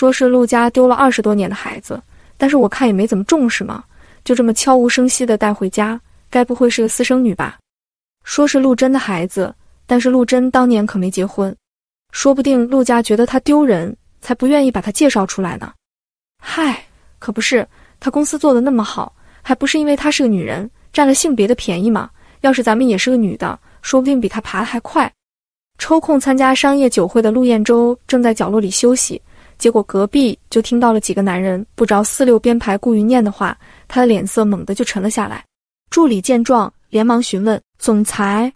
说是陆家丢了二十多年的孩子，但是我看也没怎么重视嘛，就这么悄无声息的带回家，该不会是个私生女吧？说是陆贞的孩子，但是陆贞当年可没结婚，说不定陆家觉得她丢人，才不愿意把她介绍出来呢。嗨，可不是，她公司做的那么好，还不是因为她是个女人，占了性别的便宜嘛？要是咱们也是个女的，说不定比她爬还快。抽空参加商业酒会的陆晏州正在角落里休息。结果隔壁就听到了几个男人不着四六编排顾云念的话，他的脸色猛地就沉了下来。助理见状，连忙询问总裁。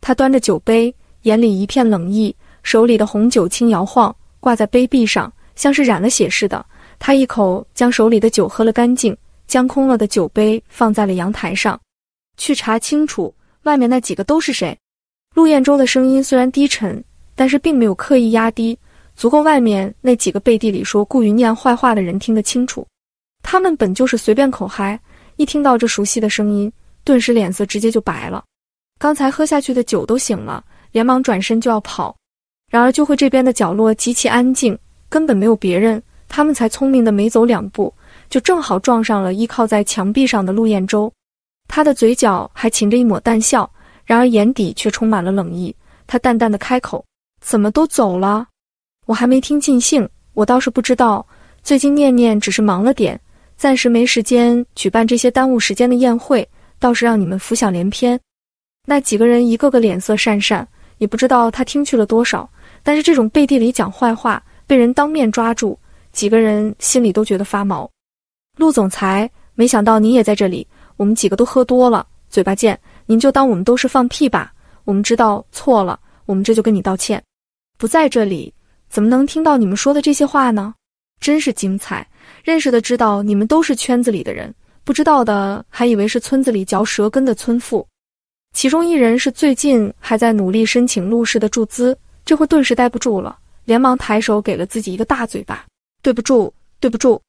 他端着酒杯，眼里一片冷意，手里的红酒轻摇晃，挂在杯壁上，像是染了血似的。他一口将手里的酒喝了干净，将空了的酒杯放在了阳台上。去查清楚外面那几个都是谁。陆宴洲的声音虽然低沉，但是并没有刻意压低。足够外面那几个背地里说顾云念坏话的人听得清楚，他们本就是随便口嗨，一听到这熟悉的声音，顿时脸色直接就白了。刚才喝下去的酒都醒了，连忙转身就要跑。然而就会这边的角落极其安静，根本没有别人，他们才聪明的没走两步，就正好撞上了依靠在墙壁上的陆晏洲。他的嘴角还噙着一抹淡笑，然而眼底却充满了冷意。他淡淡的开口：“怎么都走了？”我还没听尽兴，我倒是不知道。最近念念只是忙了点，暂时没时间举办这些耽误时间的宴会，倒是让你们浮想联翩。那几个人一个个脸色讪讪，也不知道他听去了多少。但是这种背地里讲坏话，被人当面抓住，几个人心里都觉得发毛。陆总裁，没想到你也在这里。我们几个都喝多了，嘴巴贱，您就当我们都是放屁吧。我们知道错了，我们这就跟你道歉。不在这里。怎么能听到你们说的这些话呢？真是精彩！认识的知道你们都是圈子里的人，不知道的还以为是村子里嚼舌根的村妇。其中一人是最近还在努力申请陆氏的注资，这会顿时待不住了，连忙抬手给了自己一个大嘴巴。对不住，对不住！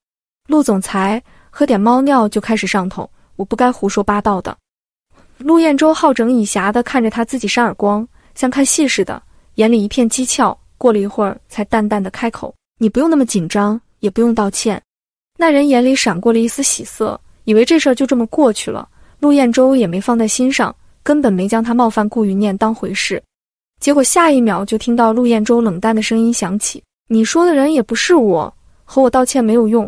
陆总裁喝点猫尿就开始上头，我不该胡说八道的。陆彦舟好整以暇地看着他自己扇耳光，像看戏似的，眼里一片讥诮。过了一会儿，才淡淡的开口：“你不用那么紧张，也不用道歉。”那人眼里闪过了一丝喜色，以为这事儿就这么过去了。陆晏州也没放在心上，根本没将他冒犯顾云念当回事。结果下一秒就听到陆晏州冷淡的声音响起：“你说的人也不是我，和我道歉没有用。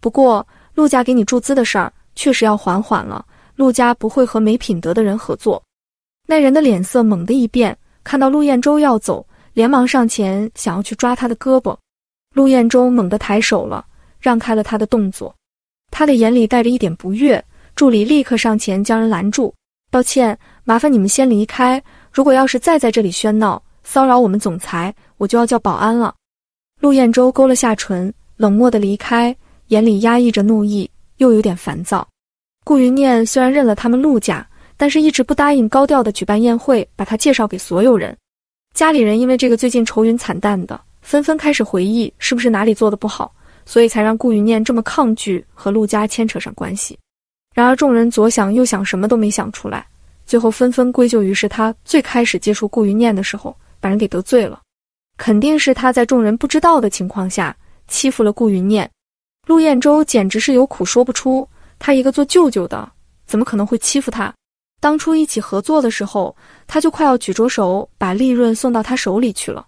不过陆家给你注资的事儿，确实要缓缓了。陆家不会和没品德的人合作。”那人的脸色猛地一变，看到陆晏州要走。连忙上前想要去抓他的胳膊，陆晏州猛地抬手了，让开了他的动作。他的眼里带着一点不悦，助理立刻上前将人拦住：“抱歉，麻烦你们先离开。如果要是再在这里喧闹骚扰我们总裁，我就要叫保安了。”陆晏州勾了下唇，冷漠的离开，眼里压抑着怒意，又有点烦躁。顾云念虽然认了他们陆家，但是一直不答应高调的举办宴会，把他介绍给所有人。家里人因为这个最近愁云惨淡的，纷纷开始回忆是不是哪里做的不好，所以才让顾云念这么抗拒和陆家牵扯上关系。然而众人左想右想，什么都没想出来，最后纷纷归咎于是他最开始接触顾云念的时候，把人给得罪了。肯定是他在众人不知道的情况下欺负了顾云念。陆晏周简直是有苦说不出，他一个做舅舅的，怎么可能会欺负他？当初一起合作的时候，他就快要举着手把利润送到他手里去了。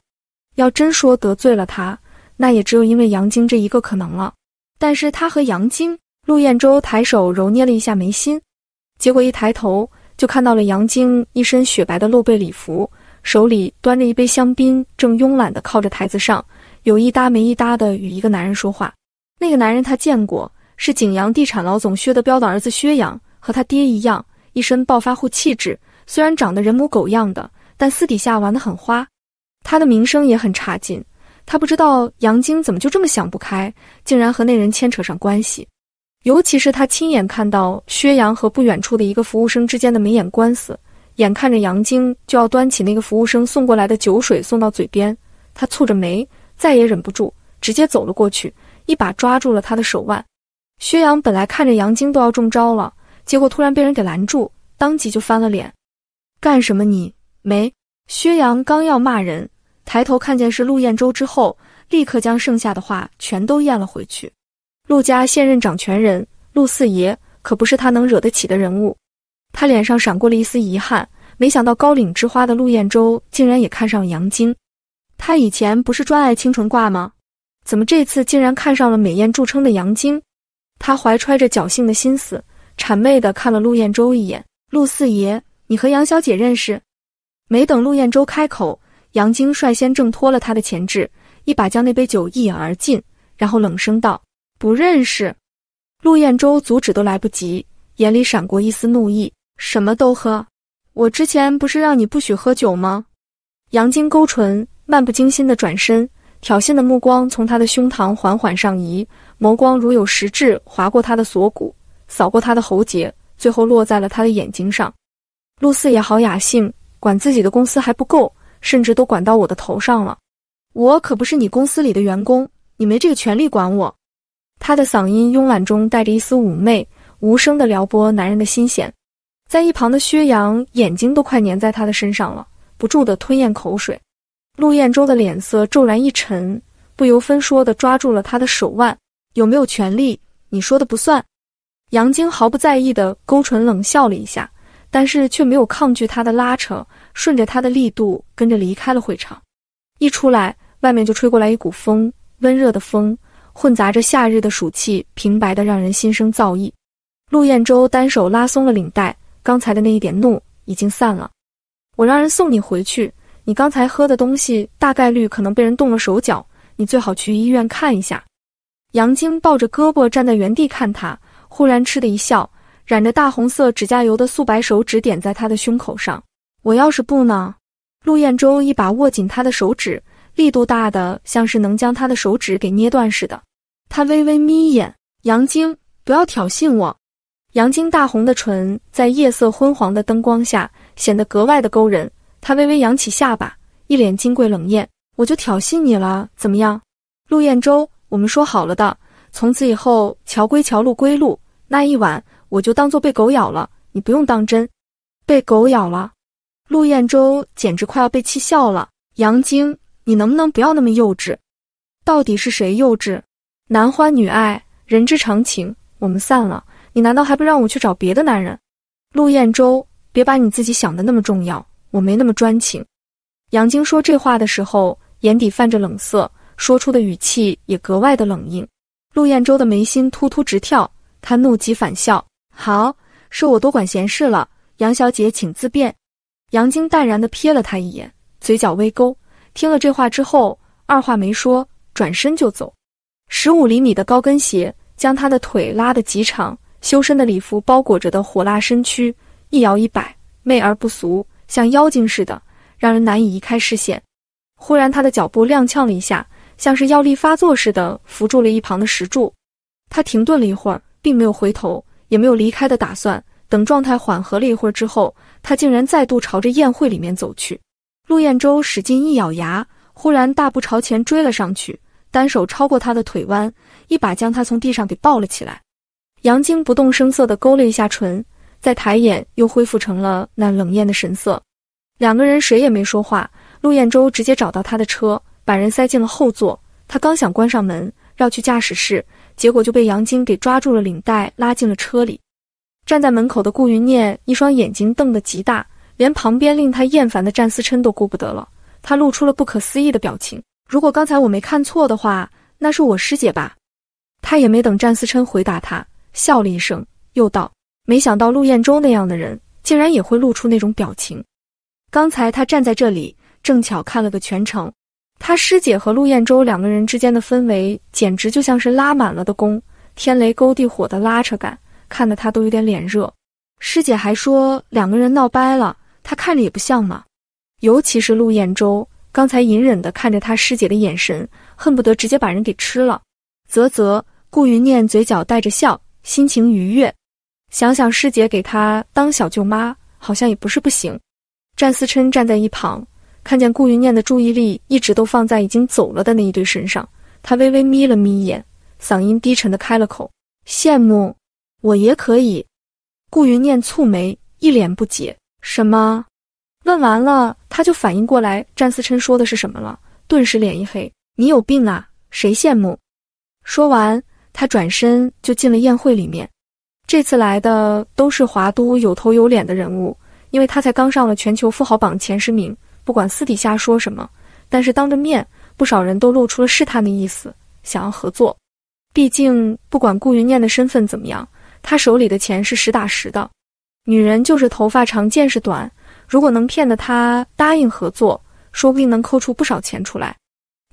要真说得罪了他，那也只有因为杨晶这一个可能了。但是他和杨晶，陆晏州抬手揉捏了一下眉心，结果一抬头就看到了杨晶一身雪白的露背礼服，手里端着一杯香槟，正慵懒的靠着台子上，有一搭没一搭的与一个男人说话。那个男人他见过，是景阳地产老总薛德彪的儿子薛阳，和他爹一样。一身暴发户气质，虽然长得人模狗样的，但私底下玩得很花。他的名声也很差劲。他不知道杨晶怎么就这么想不开，竟然和那人牵扯上关系。尤其是他亲眼看到薛洋和不远处的一个服务生之间的眉眼官司，眼看着杨晶就要端起那个服务生送过来的酒水送到嘴边，他蹙着眉，再也忍不住，直接走了过去，一把抓住了他的手腕。薛洋本来看着杨晶都要中招了。结果突然被人给拦住，当即就翻了脸，干什么你？没？薛洋刚要骂人，抬头看见是陆晏州之后，立刻将剩下的话全都咽了回去。陆家现任掌权人陆四爷可不是他能惹得起的人物。他脸上闪过了一丝遗憾，没想到高岭之花的陆晏州竟然也看上了杨晶。他以前不是专爱清纯挂吗？怎么这次竟然看上了美艳著称的杨晶？他怀揣着侥幸的心思。谄媚的看了陆彦州一眼，陆四爷，你和杨小姐认识？没等陆彦州开口，杨晶率先挣脱了他的钳制，一把将那杯酒一饮而尽，然后冷声道：“不认识。”陆彦州阻止都来不及，眼里闪过一丝怒意。什么都喝？我之前不是让你不许喝酒吗？杨晶勾唇，漫不经心的转身，挑衅的目光从他的胸膛缓缓上移，眸光如有实质划过他的锁骨。扫过他的喉结，最后落在了他的眼睛上。陆四爷好雅兴，管自己的公司还不够，甚至都管到我的头上了。我可不是你公司里的员工，你没这个权利管我。他的嗓音慵懒中带着一丝妩媚，无声的撩拨男人的心弦。在一旁的薛洋眼睛都快粘在他的身上了，不住的吞咽口水。陆晏洲的脸色骤然一沉，不由分说的抓住了他的手腕。有没有权利？你说的不算。杨晶毫不在意的勾唇冷笑了一下，但是却没有抗拒他的拉扯，顺着他的力度跟着离开了会场。一出来，外面就吹过来一股风，温热的风混杂着夏日的暑气，平白的让人心生燥意。陆晏洲单手拉松了领带，刚才的那一点怒已经散了。我让人送你回去，你刚才喝的东西大概率可能被人动了手脚，你最好去医院看一下。杨晶抱着胳膊站在原地看他。忽然嗤的一笑，染着大红色指甲油的素白手指点在他的胸口上。我要是不呢？陆晏周一把握紧他的手指，力度大的像是能将他的手指给捏断似的。他微微眯眼，杨晶，不要挑衅我。杨晶大红的唇在夜色昏黄的灯光下显得格外的勾人。他微微扬起下巴，一脸金贵冷艳。我就挑衅你了，怎么样？陆晏周，我们说好了的，从此以后桥归桥，路归路。那一晚，我就当做被狗咬了，你不用当真。被狗咬了，陆晏洲简直快要被气笑了。杨晶，你能不能不要那么幼稚？到底是谁幼稚？男欢女爱，人之常情。我们散了，你难道还不让我去找别的男人？陆晏洲，别把你自己想的那么重要，我没那么专情。杨晶说这话的时候，眼底泛着冷色，说出的语气也格外的冷硬。陆晏洲的眉心突突直跳。他怒极反笑：“好，是我多管闲事了，杨小姐，请自便。”杨晶淡然的瞥了他一眼，嘴角微勾。听了这话之后，二话没说，转身就走。十五厘米的高跟鞋将她的腿拉得极长，修身的礼服包裹着的火辣身躯一摇一摆，媚而不俗，像妖精似的，让人难以移开视线。忽然，她的脚步踉跄了一下，像是药力发作似的，扶住了一旁的石柱。她停顿了一会儿。并没有回头，也没有离开的打算。等状态缓和了一会儿之后，他竟然再度朝着宴会里面走去。陆晏州使劲一咬牙，忽然大步朝前追了上去，单手超过他的腿弯，一把将他从地上给抱了起来。杨晶不动声色地勾了一下唇，再抬眼又恢复成了那冷艳的神色。两个人谁也没说话。陆晏州直接找到他的车，把人塞进了后座。他刚想关上门，绕去驾驶室。结果就被杨晶给抓住了领带，拉进了车里。站在门口的顾云念一双眼睛瞪得极大，连旁边令他厌烦的战思琛都顾不得了。他露出了不可思议的表情。如果刚才我没看错的话，那是我师姐吧？他也没等战思琛回答，他笑了一声，又道：“没想到陆晏周那样的人，竟然也会露出那种表情。刚才他站在这里，正巧看了个全程。”他师姐和陆晏州两个人之间的氛围，简直就像是拉满了的弓，天雷勾地火的拉扯感，看得他都有点脸热。师姐还说两个人闹掰了，他看着也不像嘛。尤其是陆晏州，刚才隐忍地看着他师姐的眼神，恨不得直接把人给吃了。啧啧，顾云念嘴角带着笑，心情愉悦。想想师姐给他当小舅妈，好像也不是不行。战思琛站在一旁。看见顾云念的注意力一直都放在已经走了的那一对身上，他微微眯了眯眼，嗓音低沉的开了口：“羡慕我也可以。”顾云念蹙眉，一脸不解：“什么？”问完了，他就反应过来，战思琛说的是什么了，顿时脸一黑：“你有病啊！谁羡慕？”说完，他转身就进了宴会里面。这次来的都是华都有头有脸的人物，因为他才刚上了全球富豪榜前十名。不管私底下说什么，但是当着面，不少人都露出了试探的意思，想要合作。毕竟不管顾云念的身份怎么样，他手里的钱是实打实的。女人就是头发长见识短，如果能骗得她答应合作，说不定能抠出不少钱出来。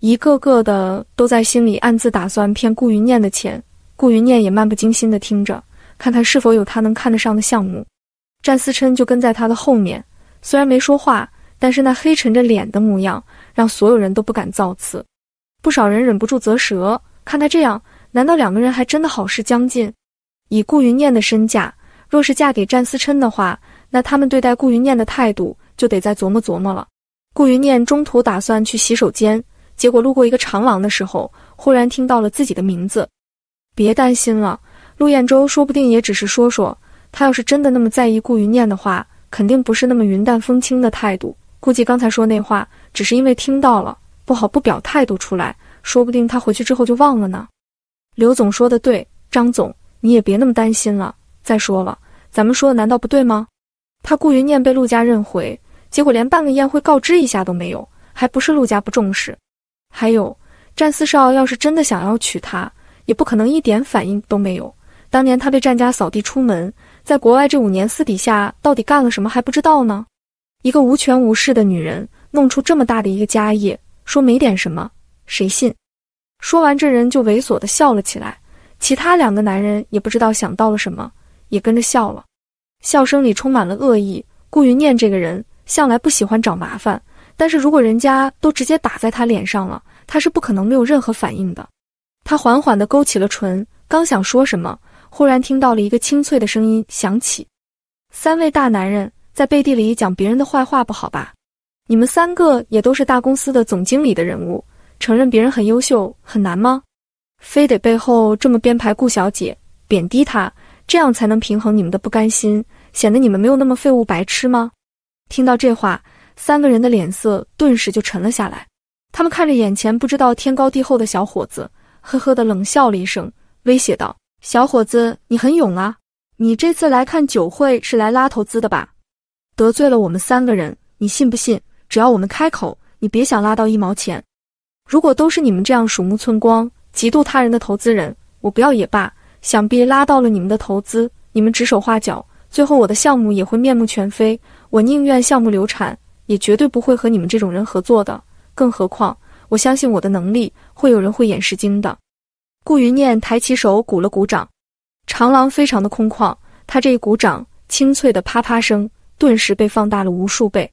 一个个的都在心里暗自打算骗顾云念的钱。顾云念也漫不经心的听着，看看是否有他能看得上的项目。战思琛就跟在他的后面，虽然没说话。但是那黑沉着脸的模样，让所有人都不敢造次。不少人忍不住啧舌，看他这样，难道两个人还真的好事将近？以顾云念的身价，若是嫁给战思琛的话，那他们对待顾云念的态度就得再琢磨琢磨了。顾云念中途打算去洗手间，结果路过一个长廊的时候，忽然听到了自己的名字。别担心了，陆晏洲说不定也只是说说。他要是真的那么在意顾云念的话，肯定不是那么云淡风轻的态度。估计刚才说那话，只是因为听到了不好，不表态度出来，说不定他回去之后就忘了呢。刘总说的对，张总你也别那么担心了。再说了，咱们说的难道不对吗？他顾云念被陆家认回，结果连半个宴会告知一下都没有，还不是陆家不重视？还有，战四少要是真的想要娶她，也不可能一点反应都没有。当年他被战家扫地出门，在国外这五年私底下到底干了什么还不知道呢？一个无权无势的女人弄出这么大的一个家业，说没点什么，谁信？说完，这人就猥琐的笑了起来。其他两个男人也不知道想到了什么，也跟着笑了。笑声里充满了恶意。顾云念这个人向来不喜欢找麻烦，但是如果人家都直接打在他脸上了，他是不可能没有任何反应的。他缓缓的勾起了唇，刚想说什么，忽然听到了一个清脆的声音响起：“三位大男人。”在背地里讲别人的坏话不好吧？你们三个也都是大公司的总经理的人物，承认别人很优秀很难吗？非得背后这么编排顾小姐，贬低她，这样才能平衡你们的不甘心，显得你们没有那么废物白痴吗？听到这话，三个人的脸色顿时就沉了下来。他们看着眼前不知道天高地厚的小伙子，呵呵的冷笑了一声，威胁道：“小伙子，你很勇啊！你这次来看酒会是来拉投资的吧？”得罪了我们三个人，你信不信？只要我们开口，你别想拉到一毛钱。如果都是你们这样鼠目寸光、嫉妒他人的投资人，我不要也罢。想必拉到了你们的投资，你们指手画脚，最后我的项目也会面目全非。我宁愿项目流产，也绝对不会和你们这种人合作的。更何况，我相信我的能力，会有人慧眼识金的。顾云念抬起手，鼓了鼓掌。长廊非常的空旷，他这一鼓掌，清脆的啪啪声。顿时被放大了无数倍。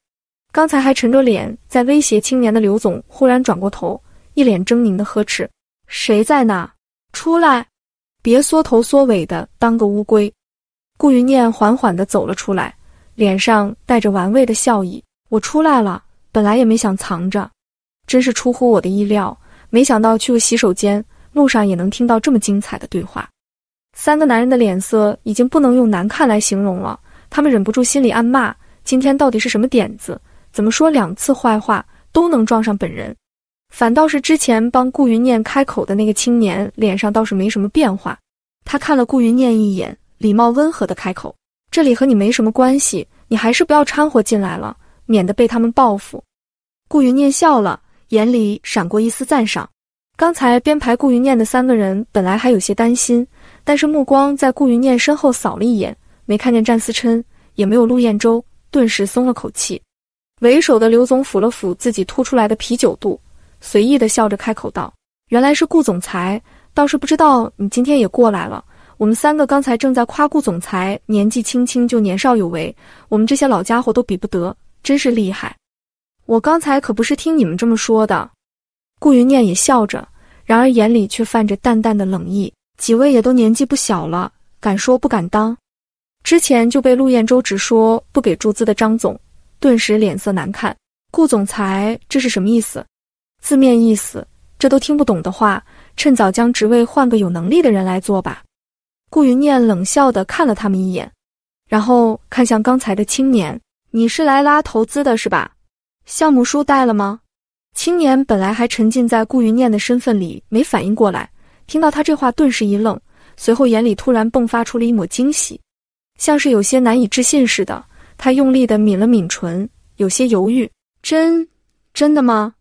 刚才还沉着脸在威胁青年的刘总，忽然转过头，一脸狰狞的呵斥：“谁在那？出来！别缩头缩尾的当个乌龟。”顾云念缓缓地走了出来，脸上带着玩味的笑意：“我出来了，本来也没想藏着，真是出乎我的意料。没想到去个洗手间，路上也能听到这么精彩的对话。”三个男人的脸色已经不能用难看来形容了。他们忍不住心里暗骂：“今天到底是什么点子？怎么说两次坏话都能撞上本人？反倒是之前帮顾云念开口的那个青年，脸上倒是没什么变化。他看了顾云念一眼，礼貌温和的开口：‘这里和你没什么关系，你还是不要掺和进来了，免得被他们报复。’”顾云念笑了，眼里闪过一丝赞赏。刚才编排顾云念的三个人本来还有些担心，但是目光在顾云念身后扫了一眼。没看见战思琛，也没有陆晏州。顿时松了口气。为首的刘总抚了抚自己吐出来的啤酒肚，随意的笑着开口道：“原来是顾总裁，倒是不知道你今天也过来了。我们三个刚才正在夸顾总裁年纪轻轻就年少有为，我们这些老家伙都比不得，真是厉害。”我刚才可不是听你们这么说的。顾云念也笑着，然而眼里却泛着淡淡的冷意。几位也都年纪不小了，敢说不敢当。之前就被陆彦州直说不给注资的张总，顿时脸色难看。顾总裁，这是什么意思？字面意思，这都听不懂的话，趁早将职位换个有能力的人来做吧。顾云念冷笑的看了他们一眼，然后看向刚才的青年：“你是来拉投资的是吧？项目书带了吗？”青年本来还沉浸在顾云念的身份里，没反应过来，听到他这话，顿时一愣，随后眼里突然迸发出了一抹惊喜。像是有些难以置信似的，他用力的抿了抿唇，有些犹豫：“真，真的吗？”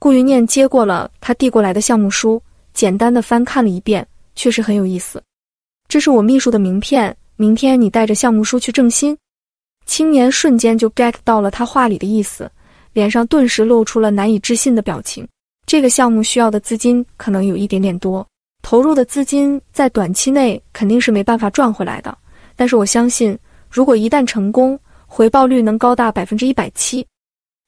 顾云念接过了他递过来的项目书，简单的翻看了一遍，确实很有意思。这是我秘书的名片，明天你带着项目书去正新。青年瞬间就 get 到了他话里的意思，脸上顿时露出了难以置信的表情。这个项目需要的资金可能有一点点多，投入的资金在短期内肯定是没办法赚回来的。但是我相信，如果一旦成功，回报率能高达百分之一百七。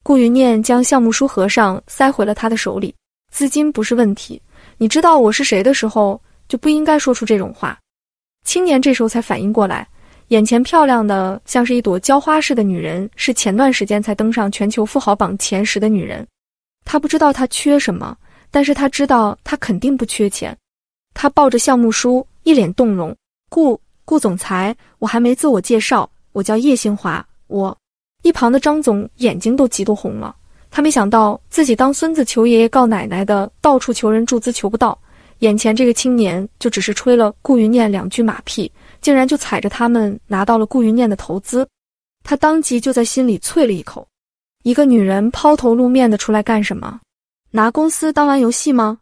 顾云念将项目书合上，塞回了他的手里。资金不是问题。你知道我是谁的时候，就不应该说出这种话。青年这时候才反应过来，眼前漂亮的像是一朵娇花似的女人，是前段时间才登上全球富豪榜前十的女人。他不知道她缺什么，但是他知道她肯定不缺钱。他抱着项目书，一脸动容。顾。顾总裁，我还没自我介绍，我叫叶兴华。我一旁的张总眼睛都嫉妒红了，他没想到自己当孙子求爷爷告奶奶的，到处求人注资求不到，眼前这个青年就只是吹了顾云念两句马屁，竟然就踩着他们拿到了顾云念的投资。他当即就在心里啐了一口：一个女人抛头露面的出来干什么？拿公司当玩游戏吗？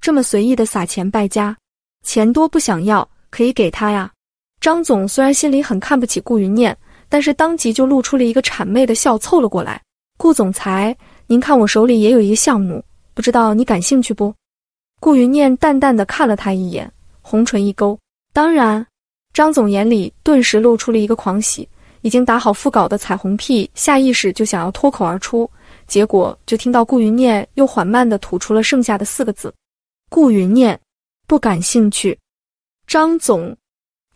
这么随意的撒钱败家，钱多不想要可以给他呀。张总虽然心里很看不起顾云念，但是当即就露出了一个谄媚的笑，凑了过来。顾总裁，您看我手里也有一个项目，不知道你感兴趣不？顾云念淡淡的看了他一眼，红唇一勾。当然。张总眼里顿时露出了一个狂喜，已经打好腹稿的彩虹屁下意识就想要脱口而出，结果就听到顾云念又缓慢的吐出了剩下的四个字：顾云念不感兴趣。张总。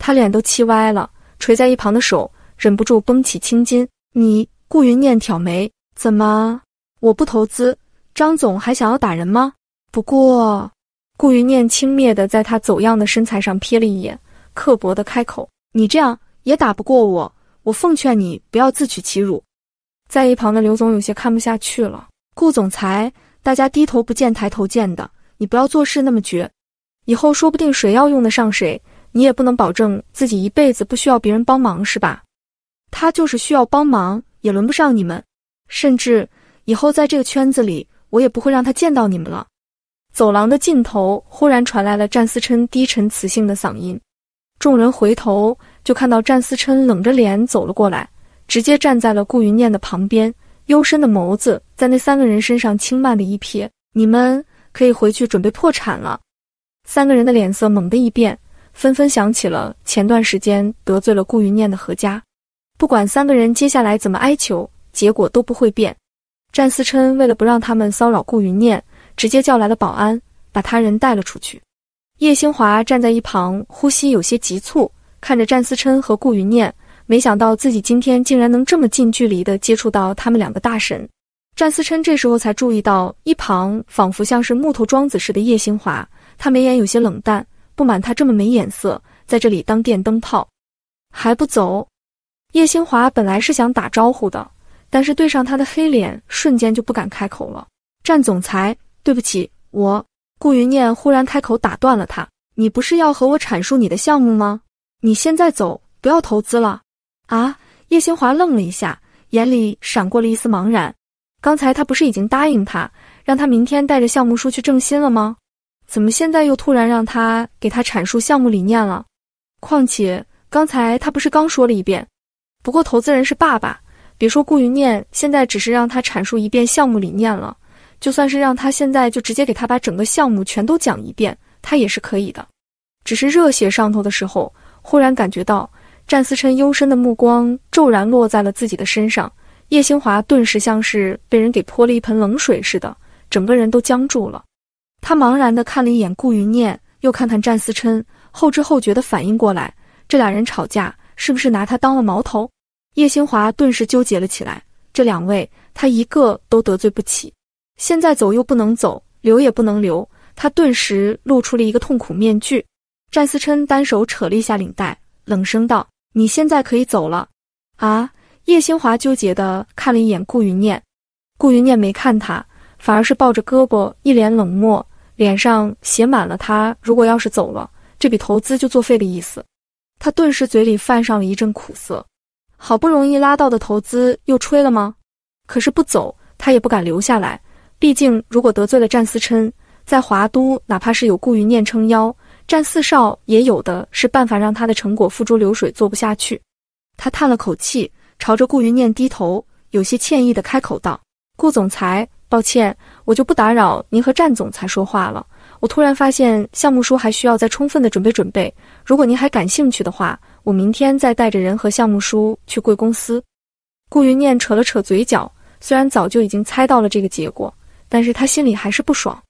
他脸都气歪了，垂在一旁的手忍不住绷起青筋。你，顾云念挑眉，怎么？我不投资，张总还想要打人吗？不过，顾云念轻蔑地在他走样的身材上瞥了一眼，刻薄的开口：“你这样也打不过我，我奉劝你不要自取其辱。”在一旁的刘总有些看不下去了：“顾总裁，大家低头不见抬头见的，你不要做事那么绝，以后说不定谁要用得上谁。”你也不能保证自己一辈子不需要别人帮忙是吧？他就是需要帮忙，也轮不上你们。甚至以后在这个圈子里，我也不会让他见到你们了。走廊的尽头忽然传来了战思琛低沉磁性的嗓音，众人回头就看到战思琛冷着脸走了过来，直接站在了顾云念的旁边，幽深的眸子在那三个人身上轻慢的一瞥：“你们可以回去准备破产了。”三个人的脸色猛地一变。纷纷想起了前段时间得罪了顾云念的何家，不管三个人接下来怎么哀求，结果都不会变。战思琛为了不让他们骚扰顾云念，直接叫来了保安，把他人带了出去。叶兴华站在一旁，呼吸有些急促，看着战思琛和顾云念，没想到自己今天竟然能这么近距离的接触到他们两个大神。战思琛这时候才注意到一旁仿佛像是木头桩子似的叶兴华，他眉眼有些冷淡。不满他这么没眼色，在这里当电灯泡，还不走？叶兴华本来是想打招呼的，但是对上他的黑脸，瞬间就不敢开口了。战总裁，对不起，我……顾云念忽然开口打断了他：“你不是要和我阐述你的项目吗？你现在走，不要投资了啊？”叶兴华愣了一下，眼里闪过了一丝茫然。刚才他不是已经答应他，让他明天带着项目书去正新了吗？怎么现在又突然让他给他阐述项目理念了？况且刚才他不是刚说了一遍。不过投资人是爸爸，别说顾云念，现在只是让他阐述一遍项目理念了，就算是让他现在就直接给他把整个项目全都讲一遍，他也是可以的。只是热血上头的时候，忽然感觉到战思琛幽深的目光骤然落在了自己的身上，叶兴华顿时像是被人给泼了一盆冷水似的，整个人都僵住了。他茫然的看了一眼顾云念，又看看战思琛，后知后觉的反应过来，这俩人吵架是不是拿他当了矛头？叶兴华顿时纠结了起来，这两位他一个都得罪不起，现在走又不能走，留也不能留，他顿时露出了一个痛苦面具。战思琛单手扯了一下领带，冷声道：“你现在可以走了。”啊！叶兴华纠结的看了一眼顾云念，顾云念没看他，反而是抱着胳膊，一脸冷漠。脸上写满了他如果要是走了，这笔投资就作废的意思。他顿时嘴里泛上了一阵苦涩，好不容易拉到的投资又吹了吗？可是不走，他也不敢留下来。毕竟如果得罪了战思琛，在华都哪怕是有顾云念撑腰，战四少也有的是办法让他的成果付诸流水，做不下去。他叹了口气，朝着顾云念低头，有些歉意的开口道：“顾总裁。”抱歉，我就不打扰您和战总裁说话了。我突然发现项目书还需要再充分的准备准备。如果您还感兴趣的话，我明天再带着人和项目书去贵公司。顾云念扯了扯嘴角，虽然早就已经猜到了这个结果，但是他心里还是不爽。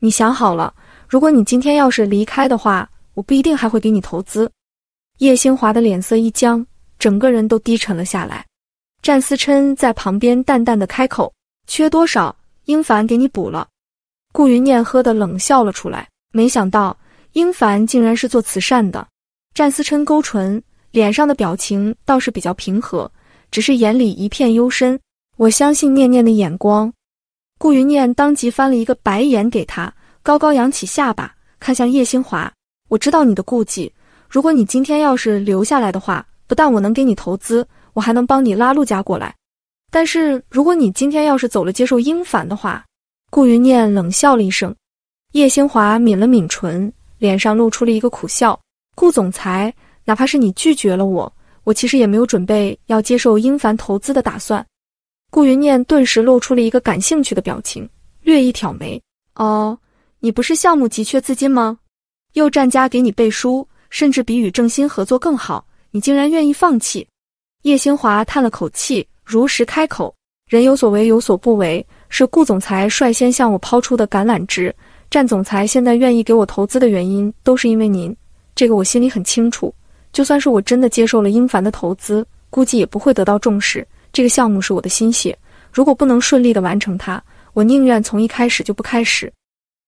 你想好了，如果你今天要是离开的话，我不一定还会给你投资。叶星华的脸色一僵，整个人都低沉了下来。战思琛在旁边淡淡的开口。缺多少，英凡给你补了。顾云念喝的冷笑了出来，没想到英凡竟然是做慈善的。战思琛勾唇，脸上的表情倒是比较平和，只是眼里一片幽深。我相信念念的眼光。顾云念当即翻了一个白眼给他，高高扬起下巴，看向叶星华：“我知道你的顾忌，如果你今天要是留下来的话，不但我能给你投资，我还能帮你拉陆家过来。”但是如果你今天要是走了接受英凡的话，顾云念冷笑了一声。叶兴华抿了抿唇，脸上露出了一个苦笑。顾总裁，哪怕是你拒绝了我，我其实也没有准备要接受英凡投资的打算。顾云念顿时露出了一个感兴趣的表情，略一挑眉：“哦，你不是项目急缺资金吗？又站家给你背书，甚至比与正新合作更好，你竟然愿意放弃？”叶兴华叹了口气。如实开口，人有所为有所不为，是顾总裁率先向我抛出的橄榄枝。战总裁现在愿意给我投资的原因，都是因为您。这个我心里很清楚。就算是我真的接受了英凡的投资，估计也不会得到重视。这个项目是我的心血，如果不能顺利的完成它，我宁愿从一开始就不开始。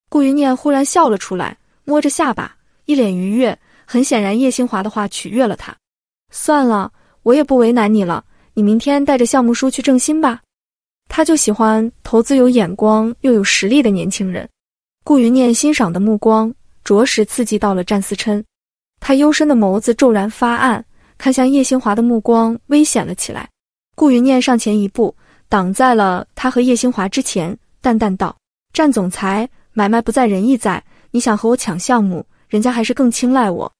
顾云念忽然笑了出来，摸着下巴，一脸愉悦。很显然，叶兴华的话取悦了他。算了，我也不为难你了。你明天带着项目书去正新吧，他就喜欢投资有眼光又有实力的年轻人。顾云念欣赏的目光，着实刺激到了战思琛，他幽深的眸子骤然发暗，看向叶兴华的目光危险了起来。顾云念上前一步，挡在了他和叶兴华之前，淡淡道：“战总裁，买卖不在人意，在你想和我抢项目，人家还是更青睐我。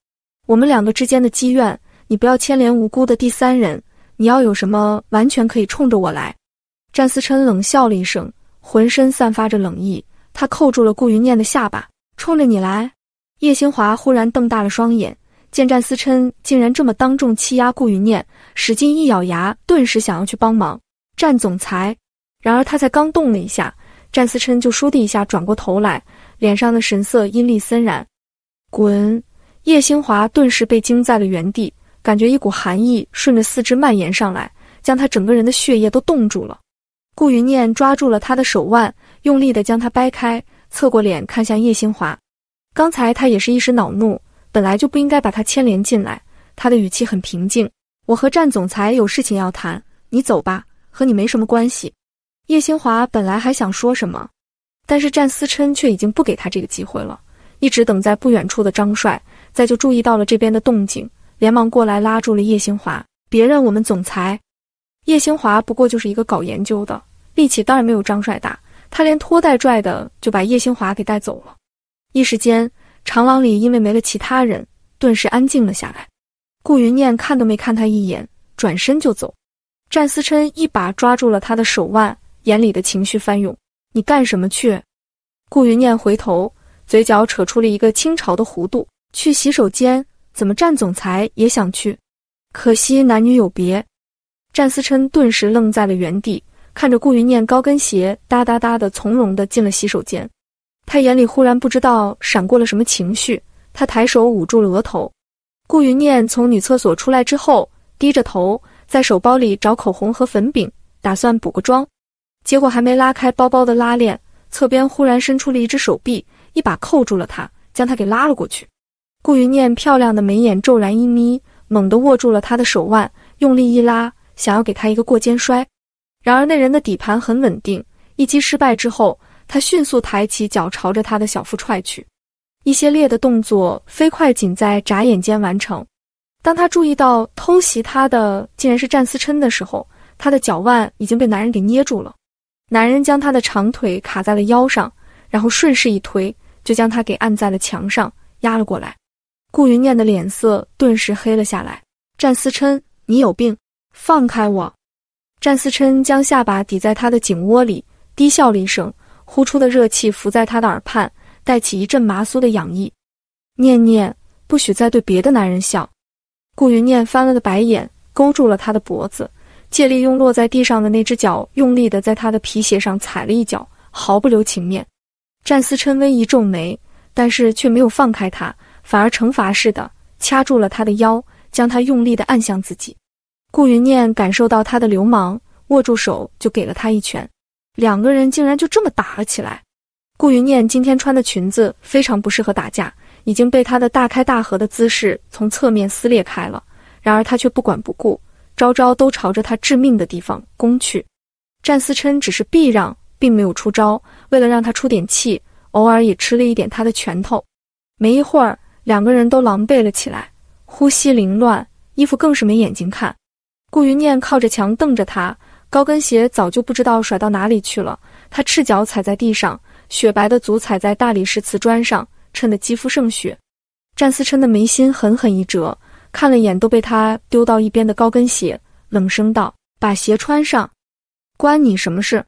我们两个之间的积怨，你不要牵连无辜的第三人。”你要有什么，完全可以冲着我来。战思琛冷笑了一声，浑身散发着冷意。他扣住了顾云念的下巴，冲着你来。叶兴华忽然瞪大了双眼，见战思琛竟然这么当众欺压顾云念，使劲一咬牙，顿时想要去帮忙，战总裁。然而他才刚动了一下，战思琛就倏地一下转过头来，脸上的神色阴厉森然。滚！叶兴华顿时被惊在了原地。感觉一股寒意顺着四肢蔓延上来，将他整个人的血液都冻住了。顾云念抓住了他的手腕，用力的将他掰开，侧过脸看向叶兴华。刚才他也是一时恼怒，本来就不应该把他牵连进来。他的语气很平静：“我和战总裁有事情要谈，你走吧，和你没什么关系。”叶兴华本来还想说什么，但是战思琛却已经不给他这个机会了。一直等在不远处的张帅，再就注意到了这边的动静。连忙过来拉住了叶兴华，别认我们总裁。叶兴华不过就是一个搞研究的，力气当然没有张帅大。他连拖带拽的就把叶兴华给带走了。一时间，长廊里因为没了其他人，顿时安静了下来。顾云念看都没看他一眼，转身就走。战思琛一把抓住了他的手腕，眼里的情绪翻涌：“你干什么去？”顾云念回头，嘴角扯出了一个清朝的弧度：“去洗手间。”怎么，战总裁也想去，可惜男女有别。战思琛顿时愣在了原地，看着顾云念高跟鞋哒哒哒的从容的进了洗手间，他眼里忽然不知道闪过了什么情绪，他抬手捂住了额头。顾云念从女厕所出来之后，低着头在手包里找口红和粉饼，打算补个妆，结果还没拉开包包的拉链，侧边忽然伸出了一只手臂，一把扣住了他，将他给拉了过去。顾云念漂亮的眉眼骤然一眯，猛地握住了他的手腕，用力一拉，想要给他一个过肩摔。然而那人的底盘很稳定，一击失败之后，他迅速抬起脚朝着他的小腹踹去。一些裂的动作飞快，仅在眨眼间完成。当他注意到偷袭他的竟然是战思琛的时候，他的脚腕已经被男人给捏住了。男人将他的长腿卡在了腰上，然后顺势一推，就将他给按在了墙上，压了过来。顾云念的脸色顿时黑了下来。战思琛，你有病，放开我！战思琛将下巴抵在他的颈窝里，低笑了一声，呼出的热气拂在他的耳畔，带起一阵麻酥的痒意。念念，不许再对别的男人笑！顾云念翻了个白眼，勾住了他的脖子，借力用落在地上的那只脚用力的在他的皮鞋上踩了一脚，毫不留情面。战思琛微一皱眉，但是却没有放开他。反而惩罚似的掐住了他的腰，将他用力的按向自己。顾云念感受到他的流氓，握住手就给了他一拳。两个人竟然就这么打了起来。顾云念今天穿的裙子非常不适合打架，已经被他的大开大合的姿势从侧面撕裂开了。然而他却不管不顾，招招都朝着他致命的地方攻去。战思琛只是避让，并没有出招。为了让他出点气，偶尔也吃了一点他的拳头。没一会儿。两个人都狼狈了起来，呼吸凌乱，衣服更是没眼睛看。顾云念靠着墙瞪着他，高跟鞋早就不知道甩到哪里去了。他赤脚踩在地上，雪白的足踩在大理石瓷砖上，衬得肌肤胜雪。战思琛的眉心狠狠一折，看了眼都被他丢到一边的高跟鞋，冷声道：“把鞋穿上，关你什么事？”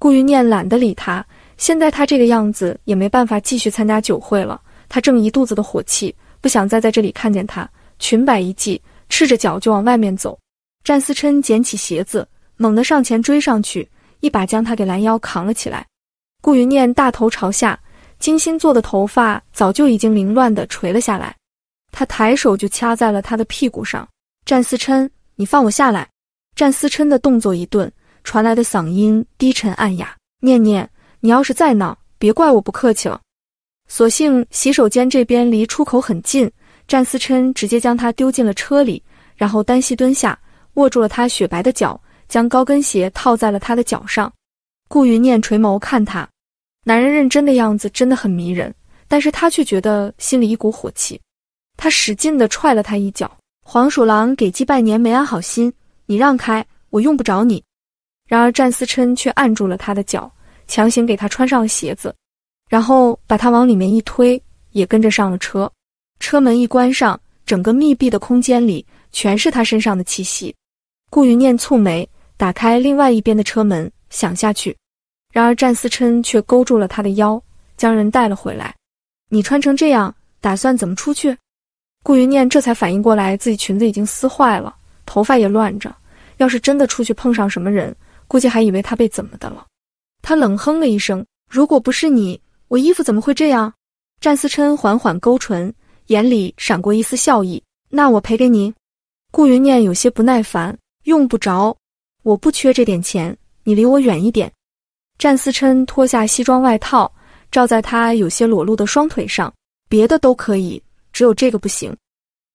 顾云念懒得理他，现在他这个样子也没办法继续参加酒会了。他正一肚子的火气，不想再在这里看见她，裙摆一系，赤着脚就往外面走。战思琛捡起鞋子，猛地上前追上去，一把将她给拦腰扛了起来。顾云念大头朝下，精心做的头发早就已经凌乱的垂了下来，他抬手就掐在了他的屁股上。战思琛，你放我下来！战思琛的动作一顿，传来的嗓音低沉暗哑：“念念，你要是再闹，别怪我不客气了。”所幸洗手间这边离出口很近，战思琛直接将他丢进了车里，然后单膝蹲下，握住了他雪白的脚，将高跟鞋套在了他的脚上。顾云念垂眸看他，男人认真的样子真的很迷人，但是他却觉得心里一股火气，他使劲的踹了他一脚。黄鼠狼给鸡拜年，没安好心，你让开，我用不着你。然而战思琛却按住了他的脚，强行给他穿上了鞋子。然后把他往里面一推，也跟着上了车。车门一关上，整个密闭的空间里全是他身上的气息。顾云念蹙眉，打开另外一边的车门，想下去，然而战思琛却勾住了他的腰，将人带了回来。你穿成这样，打算怎么出去？顾云念这才反应过来，自己裙子已经撕坏了，头发也乱着。要是真的出去碰上什么人，估计还以为他被怎么的了。他冷哼了一声：“如果不是你。”我衣服怎么会这样？战思琛缓缓勾唇，眼里闪过一丝笑意。那我赔给你。顾云念有些不耐烦，用不着，我不缺这点钱。你离我远一点。战思琛脱下西装外套，罩在他有些裸露的双腿上。别的都可以，只有这个不行。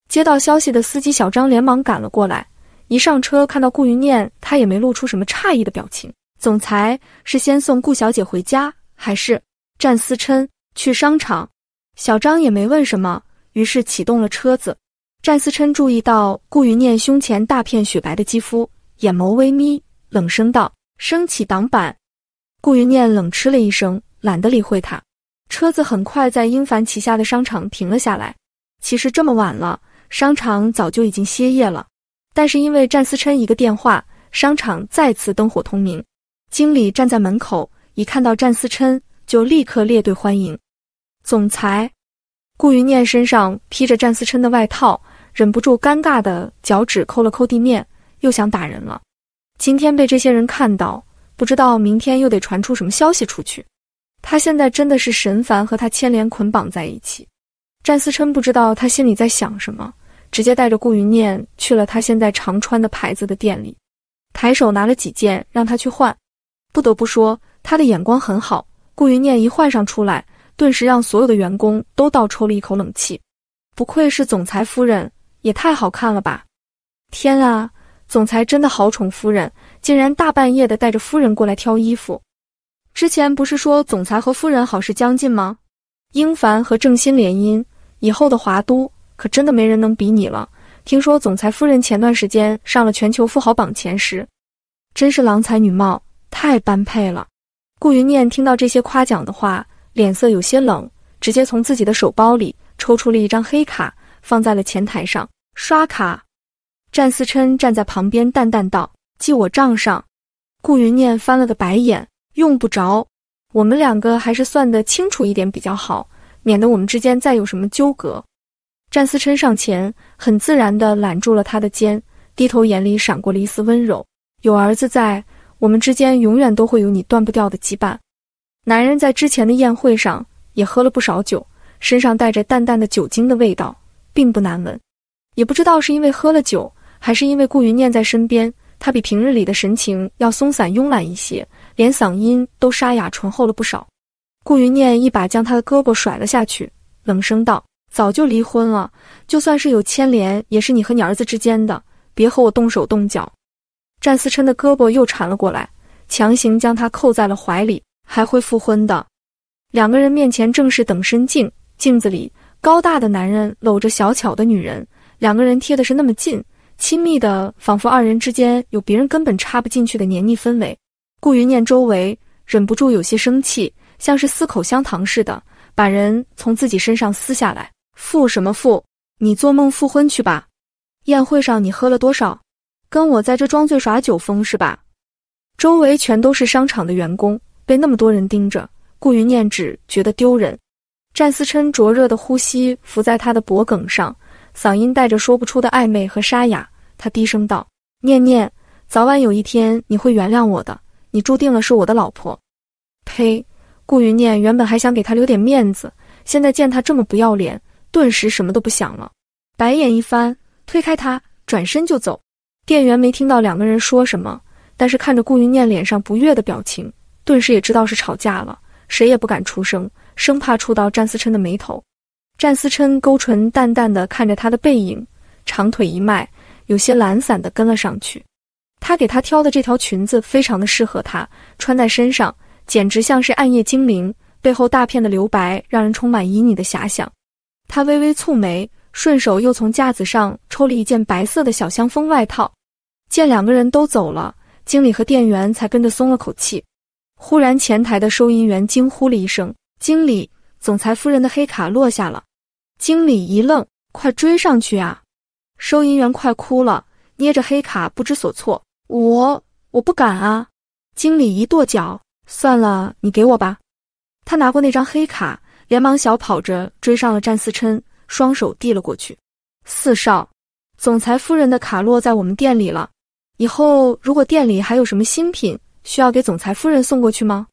接到消息的司机小张连忙赶了过来，一上车看到顾云念，他也没露出什么诧异的表情。总裁是先送顾小姐回家，还是？战思琛去商场，小张也没问什么，于是启动了车子。战思琛注意到顾云念胸前大片雪白的肌肤，眼眸微眯，冷声道：“升起挡板。”顾云念冷嗤了一声，懒得理会他。车子很快在英凡旗下的商场停了下来。其实这么晚了，商场早就已经歇业了，但是因为战思琛一个电话，商场再次灯火通明。经理站在门口，一看到战思琛。就立刻列队欢迎，总裁，顾云念身上披着战思琛的外套，忍不住尴尬的脚趾抠了抠地面，又想打人了。今天被这些人看到，不知道明天又得传出什么消息出去。他现在真的是神烦，和他牵连捆绑在一起。战思琛不知道他心里在想什么，直接带着顾云念去了他现在常穿的牌子的店里，抬手拿了几件让他去换。不得不说，他的眼光很好。顾云念一换上出来，顿时让所有的员工都倒抽了一口冷气。不愧是总裁夫人，也太好看了吧！天啊，总裁真的好宠夫人，竟然大半夜的带着夫人过来挑衣服。之前不是说总裁和夫人好事将近吗？英凡和郑欣联姻以后的华都可真的没人能比拟了。听说总裁夫人前段时间上了全球富豪榜前十，真是郎才女貌，太般配了。顾云念听到这些夸奖的话，脸色有些冷，直接从自己的手包里抽出了一张黑卡，放在了前台上刷卡。战思琛站在旁边淡淡道：“记我账上。”顾云念翻了个白眼，用不着，我们两个还是算得清楚一点比较好，免得我们之间再有什么纠葛。战思琛上前，很自然地揽住了他的肩，低头眼里闪过了一丝温柔：“有儿子在。”我们之间永远都会有你断不掉的羁绊。男人在之前的宴会上也喝了不少酒，身上带着淡淡的酒精的味道，并不难闻。也不知道是因为喝了酒，还是因为顾云念在身边，他比平日里的神情要松散慵懒一些，连嗓音都沙哑醇厚了不少。顾云念一把将他的胳膊甩了下去，冷声道：“早就离婚了，就算是有牵连，也是你和你儿子之间的，别和我动手动脚。”战思琛的胳膊又缠了过来，强行将他扣在了怀里。还会复婚的？两个人面前正是等身镜，镜子里高大的男人搂着小巧的女人，两个人贴的是那么近，亲密的仿佛二人之间有别人根本插不进去的黏腻氛围。顾云念周围忍不住有些生气，像是撕口香糖似的把人从自己身上撕下来。复什么复？你做梦复婚去吧！宴会上你喝了多少？跟我在这装醉耍酒疯是吧？周围全都是商场的员工，被那么多人盯着，顾云念只觉得丢人。战思琛灼热的呼吸浮在他的脖颈上，嗓音带着说不出的暧昧和沙哑，他低声道：“念念，早晚有一天你会原谅我的，你注定了是我的老婆。”呸！顾云念原本还想给他留点面子，现在见他这么不要脸，顿时什么都不想了，白眼一翻，推开他，转身就走。店员没听到两个人说什么，但是看着顾云念脸上不悦的表情，顿时也知道是吵架了。谁也不敢出声，生怕触到战思琛的眉头。战思琛勾唇，淡淡的看着他的背影，长腿一迈，有些懒散的跟了上去。他给他挑的这条裙子非常的适合他，穿在身上简直像是暗夜精灵，背后大片的留白让人充满旖旎的遐想。他微微蹙眉，顺手又从架子上抽了一件白色的小香风外套。见两个人都走了，经理和店员才跟着松了口气。忽然，前台的收银员惊呼了一声：“经理，总裁夫人的黑卡落下了！”经理一愣：“快追上去啊！”收银员快哭了，捏着黑卡不知所措：“我我不敢啊！”经理一跺脚：“算了，你给我吧。”他拿过那张黑卡，连忙小跑着追上了战思琛，双手递了过去：“四少，总裁夫人的卡落在我们店里了。”以后如果店里还有什么新品，需要给总裁夫人送过去吗？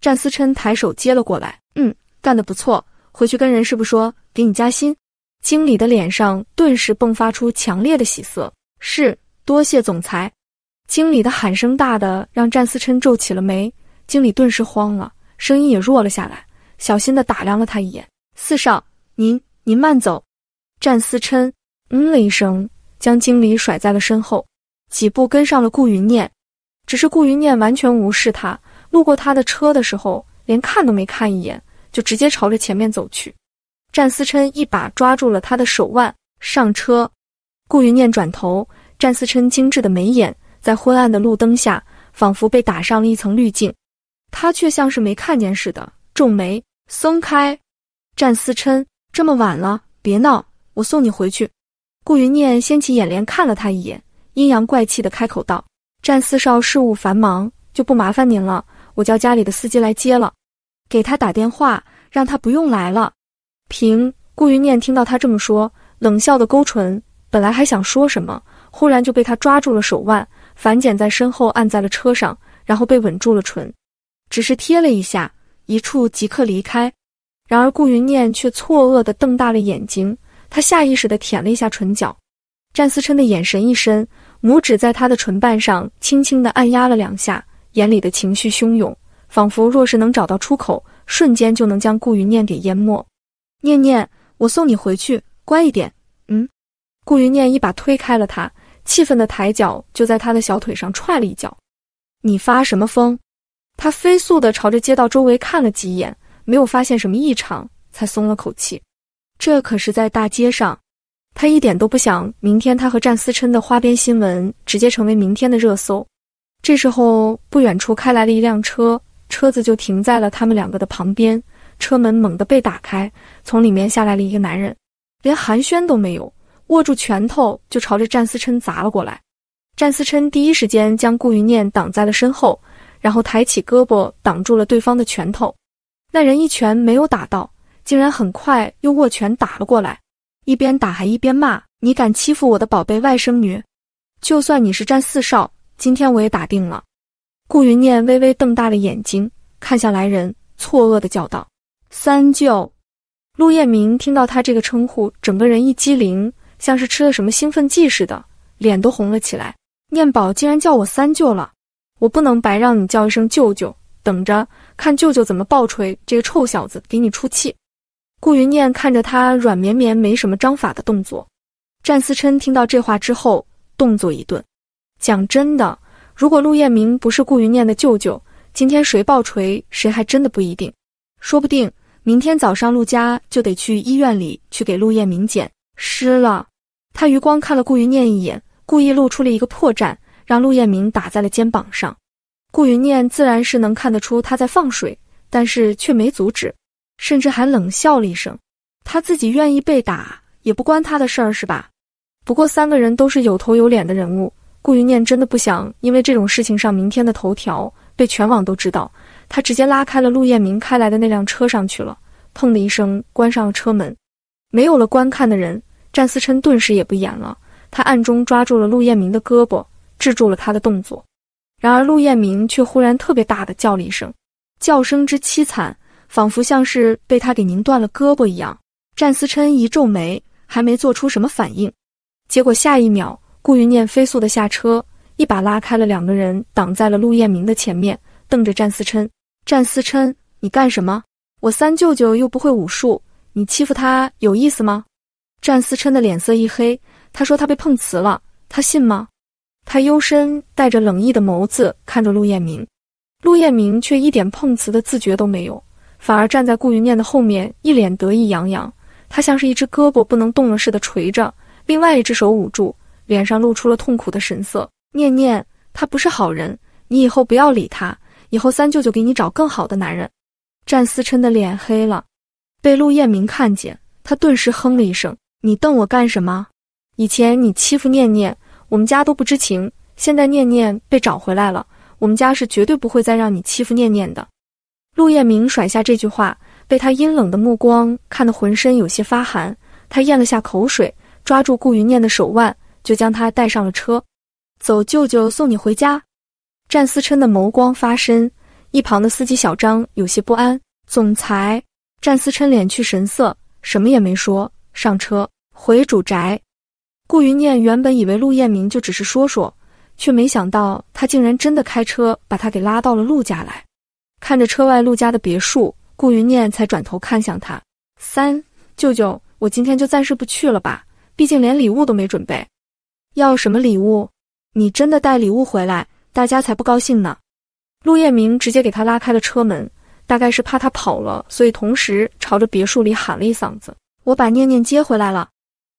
战思琛抬手接了过来。嗯，干得不错，回去跟人事部说，给你加薪。经理的脸上顿时迸发出强烈的喜色。是，多谢总裁。经理的喊声大的让战思琛皱起了眉，经理顿时慌了，声音也弱了下来，小心的打量了他一眼：“四少，您您慢走。”战思琛嗯了一声，将经理甩在了身后。几步跟上了顾云念，只是顾云念完全无视他，路过他的车的时候，连看都没看一眼，就直接朝着前面走去。战思琛一把抓住了他的手腕，上车。顾云念转头，战思琛精致的眉眼在昏暗的路灯下仿佛被打上了一层滤镜，他却像是没看见似的，皱眉松开。战思琛，这么晚了，别闹，我送你回去。顾云念掀起眼帘看了他一眼。阴阳怪气的开口道：“战四少事务繁忙，就不麻烦您了。我叫家里的司机来接了，给他打电话，让他不用来了。”平顾云念听到他这么说，冷笑的勾唇，本来还想说什么，忽然就被他抓住了手腕，反剪在身后按在了车上，然后被吻住了唇，只是贴了一下，一触即刻离开。然而顾云念却错愕的瞪大了眼睛，他下意识的舔了一下唇角，战思琛的眼神一深。拇指在他的唇瓣上轻轻的按压了两下，眼里的情绪汹涌，仿佛若是能找到出口，瞬间就能将顾云念给淹没。念念，我送你回去，乖一点。嗯。顾云念一把推开了他，气愤的抬脚就在他的小腿上踹了一脚。你发什么疯？他飞速的朝着街道周围看了几眼，没有发现什么异常，才松了口气。这可是在大街上。他一点都不想，明天他和战思琛的花边新闻直接成为明天的热搜。这时候，不远处开来了一辆车，车子就停在了他们两个的旁边，车门猛地被打开，从里面下来了一个男人，连寒暄都没有，握住拳头就朝着战思琛砸了过来。战思琛第一时间将顾云念挡在了身后，然后抬起胳膊挡住了对方的拳头。那人一拳没有打到，竟然很快又握拳打了过来。一边打还一边骂，你敢欺负我的宝贝外甥女？就算你是战四少，今天我也打定了。顾云念微微瞪大了眼睛，看向来人，错愕地叫道：“三舅。”陆彦明听到他这个称呼，整个人一激灵，像是吃了什么兴奋剂似的，脸都红了起来。念宝竟然叫我三舅了，我不能白让你叫一声舅舅，等着看舅舅怎么暴捶这个臭小子，给你出气。顾云念看着他软绵绵、没什么章法的动作，战思琛听到这话之后动作一顿。讲真的，如果陆雁明不是顾云念的舅舅，今天谁爆锤谁还真的不一定。说不定明天早上陆家就得去医院里去给陆雁明捡。湿了。他余光看了顾云念一眼，故意露出了一个破绽，让陆雁明打在了肩膀上。顾云念自然是能看得出他在放水，但是却没阻止。甚至还冷笑了一声，他自己愿意被打也不关他的事儿，是吧？不过三个人都是有头有脸的人物，顾云念真的不想因为这种事情上明天的头条，被全网都知道。他直接拉开了陆彦明开来的那辆车上去了，砰的一声关上了车门。没有了观看的人，战思琛顿时也不演了，他暗中抓住了陆彦明的胳膊，制住了他的动作。然而陆彦明却忽然特别大的叫了一声，叫声之凄惨。仿佛像是被他给拧断了胳膊一样，战思琛一皱眉，还没做出什么反应，结果下一秒，顾云念飞速的下车，一把拉开了两个人，挡在了陆彦明的前面，瞪着战思琛：“战思琛，你干什么？我三舅舅又不会武术，你欺负他有意思吗？”战思琛的脸色一黑，他说他被碰瓷了，他信吗？他幽深带着冷意的眸子看着陆彦明，陆彦明却一点碰瓷的自觉都没有。反而站在顾云念的后面，一脸得意洋洋。他像是一只胳膊不能动了似的垂着，另外一只手捂住，脸上露出了痛苦的神色。念念，他不是好人，你以后不要理他。以后三舅舅给你找更好的男人。战思琛的脸黑了，被陆雁明看见，他顿时哼了一声：“你瞪我干什么？以前你欺负念念，我们家都不知情。现在念念被找回来了，我们家是绝对不会再让你欺负念念的。”陆彦明甩下这句话，被他阴冷的目光看得浑身有些发寒。他咽了下口水，抓住顾云念的手腕，就将他带上了车。走，舅舅送你回家。战思琛的眸光发深，一旁的司机小张有些不安。总裁，战思琛敛去神色，什么也没说，上车回主宅。顾云念原本以为陆彦明就只是说说，却没想到他竟然真的开车把他给拉到了陆家来。看着车外陆家的别墅，顾云念才转头看向他三舅舅。我今天就暂时不去了吧，毕竟连礼物都没准备。要什么礼物？你真的带礼物回来，大家才不高兴呢。陆晏明直接给他拉开了车门，大概是怕他跑了，所以同时朝着别墅里喊了一嗓子：“我把念念接回来了。”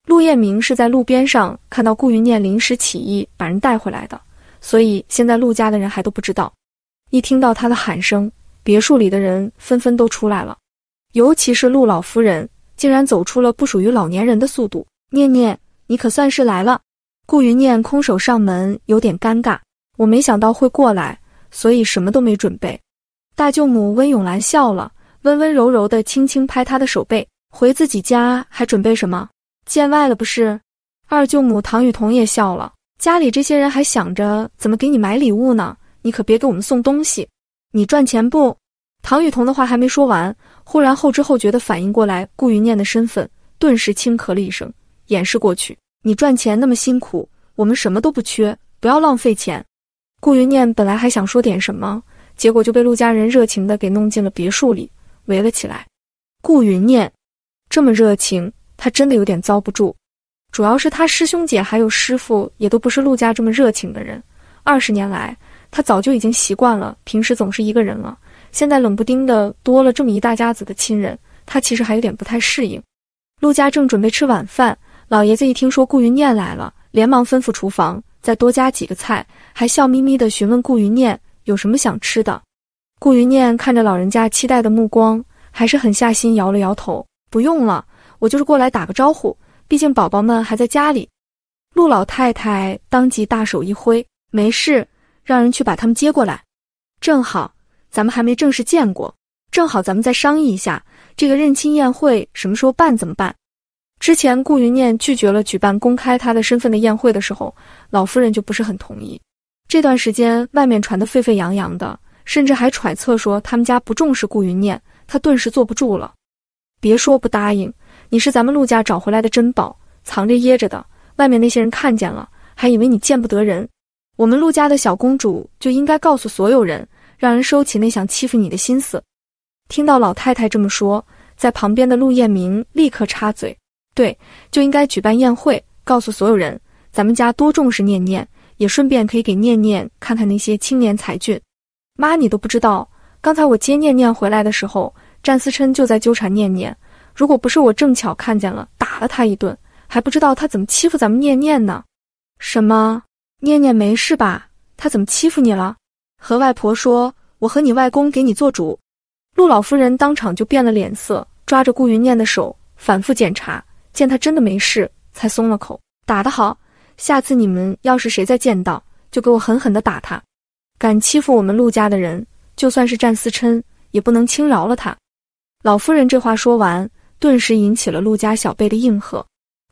陆晏明是在路边上看到顾云念临时起意把人带回来的，所以现在陆家的人还都不知道。一听到他的喊声。别墅里的人纷纷都出来了，尤其是陆老夫人，竟然走出了不属于老年人的速度。念念，你可算是来了。顾云念空手上门，有点尴尬。我没想到会过来，所以什么都没准备。大舅母温永兰笑了，温温柔柔的轻轻拍她的手背。回自己家还准备什么？见外了不是？二舅母唐雨桐也笑了。家里这些人还想着怎么给你买礼物呢，你可别给我们送东西。你赚钱不？唐雨桐的话还没说完，忽然后知后觉的反应过来顾云念的身份，顿时轻咳了一声，掩饰过去。你赚钱那么辛苦，我们什么都不缺，不要浪费钱。顾云念本来还想说点什么，结果就被陆家人热情的给弄进了别墅里，围了起来。顾云念这么热情，他真的有点遭不住。主要是他师兄姐还有师傅也都不是陆家这么热情的人，二十年来。他早就已经习惯了，平时总是一个人了。现在冷不丁的多了这么一大家子的亲人，他其实还有点不太适应。陆家正准备吃晚饭，老爷子一听说顾云念来了，连忙吩咐厨房再多加几个菜，还笑眯眯的询问顾云念有什么想吃的。顾云念看着老人家期待的目光，还是很下心摇了摇头，不用了，我就是过来打个招呼，毕竟宝宝们还在家里。陆老太太当即大手一挥，没事。让人去把他们接过来，正好咱们还没正式见过，正好咱们再商议一下这个认亲宴会什么时候办，怎么办？之前顾云念拒绝了举办公开他的身份的宴会的时候，老夫人就不是很同意。这段时间外面传的沸沸扬扬的，甚至还揣测说他们家不重视顾云念，他顿时坐不住了。别说不答应，你是咱们陆家找回来的珍宝，藏着掖着的，外面那些人看见了，还以为你见不得人。我们陆家的小公主就应该告诉所有人，让人收起那想欺负你的心思。听到老太太这么说，在旁边的陆晏明立刻插嘴：“对，就应该举办宴会，告诉所有人，咱们家多重视念念，也顺便可以给念念看看那些青年才俊。”妈，你都不知道，刚才我接念念回来的时候，战思琛就在纠缠念念。如果不是我正巧看见了，打了他一顿，还不知道他怎么欺负咱们念念呢。什么？念念没事吧？他怎么欺负你了？和外婆说，我和你外公给你做主。陆老夫人当场就变了脸色，抓着顾云念的手反复检查，见她真的没事，才松了口。打得好，下次你们要是谁再见到，就给我狠狠地打他！敢欺负我们陆家的人，就算是战思琛，也不能轻饶了他。老夫人这话说完，顿时引起了陆家小辈的应和。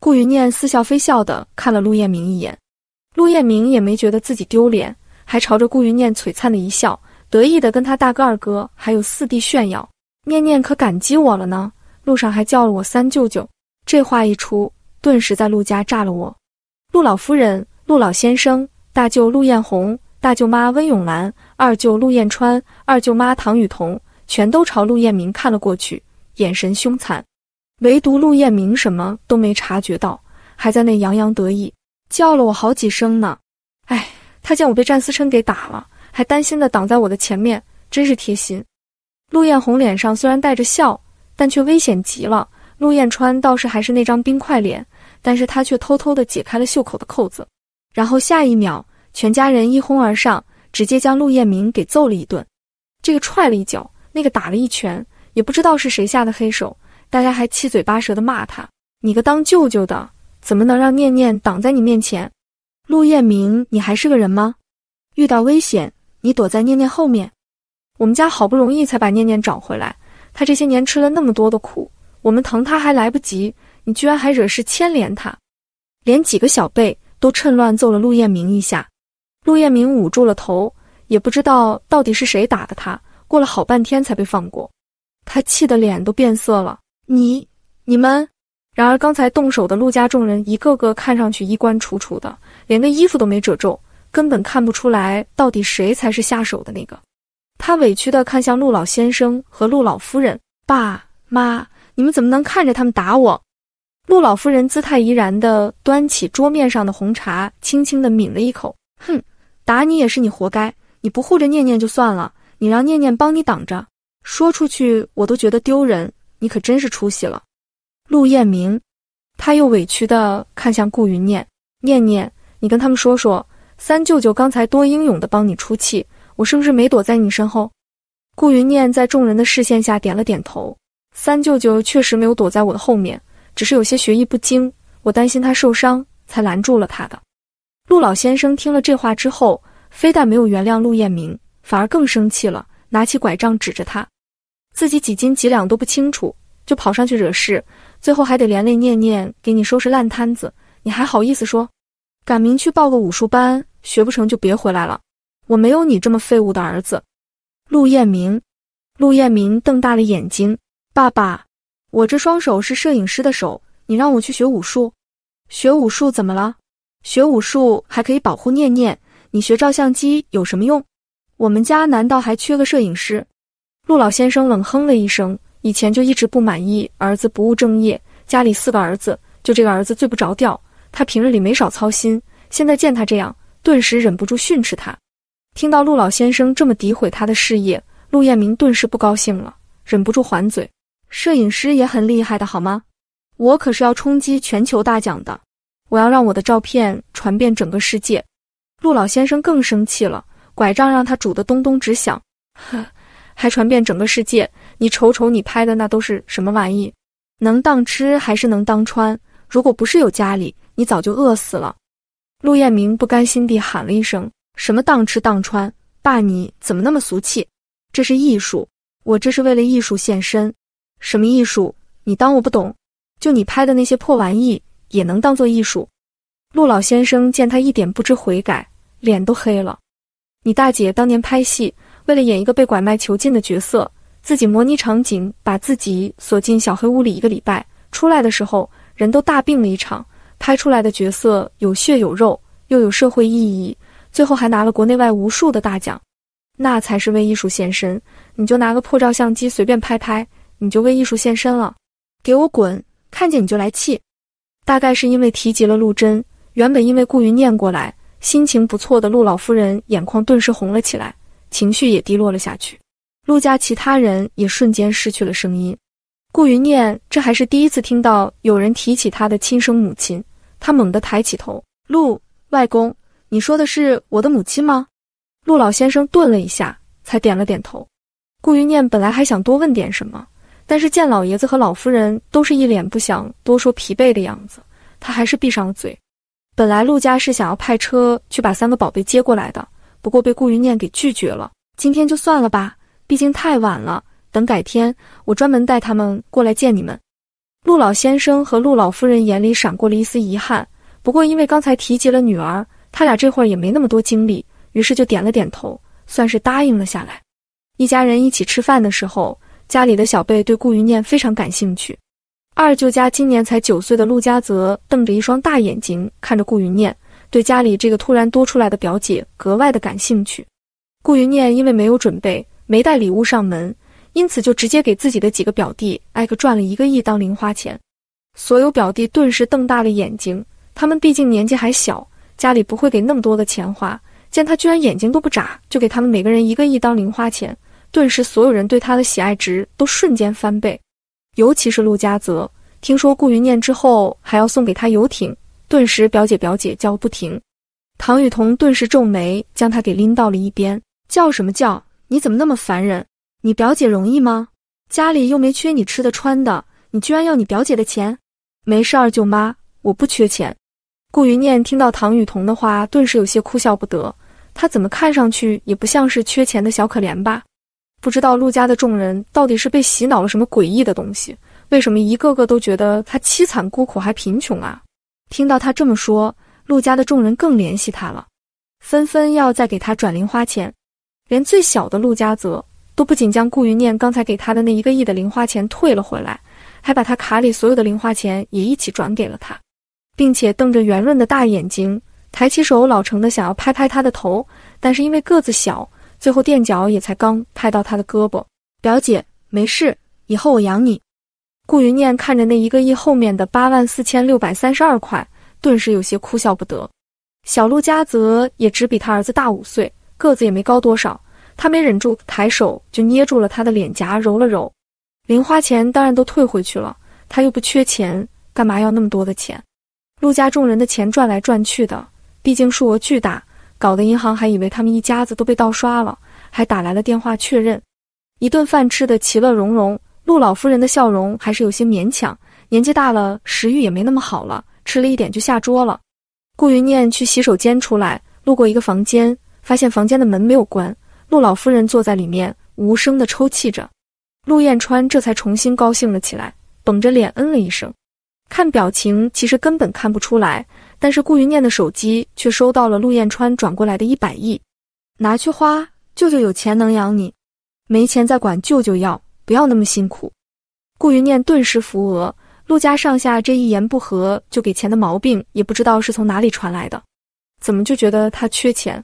顾云念似笑非笑地看了陆彦明一眼。陆雁明也没觉得自己丢脸，还朝着顾云念璀璨的一笑，得意的跟他大哥、二哥还有四弟炫耀：“念念可感激我了呢，路上还叫了我三舅舅。”这话一出，顿时在陆家炸了。我，陆老夫人、陆老先生、大舅陆雁红、大舅妈温永兰、二舅陆雁川、二舅妈唐雨桐，全都朝陆雁明看了过去，眼神凶残。唯独陆雁明什么都没察觉到，还在那洋洋得意。叫了我好几声呢，哎，他见我被战思琛给打了，还担心的挡在我的前面，真是贴心。陆艳红脸上虽然带着笑，但却危险极了。陆艳川倒是还是那张冰块脸，但是他却偷偷的解开了袖口的扣子。然后下一秒，全家人一哄而上，直接将陆艳明给揍了一顿。这个踹了一脚，那个打了一拳，也不知道是谁下的黑手，大家还七嘴八舌的骂他：“你个当舅舅的！”怎么能让念念挡在你面前，陆雁明，你还是个人吗？遇到危险你躲在念念后面，我们家好不容易才把念念找回来，他这些年吃了那么多的苦，我们疼他还来不及，你居然还惹事牵连他，连几个小辈都趁乱揍了陆雁明一下，陆雁明捂住了头，也不知道到底是谁打的他，过了好半天才被放过，他气得脸都变色了，你你们。然而，刚才动手的陆家众人一个个看上去衣冠楚楚的，连个衣服都没褶皱，根本看不出来到底谁才是下手的那个。他委屈地看向陆老先生和陆老夫人：“爸妈，你们怎么能看着他们打我？”陆老夫人姿态怡然地端起桌面上的红茶，轻轻地抿了一口：“哼，打你也是你活该。你不护着念念就算了，你让念念帮你挡着，说出去我都觉得丢人。你可真是出息了。”陆雁明。他又委屈的看向顾云念，念念，你跟他们说说，三舅舅刚才多英勇的帮你出气，我是不是没躲在你身后？顾云念在众人的视线下点了点头，三舅舅确实没有躲在我的后面，只是有些学艺不精，我担心他受伤才拦住了他的。陆老先生听了这话之后，非但没有原谅陆雁明，反而更生气了，拿起拐杖指着他，自己几斤几两都不清楚，就跑上去惹事。最后还得连累念念给你收拾烂摊子，你还好意思说？赶明去报个武术班，学不成就别回来了。我没有你这么废物的儿子。陆彦明，陆彦明瞪大了眼睛：“爸爸，我这双手是摄影师的手，你让我去学武术？学武术怎么了？学武术还可以保护念念。你学照相机有什么用？我们家难道还缺个摄影师？”陆老先生冷哼了一声。以前就一直不满意儿子不务正业，家里四个儿子，就这个儿子最不着调。他平日里没少操心，现在见他这样，顿时忍不住训斥他。听到陆老先生这么诋毁他的事业，陆彦明顿时不高兴了，忍不住还嘴：“摄影师也很厉害的好吗？我可是要冲击全球大奖的，我要让我的照片传遍整个世界。”陆老先生更生气了，拐杖让他拄得咚咚直响，呵，还传遍整个世界。你瞅瞅，你拍的那都是什么玩意？能当吃还是能当穿？如果不是有家里，你早就饿死了。陆彦明不甘心地喊了一声：“什么当吃当穿？爸，你怎么那么俗气？这是艺术，我这是为了艺术献身。什么艺术？你当我不懂？就你拍的那些破玩意也能当做艺术？”陆老先生见他一点不知悔改，脸都黑了。你大姐当年拍戏，为了演一个被拐卖囚禁的角色。自己模拟场景，把自己锁进小黑屋里一个礼拜，出来的时候人都大病了一场。拍出来的角色有血有肉，又有社会意义，最后还拿了国内外无数的大奖，那才是为艺术献身。你就拿个破照相机随便拍拍，你就为艺术献身了？给我滚！看见你就来气。大概是因为提及了陆贞，原本因为顾云念过来心情不错的陆老夫人眼眶顿时红了起来，情绪也低落了下去。陆家其他人也瞬间失去了声音。顾云念，这还是第一次听到有人提起他的亲生母亲。他猛地抬起头：“陆外公，你说的是我的母亲吗？”陆老先生顿了一下，才点了点头。顾云念本来还想多问点什么，但是见老爷子和老夫人都是一脸不想多说、疲惫的样子，他还是闭上了嘴。本来陆家是想要派车去把三个宝贝接过来的，不过被顾云念给拒绝了。今天就算了吧。毕竟太晚了，等改天我专门带他们过来见你们。陆老先生和陆老夫人眼里闪过了一丝遗憾，不过因为刚才提及了女儿，他俩这会儿也没那么多精力，于是就点了点头，算是答应了下来。一家人一起吃饭的时候，家里的小贝对顾云念非常感兴趣。二舅家今年才九岁的陆嘉泽瞪着一双大眼睛看着顾云念，对家里这个突然多出来的表姐格外的感兴趣。顾云念因为没有准备。没带礼物上门，因此就直接给自己的几个表弟挨个赚了一个亿当零花钱。所有表弟顿时瞪大了眼睛，他们毕竟年纪还小，家里不会给那么多的钱花。见他居然眼睛都不眨就给他们每个人一个亿当零花钱，顿时所有人对他的喜爱值都瞬间翻倍。尤其是陆嘉泽，听说顾云念之后还要送给他游艇，顿时表姐表姐叫个不停。唐雨桐顿时皱眉，将他给拎到了一边，叫什么叫？你怎么那么烦人？你表姐容易吗？家里又没缺你吃的穿的，你居然要你表姐的钱？没事儿，舅妈，我不缺钱。顾云念听到唐雨桐的话，顿时有些哭笑不得。他怎么看上去也不像是缺钱的小可怜吧？不知道陆家的众人到底是被洗脑了什么诡异的东西，为什么一个个都觉得他凄惨孤苦还贫穷啊？听到他这么说，陆家的众人更怜惜他了，纷纷要再给他转零花钱。连最小的陆嘉泽都不仅将顾云念刚才给他的那一个亿的零花钱退了回来，还把他卡里所有的零花钱也一起转给了他，并且瞪着圆润的大眼睛，抬起手老成的想要拍拍他的头，但是因为个子小，最后垫脚也才刚拍到他的胳膊。表姐，没事，以后我养你。顾云念看着那一个亿后面的八万四千六百三十二块，顿时有些哭笑不得。小陆嘉泽也只比他儿子大五岁，个子也没高多少。他没忍住，抬手就捏住了他的脸颊，揉了揉。零花钱当然都退回去了，他又不缺钱，干嘛要那么多的钱？陆家众人的钱赚来赚去的，毕竟数额巨大，搞得银行还以为他们一家子都被盗刷了，还打来了电话确认。一顿饭吃的其乐融融，陆老夫人的笑容还是有些勉强，年纪大了，食欲也没那么好了，吃了一点就下桌了。顾云念去洗手间出来，路过一个房间，发现房间的门没有关。陆老夫人坐在里面，无声的抽泣着。陆燕川这才重新高兴了起来，绷着脸嗯了一声。看表情，其实根本看不出来。但是顾云念的手机却收到了陆燕川转过来的一百亿，拿去花。舅舅有钱能养你，没钱再管舅舅要，不要那么辛苦。顾云念顿时扶额，陆家上下这一言不合就给钱的毛病，也不知道是从哪里传来的，怎么就觉得他缺钱？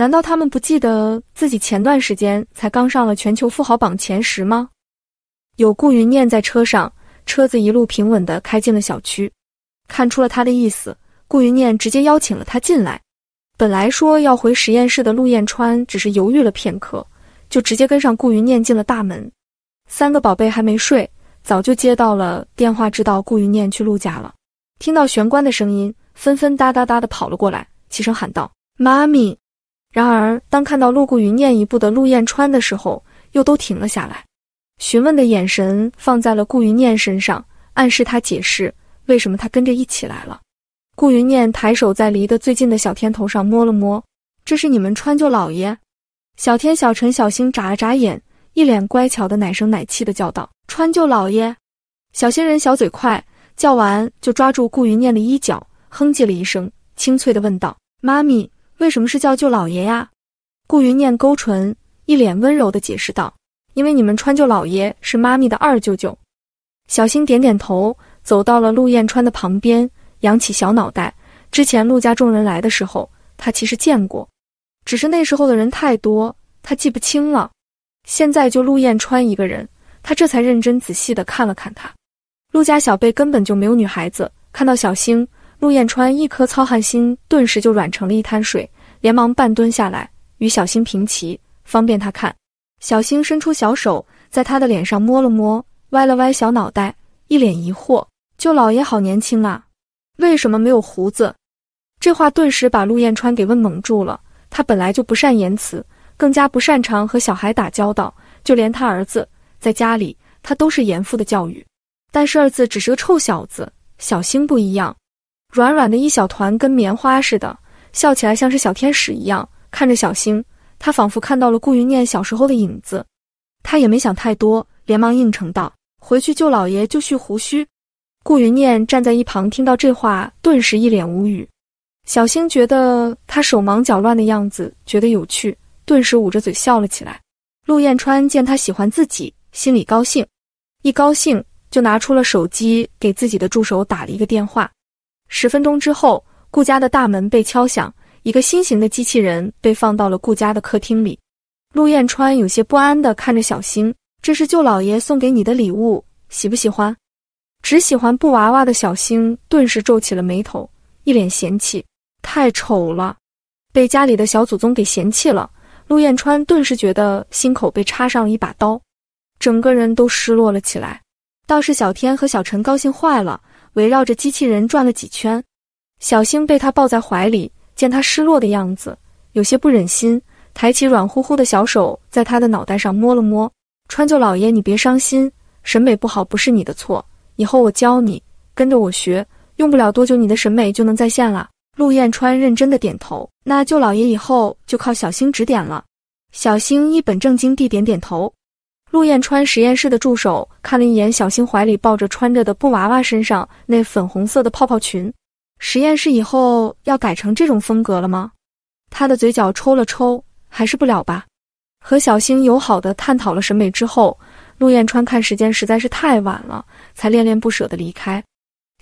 难道他们不记得自己前段时间才刚上了全球富豪榜前十吗？有顾云念在车上，车子一路平稳的开进了小区。看出了他的意思，顾云念直接邀请了他进来。本来说要回实验室的陆燕川，只是犹豫了片刻，就直接跟上顾云念进了大门。三个宝贝还没睡，早就接到了电话，知道顾云念去陆家了。听到玄关的声音，纷纷哒哒哒的跑了过来，齐声喊道：“妈咪！”然而，当看到路顾云念一步的陆燕川的时候，又都停了下来，询问的眼神放在了顾云念身上，暗示他解释为什么他跟着一起来了。顾云念抬手在离得最近的小天头上摸了摸，这是你们川舅老爷。小天、小陈、小星眨了眨眼，一脸乖巧的奶声奶气的叫道：“川舅老爷。”小星人小嘴快，叫完就抓住顾云念的衣角，哼唧了一声，清脆的问道：“妈咪。”为什么是叫舅老爷呀？顾云念勾唇，一脸温柔的解释道：“因为你们川舅老爷是妈咪的二舅舅。”小星点点头，走到了陆燕川的旁边，扬起小脑袋。之前陆家众人来的时候，他其实见过，只是那时候的人太多，他记不清了。现在就陆燕川一个人，他这才认真仔细的看了看他。陆家小辈根本就没有女孩子，看到小星。陆燕川一颗糙汉心顿时就软成了一滩水，连忙半蹲下来与小星平齐，方便他看。小星伸出小手在他的脸上摸了摸，歪了歪小脑袋，一脸疑惑：“舅老爷好年轻啊，为什么没有胡子？”这话顿时把陆燕川给问蒙住了。他本来就不善言辞，更加不擅长和小孩打交道，就连他儿子在家里，他都是严父的教育。但是儿子只是个臭小子，小星不一样。软软的一小团，跟棉花似的，笑起来像是小天使一样。看着小星，他仿佛看到了顾云念小时候的影子。他也没想太多，连忙应承道：“回去救老爷就续胡须。”顾云念站在一旁，听到这话，顿时一脸无语。小星觉得他手忙脚乱的样子，觉得有趣，顿时捂着嘴笑了起来。陆燕川见他喜欢自己，心里高兴，一高兴就拿出了手机，给自己的助手打了一个电话。十分钟之后，顾家的大门被敲响，一个新型的机器人被放到了顾家的客厅里。陆燕川有些不安的看着小星，这是舅老爷送给你的礼物，喜不喜欢？只喜欢布娃娃的小星顿时皱起了眉头，一脸嫌弃，太丑了，被家里的小祖宗给嫌弃了。陆燕川顿时觉得心口被插上了一把刀，整个人都失落了起来。倒是小天和小陈高兴坏了。围绕着机器人转了几圈，小星被他抱在怀里，见他失落的样子，有些不忍心，抬起软乎乎的小手，在他的脑袋上摸了摸。川舅老爷，你别伤心，审美不好不是你的错，以后我教你，跟着我学，用不了多久你的审美就能在线了。陆燕川认真的点头，那舅老爷以后就靠小星指点了。小星一本正经地点点头。陆燕川实验室的助手看了一眼小星怀里抱着穿着的布娃娃身上那粉红色的泡泡裙，实验室以后要改成这种风格了吗？他的嘴角抽了抽，还是不了吧。和小星友好的探讨了审美之后，陆燕川看时间实在是太晚了，才恋恋不舍的离开。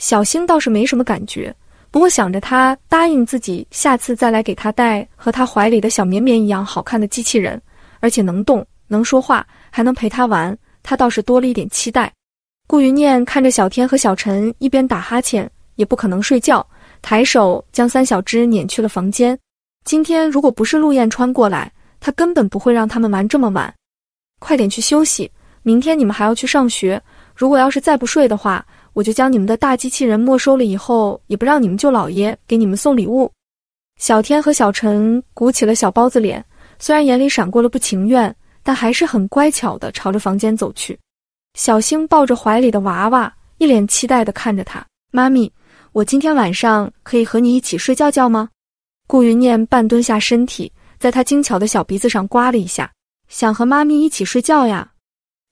小星倒是没什么感觉，不过想着他答应自己下次再来给他带和他怀里的小绵绵一样好看的机器人，而且能动。能说话，还能陪他玩，他倒是多了一点期待。顾云念看着小天和小陈一边打哈欠，也不可能睡觉，抬手将三小只撵去了房间。今天如果不是陆燕穿过来，他根本不会让他们玩这么晚。快点去休息，明天你们还要去上学。如果要是再不睡的话，我就将你们的大机器人没收了，以后也不让你们舅姥爷给你们送礼物。小天和小陈鼓起了小包子脸，虽然眼里闪过了不情愿。但还是很乖巧的朝着房间走去，小星抱着怀里的娃娃，一脸期待的看着他。妈咪，我今天晚上可以和你一起睡觉觉吗？顾云念半蹲下身体，在他精巧的小鼻子上刮了一下，想和妈咪一起睡觉呀。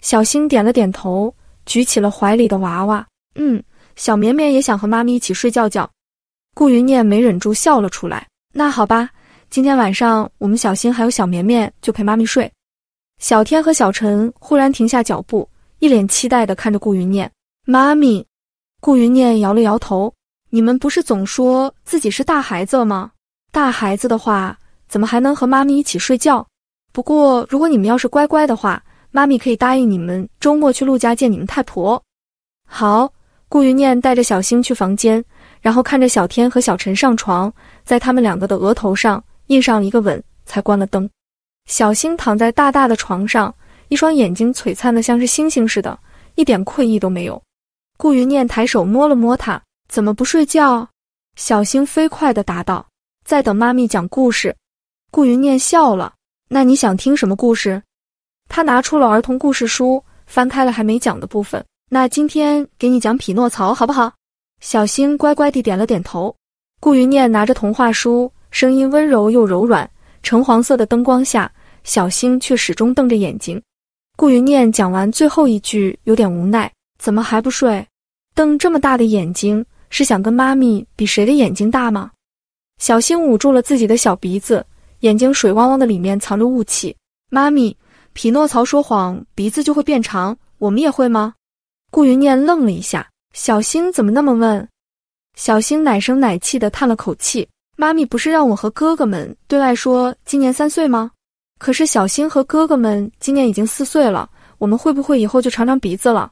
小星点了点头，举起了怀里的娃娃。嗯，小绵绵也想和妈咪一起睡觉觉。顾云念没忍住笑了出来。那好吧，今天晚上我们小星还有小绵绵就陪妈咪睡。小天和小陈忽然停下脚步，一脸期待地看着顾云念妈咪。顾云念摇了摇头：“你们不是总说自己是大孩子吗？大孩子的话，怎么还能和妈咪一起睡觉？不过，如果你们要是乖乖的话，妈咪可以答应你们周末去陆家见你们太婆。”好，顾云念带着小星去房间，然后看着小天和小陈上床，在他们两个的额头上印上了一个吻，才关了灯。小星躺在大大的床上，一双眼睛璀璨的像是星星似的，一点困意都没有。顾云念抬手摸了摸他，怎么不睡觉？小星飞快的答道：“在等妈咪讲故事。”顾云念笑了：“那你想听什么故事？”他拿出了儿童故事书，翻开了还没讲的部分：“那今天给你讲匹诺曹好不好？”小星乖乖地点了点头。顾云念拿着童话书，声音温柔又柔软，橙黄色的灯光下。小星却始终瞪着眼睛。顾云念讲完最后一句，有点无奈：“怎么还不睡？瞪这么大的眼睛，是想跟妈咪比谁的眼睛大吗？”小星捂住了自己的小鼻子，眼睛水汪汪的，里面藏着雾气。妈咪，匹诺曹说谎鼻子就会变长，我们也会吗？顾云念愣了一下：“小星怎么那么问？”小星奶声奶气地叹了口气：“妈咪不是让我和哥哥们对外说今年三岁吗？”可是小星和哥哥们今年已经四岁了，我们会不会以后就长长鼻子了？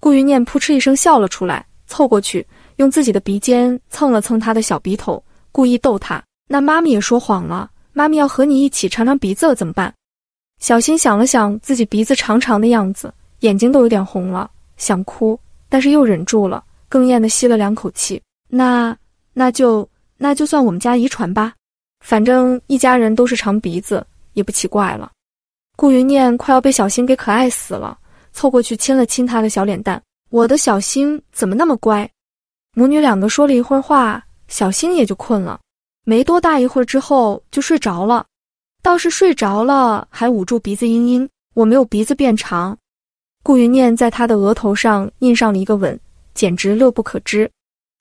顾云念扑哧一声笑了出来，凑过去用自己的鼻尖蹭了蹭他的小鼻头，故意逗他。那妈咪也说谎了，妈咪要和你一起长长鼻子了，怎么办？小星想了想自己鼻子长长的样子，眼睛都有点红了，想哭，但是又忍住了，更咽的吸了两口气。那那就那就算我们家遗传吧，反正一家人都是长鼻子。也不奇怪了，顾云念快要被小新给可爱死了，凑过去亲了亲他的小脸蛋。我的小新怎么那么乖？母女两个说了一会儿话，小新也就困了，没多大一会儿之后就睡着了。倒是睡着了还捂住鼻子嘤嘤，我没有鼻子变长。顾云念在他的额头上印上了一个吻，简直乐不可支。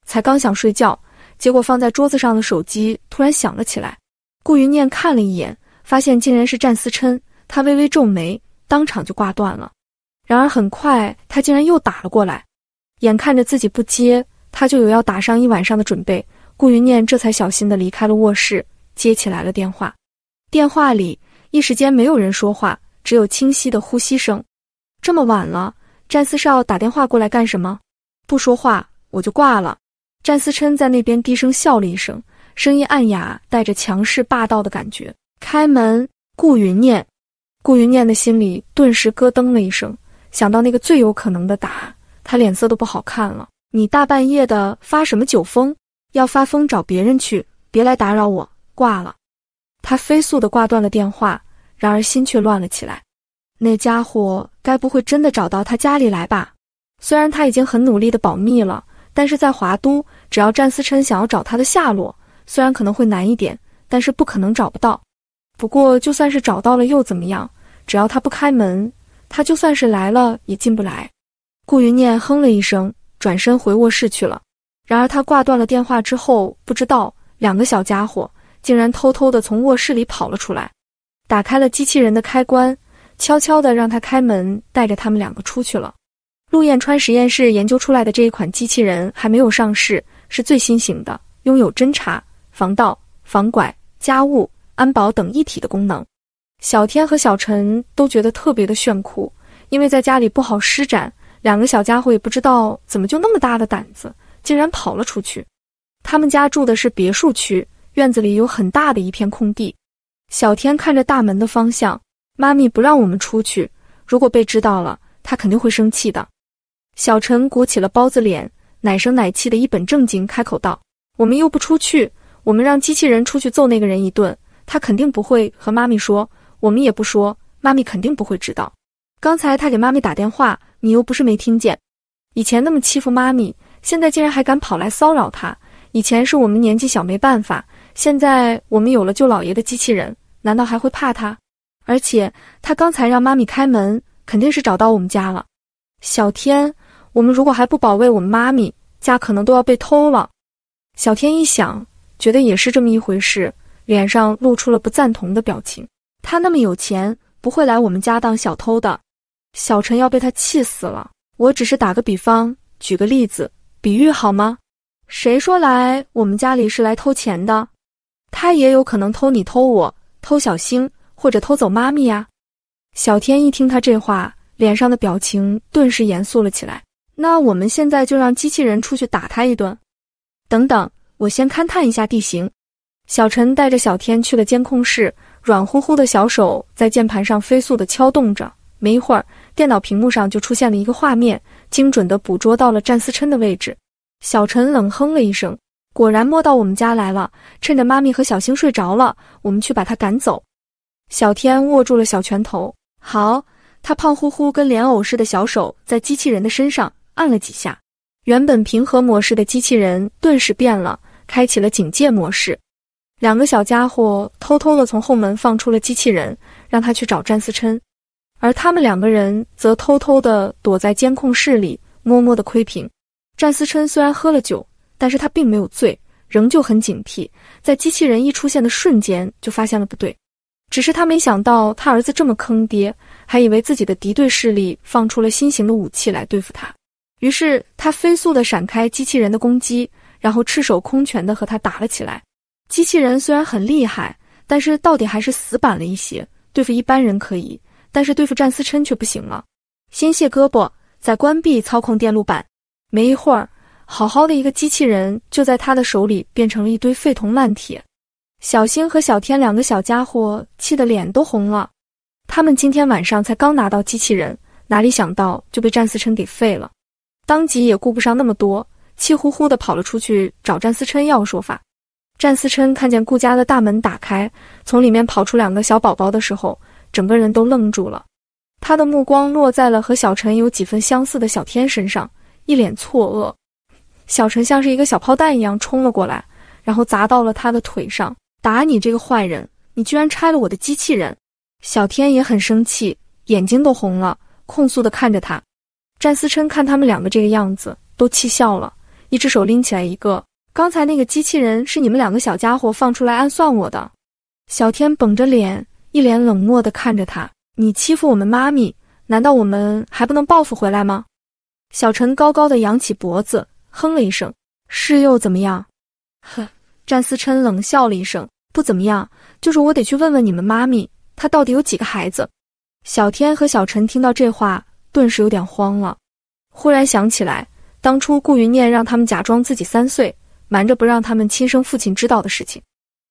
才刚想睡觉，结果放在桌子上的手机突然响了起来。顾云念看了一眼。发现竟然是战思琛，他微微皱眉，当场就挂断了。然而很快，他竟然又打了过来。眼看着自己不接，他就有要打上一晚上的准备。顾云念这才小心地离开了卧室，接起来了电话。电话里一时间没有人说话，只有清晰的呼吸声。这么晚了，战四少打电话过来干什么？不说话我就挂了。战思琛在那边低声笑了一声，声音暗哑，带着强势霸道的感觉。开门，顾云念。顾云念的心里顿时咯噔了一声，想到那个最有可能的答案，他脸色都不好看了。你大半夜的发什么酒疯？要发疯找别人去，别来打扰我，挂了。他飞速的挂断了电话，然而心却乱了起来。那家伙该不会真的找到他家里来吧？虽然他已经很努力的保密了，但是在华都，只要战思琛想要找他的下落，虽然可能会难一点，但是不可能找不到。不过，就算是找到了又怎么样？只要他不开门，他就算是来了也进不来。顾云念哼了一声，转身回卧室去了。然而，他挂断了电话之后，不知道两个小家伙竟然偷偷的从卧室里跑了出来，打开了机器人的开关，悄悄的让他开门，带着他们两个出去了。陆燕川实验室研究出来的这一款机器人还没有上市，是最新型的，拥有侦查、防盗、防拐、家务。安保等一体的功能，小天和小陈都觉得特别的炫酷，因为在家里不好施展。两个小家伙也不知道怎么就那么大的胆子，竟然跑了出去。他们家住的是别墅区，院子里有很大的一片空地。小天看着大门的方向，妈咪不让我们出去，如果被知道了，他肯定会生气的。小陈鼓起了包子脸，奶声奶气的一本正经开口道：“我们又不出去，我们让机器人出去揍那个人一顿。”他肯定不会和妈咪说，我们也不说，妈咪肯定不会知道。刚才他给妈咪打电话，你又不是没听见。以前那么欺负妈咪，现在竟然还敢跑来骚扰她。以前是我们年纪小没办法，现在我们有了救老爷的机器人，难道还会怕他？而且他刚才让妈咪开门，肯定是找到我们家了。小天，我们如果还不保卫我们妈咪家，可能都要被偷了。小天一想，觉得也是这么一回事。脸上露出了不赞同的表情。他那么有钱，不会来我们家当小偷的。小陈要被他气死了。我只是打个比方，举个例子，比喻好吗？谁说来我们家里是来偷钱的？他也有可能偷你，偷我，偷小星，或者偷走妈咪呀！小天一听他这话，脸上的表情顿时严肃了起来。那我们现在就让机器人出去打他一顿。等等，我先勘探一下地形。小陈带着小天去了监控室，软乎乎的小手在键盘上飞速地敲动着，没一会儿，电脑屏幕上就出现了一个画面，精准地捕捉到了战思琛的位置。小陈冷哼了一声，果然摸到我们家来了。趁着妈咪和小星睡着了，我们去把他赶走。小天握住了小拳头，好，他胖乎乎跟莲藕似的小手在机器人的身上按了几下，原本平和模式的机器人顿时变了，开启了警戒模式。两个小家伙偷偷的从后门放出了机器人，让他去找战思琛，而他们两个人则偷偷的躲在监控室里，默默的窥屏。战思琛虽然喝了酒，但是他并没有醉，仍旧很警惕，在机器人一出现的瞬间就发现了不对。只是他没想到他儿子这么坑爹，还以为自己的敌对势力放出了新型的武器来对付他，于是他飞速的闪开机器人的攻击，然后赤手空拳的和他打了起来。机器人虽然很厉害，但是到底还是死板了一些。对付一般人可以，但是对付战思琛却不行了。先卸胳膊，再关闭操控电路板。没一会儿，好好的一个机器人就在他的手里变成了一堆废铜烂铁。小星和小天两个小家伙气得脸都红了。他们今天晚上才刚拿到机器人，哪里想到就被战思琛给废了？当即也顾不上那么多，气呼呼的跑了出去找战思琛要说法。战思琛看见顾家的大门打开，从里面跑出两个小宝宝的时候，整个人都愣住了。他的目光落在了和小陈有几分相似的小天身上，一脸错愕。小陈像是一个小炮弹一样冲了过来，然后砸到了他的腿上。打你这个坏人！你居然拆了我的机器人！小天也很生气，眼睛都红了，控诉的看着他。战思琛看他们两个这个样子，都气笑了，一只手拎起来一个。刚才那个机器人是你们两个小家伙放出来暗算我的。小天绷着脸，一脸冷漠的看着他。你欺负我们妈咪，难道我们还不能报复回来吗？小陈高高的扬起脖子，哼了一声。是又怎么样？呵，詹思琛冷笑了一声。不怎么样，就是我得去问问你们妈咪，她到底有几个孩子。小天和小陈听到这话，顿时有点慌了。忽然想起来，当初顾云念让他们假装自己三岁。瞒着不让他们亲生父亲知道的事情，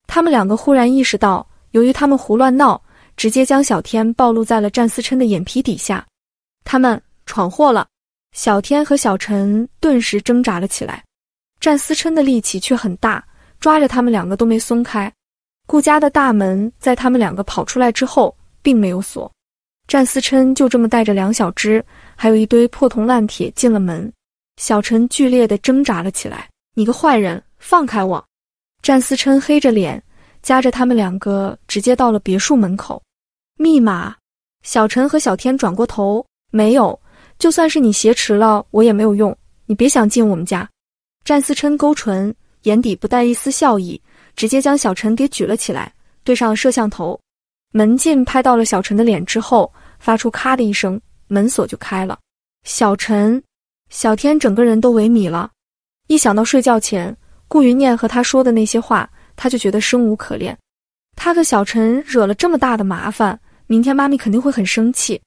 他们两个忽然意识到，由于他们胡乱闹，直接将小天暴露在了战思琛的眼皮底下，他们闯祸了。小天和小陈顿时挣扎了起来，战思琛的力气却很大，抓着他们两个都没松开。顾家的大门在他们两个跑出来之后并没有锁，战思琛就这么带着梁小芝，还有一堆破铜烂铁进了门。小陈剧烈的挣扎了起来。你个坏人，放开我！战思琛黑着脸，夹着他们两个直接到了别墅门口。密码，小陈和小天转过头，没有。就算是你挟持了我也没有用，你别想进我们家！战思琛勾唇，眼底不带一丝笑意，直接将小陈给举了起来，对上摄像头，门禁拍到了小陈的脸之后，发出咔的一声，门锁就开了。小陈、小天整个人都萎靡了。一想到睡觉前顾云念和他说的那些话，他就觉得生无可恋。他和小陈惹了这么大的麻烦，明天妈咪肯定会很生气。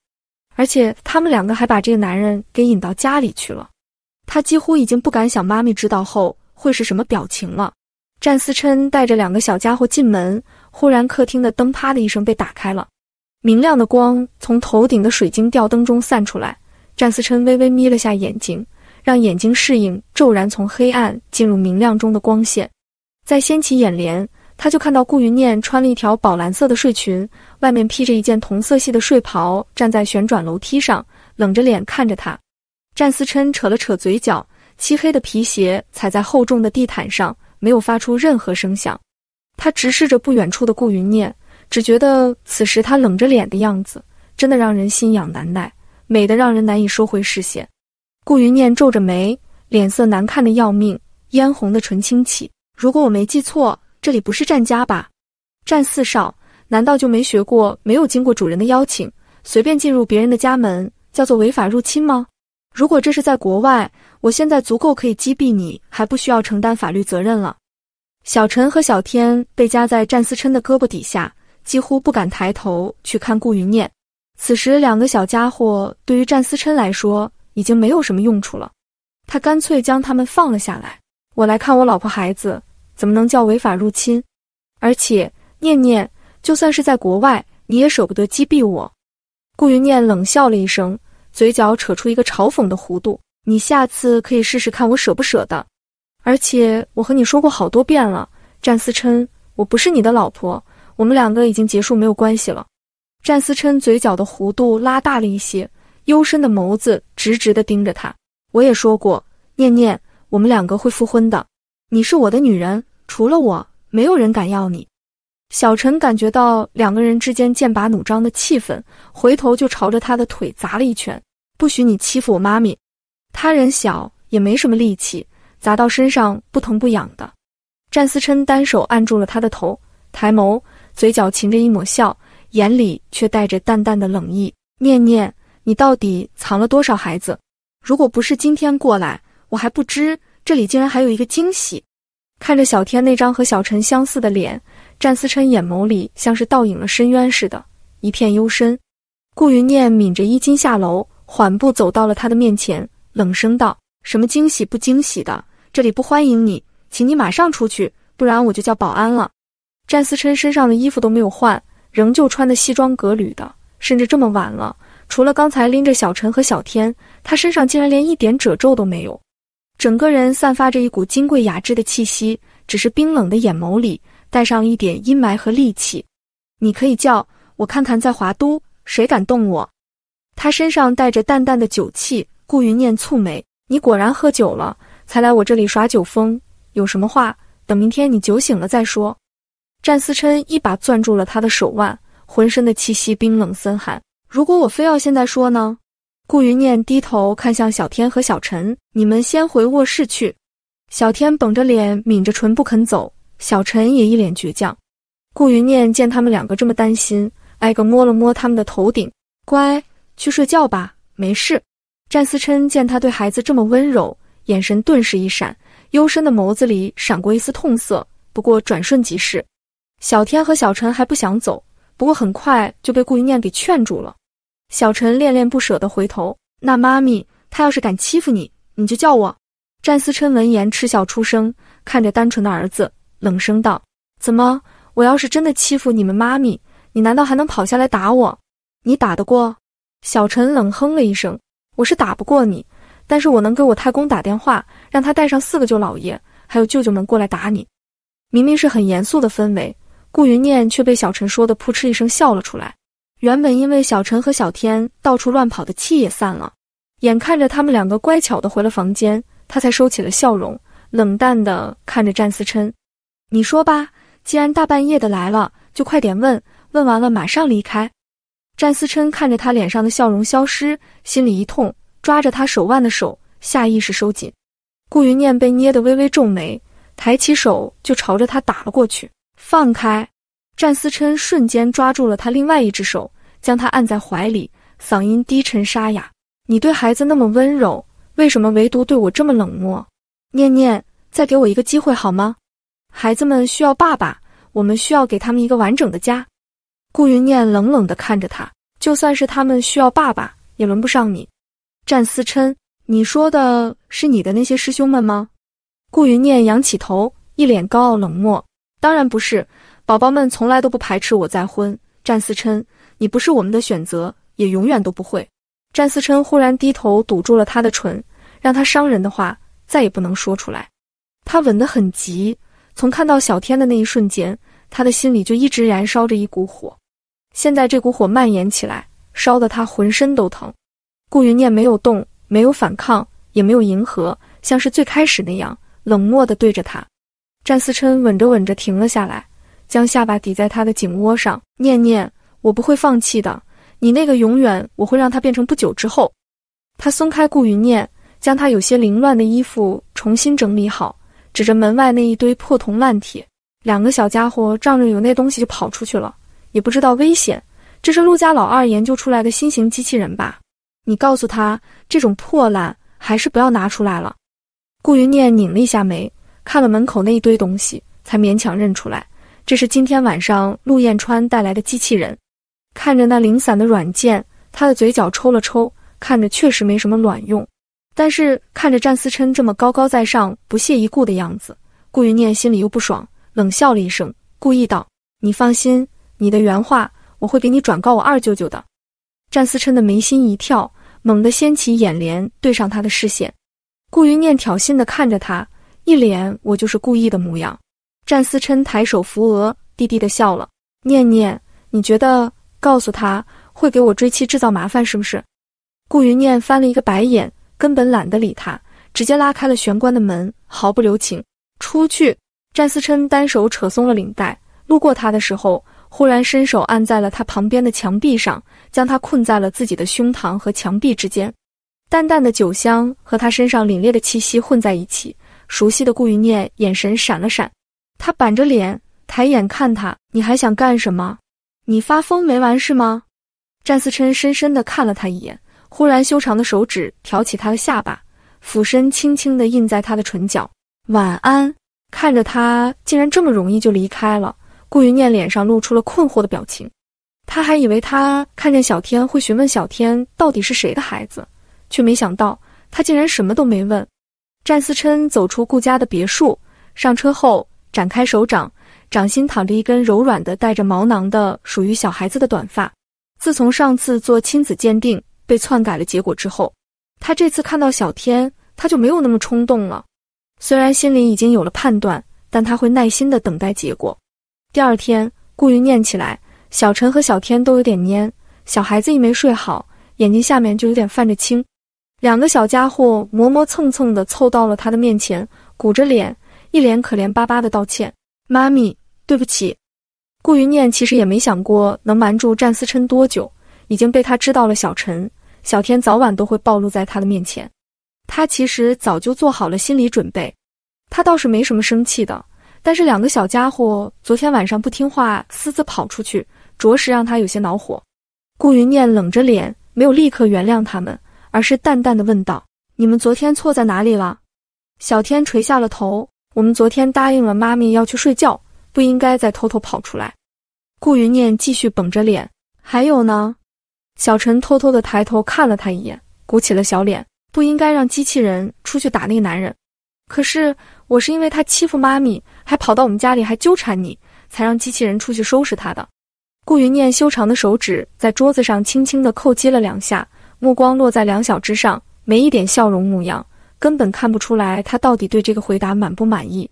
而且他们两个还把这个男人给引到家里去了。他几乎已经不敢想妈咪知道后会是什么表情了。战思琛带着两个小家伙进门，忽然客厅的灯啪的一声被打开了，明亮的光从头顶的水晶吊灯中散出来。战思琛微微眯了下眼睛。让眼睛适应骤然从黑暗进入明亮中的光线，再掀起眼帘，他就看到顾云念穿了一条宝蓝色的睡裙，外面披着一件同色系的睡袍，站在旋转楼梯上，冷着脸看着他。战思琛扯了扯嘴角，漆黑的皮鞋踩在厚重的地毯上，没有发出任何声响。他直视着不远处的顾云念，只觉得此时他冷着脸的样子，真的让人心痒难耐，美得让人难以收回视线。顾云念皱着眉，脸色难看的要命，嫣红的唇轻启。如果我没记错，这里不是战家吧？战四少难道就没学过，没有经过主人的邀请，随便进入别人的家门，叫做违法入侵吗？如果这是在国外，我现在足够可以击毙你，还不需要承担法律责任了。小陈和小天被夹在战思琛的胳膊底下，几乎不敢抬头去看顾云念。此时，两个小家伙对于战思琛来说。已经没有什么用处了，他干脆将他们放了下来。我来看我老婆孩子，怎么能叫违法入侵？而且念念，就算是在国外，你也舍不得击毙我。顾云念冷笑了一声，嘴角扯出一个嘲讽的弧度。你下次可以试试看我舍不舍得。而且我和你说过好多遍了，战思琛，我不是你的老婆，我们两个已经结束，没有关系了。战思琛嘴角的弧度拉大了一些。幽深的眸子直直的盯着他。我也说过，念念，我们两个会复婚的。你是我的女人，除了我，没有人敢要你。小陈感觉到两个人之间剑拔弩张的气氛，回头就朝着他的腿砸了一拳。不许你欺负我妈咪！他人小也没什么力气，砸到身上不疼不痒的。战思琛单手按住了他的头，抬眸，嘴角噙着一抹笑，眼里却带着淡淡的冷意。念念。你到底藏了多少孩子？如果不是今天过来，我还不知这里竟然还有一个惊喜。看着小天那张和小陈相似的脸，战思琛眼眸里像是倒影了深渊似的，一片幽深。顾云念抿着衣襟下楼，缓步走到了他的面前，冷声道：“什么惊喜不惊喜的？这里不欢迎你，请你马上出去，不然我就叫保安了。”战思琛身上的衣服都没有换，仍旧穿的西装革履的，甚至这么晚了。除了刚才拎着小陈和小天，他身上竟然连一点褶皱都没有，整个人散发着一股金贵雅致的气息。只是冰冷的眼眸里带上一点阴霾和戾气。你可以叫我看看，在华都谁敢动我？他身上带着淡淡的酒气。顾云念蹙眉：“你果然喝酒了，才来我这里耍酒疯。有什么话，等明天你酒醒了再说。”战思琛一把攥住了他的手腕，浑身的气息冰冷森寒。如果我非要现在说呢？顾云念低头看向小天和小陈，你们先回卧室去。小天绷着脸，抿着唇不肯走。小陈也一脸倔强。顾云念见他们两个这么担心，挨个摸了摸他们的头顶，乖，去睡觉吧，没事。战思琛见他对孩子这么温柔，眼神顿时一闪，幽深的眸子里闪过一丝痛色，不过转瞬即逝。小天和小陈还不想走，不过很快就被顾云念给劝住了。小陈恋恋不舍地回头，那妈咪，他要是敢欺负你，你就叫我。战思琛闻言嗤笑出声，看着单纯的儿子，冷声道：“怎么？我要是真的欺负你们妈咪，你难道还能跑下来打我？你打得过？”小陈冷哼了一声：“我是打不过你，但是我能给我太公打电话，让他带上四个舅老爷还有舅舅们过来打你。”明明是很严肃的氛围，顾云念却被小陈说的扑哧一声笑了出来。原本因为小陈和小天到处乱跑的气也散了，眼看着他们两个乖巧的回了房间，他才收起了笑容，冷淡的看着战思琛：“你说吧，既然大半夜的来了，就快点问，问完了马上离开。”战思琛看着他脸上的笑容消失，心里一痛，抓着他手腕的手下意识收紧。顾云念被捏得微微皱眉，抬起手就朝着他打了过去：“放开！”战思琛瞬间抓住了他另外一只手，将他按在怀里，嗓音低沉沙哑：“你对孩子那么温柔，为什么唯独对我这么冷漠？念念，再给我一个机会好吗？孩子们需要爸爸，我们需要给他们一个完整的家。”顾云念冷冷的看着他：“就算是他们需要爸爸，也轮不上你。”战思琛，你说的是你的那些师兄们吗？顾云念仰起头，一脸高傲冷漠：“当然不是。”宝宝们从来都不排斥我再婚。战思琛，你不是我们的选择，也永远都不会。战思琛忽然低头堵住了他的唇，让他伤人的话再也不能说出来。他吻得很急，从看到小天的那一瞬间，他的心里就一直燃烧着一股火，现在这股火蔓延起来，烧得他浑身都疼。顾云念没有动，没有反抗，也没有迎合，像是最开始那样冷漠的对着他。战思琛吻着吻着停了下来。将下巴抵在他的颈窝上，念念，我不会放弃的。你那个永远，我会让它变成不久之后。他松开顾云念，将他有些凌乱的衣服重新整理好，指着门外那一堆破铜烂铁，两个小家伙仗着有那东西就跑出去了，也不知道危险。这是陆家老二研究出来的新型机器人吧？你告诉他，这种破烂还是不要拿出来了。顾云念拧了一下眉，看了门口那一堆东西，才勉强认出来。这是今天晚上陆燕川带来的机器人。看着那零散的软件，他的嘴角抽了抽，看着确实没什么卵用。但是看着战思琛这么高高在上、不屑一顾的样子，顾云念心里又不爽，冷笑了一声，故意道：“你放心，你的原话我会给你转告我二舅舅的。”战思琛的眉心一跳，猛地掀起眼帘，对上他的视线。顾云念挑衅地看着他，一脸“我就是故意”的模样。战思琛抬手扶额，低低的笑了。念念，你觉得告诉他会给我追妻制造麻烦是不是？顾云念翻了一个白眼，根本懒得理他，直接拉开了玄关的门，毫不留情出去。战思琛单手扯松了领带，路过他的时候，忽然伸手按在了他旁边的墙壁上，将他困在了自己的胸膛和墙壁之间。淡淡的酒香和他身上凛冽的气息混在一起，熟悉的顾云念眼神闪了闪。他板着脸，抬眼看他，你还想干什么？你发疯没完是吗？战思琛深深地看了他一眼，忽然修长的手指挑起他的下巴，俯身轻轻地印在他的唇角。晚安。看着他竟然这么容易就离开了，顾云念脸上露出了困惑的表情。他还以为他看见小天会询问小天到底是谁的孩子，却没想到他竟然什么都没问。战思琛走出顾家的别墅，上车后。展开手掌，掌心躺着一根柔软的、带着毛囊的、属于小孩子的短发。自从上次做亲子鉴定被篡改了结果之后，他这次看到小天，他就没有那么冲动了。虽然心里已经有了判断，但他会耐心的等待结果。第二天，顾云念起来，小陈和小天都有点蔫。小孩子一没睡好，眼睛下面就有点泛着青。两个小家伙磨磨蹭蹭的凑到了他的面前，鼓着脸。一脸可怜巴巴的道歉：“妈咪，对不起。”顾云念其实也没想过能瞒住战思琛多久，已经被他知道了。小陈、小天早晚都会暴露在他的面前，他其实早就做好了心理准备。他倒是没什么生气的，但是两个小家伙昨天晚上不听话，私自跑出去，着实让他有些恼火。顾云念冷着脸，没有立刻原谅他们，而是淡淡的问道：“你们昨天错在哪里了？”小天垂下了头。我们昨天答应了妈咪要去睡觉，不应该再偷偷跑出来。顾云念继续绷着脸，还有呢？小陈偷偷的抬头看了他一眼，鼓起了小脸，不应该让机器人出去打那个男人。可是我是因为他欺负妈咪，还跑到我们家里还纠缠你，才让机器人出去收拾他的。顾云念修长的手指在桌子上轻轻的叩击了两下，目光落在两小之上，没一点笑容模样。根本看不出来他到底对这个回答满不满意。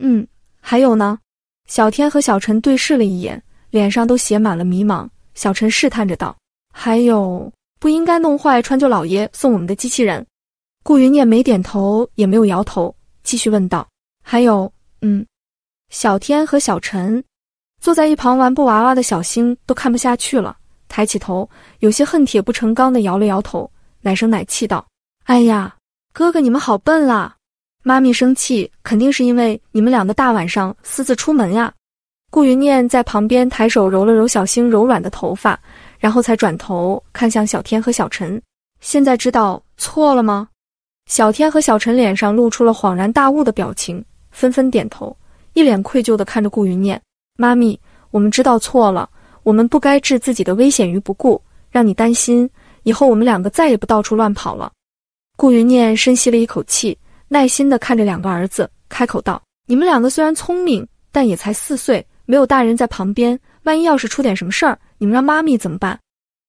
嗯，还有呢？小天和小陈对视了一眼，脸上都写满了迷茫。小陈试探着道：“还有不应该弄坏川舅老爷送我们的机器人。”顾云念没点头，也没有摇头，继续问道：“还有，嗯？”小天和小陈坐在一旁玩布娃娃的小星都看不下去了，抬起头，有些恨铁不成钢的摇了摇头，奶声奶气道：“哎呀。”哥哥，你们好笨啦！妈咪生气，肯定是因为你们两个大晚上私自出门呀。顾云念在旁边抬手揉了揉小星柔软的头发，然后才转头看向小天和小陈。现在知道错了吗？小天和小陈脸上露出了恍然大悟的表情，纷纷点头，一脸愧疚的看着顾云念。妈咪，我们知道错了，我们不该置自己的危险于不顾，让你担心。以后我们两个再也不到处乱跑了。顾云念深吸了一口气，耐心的看着两个儿子，开口道：“你们两个虽然聪明，但也才四岁，没有大人在旁边，万一要是出点什么事儿，你们让妈咪怎么办？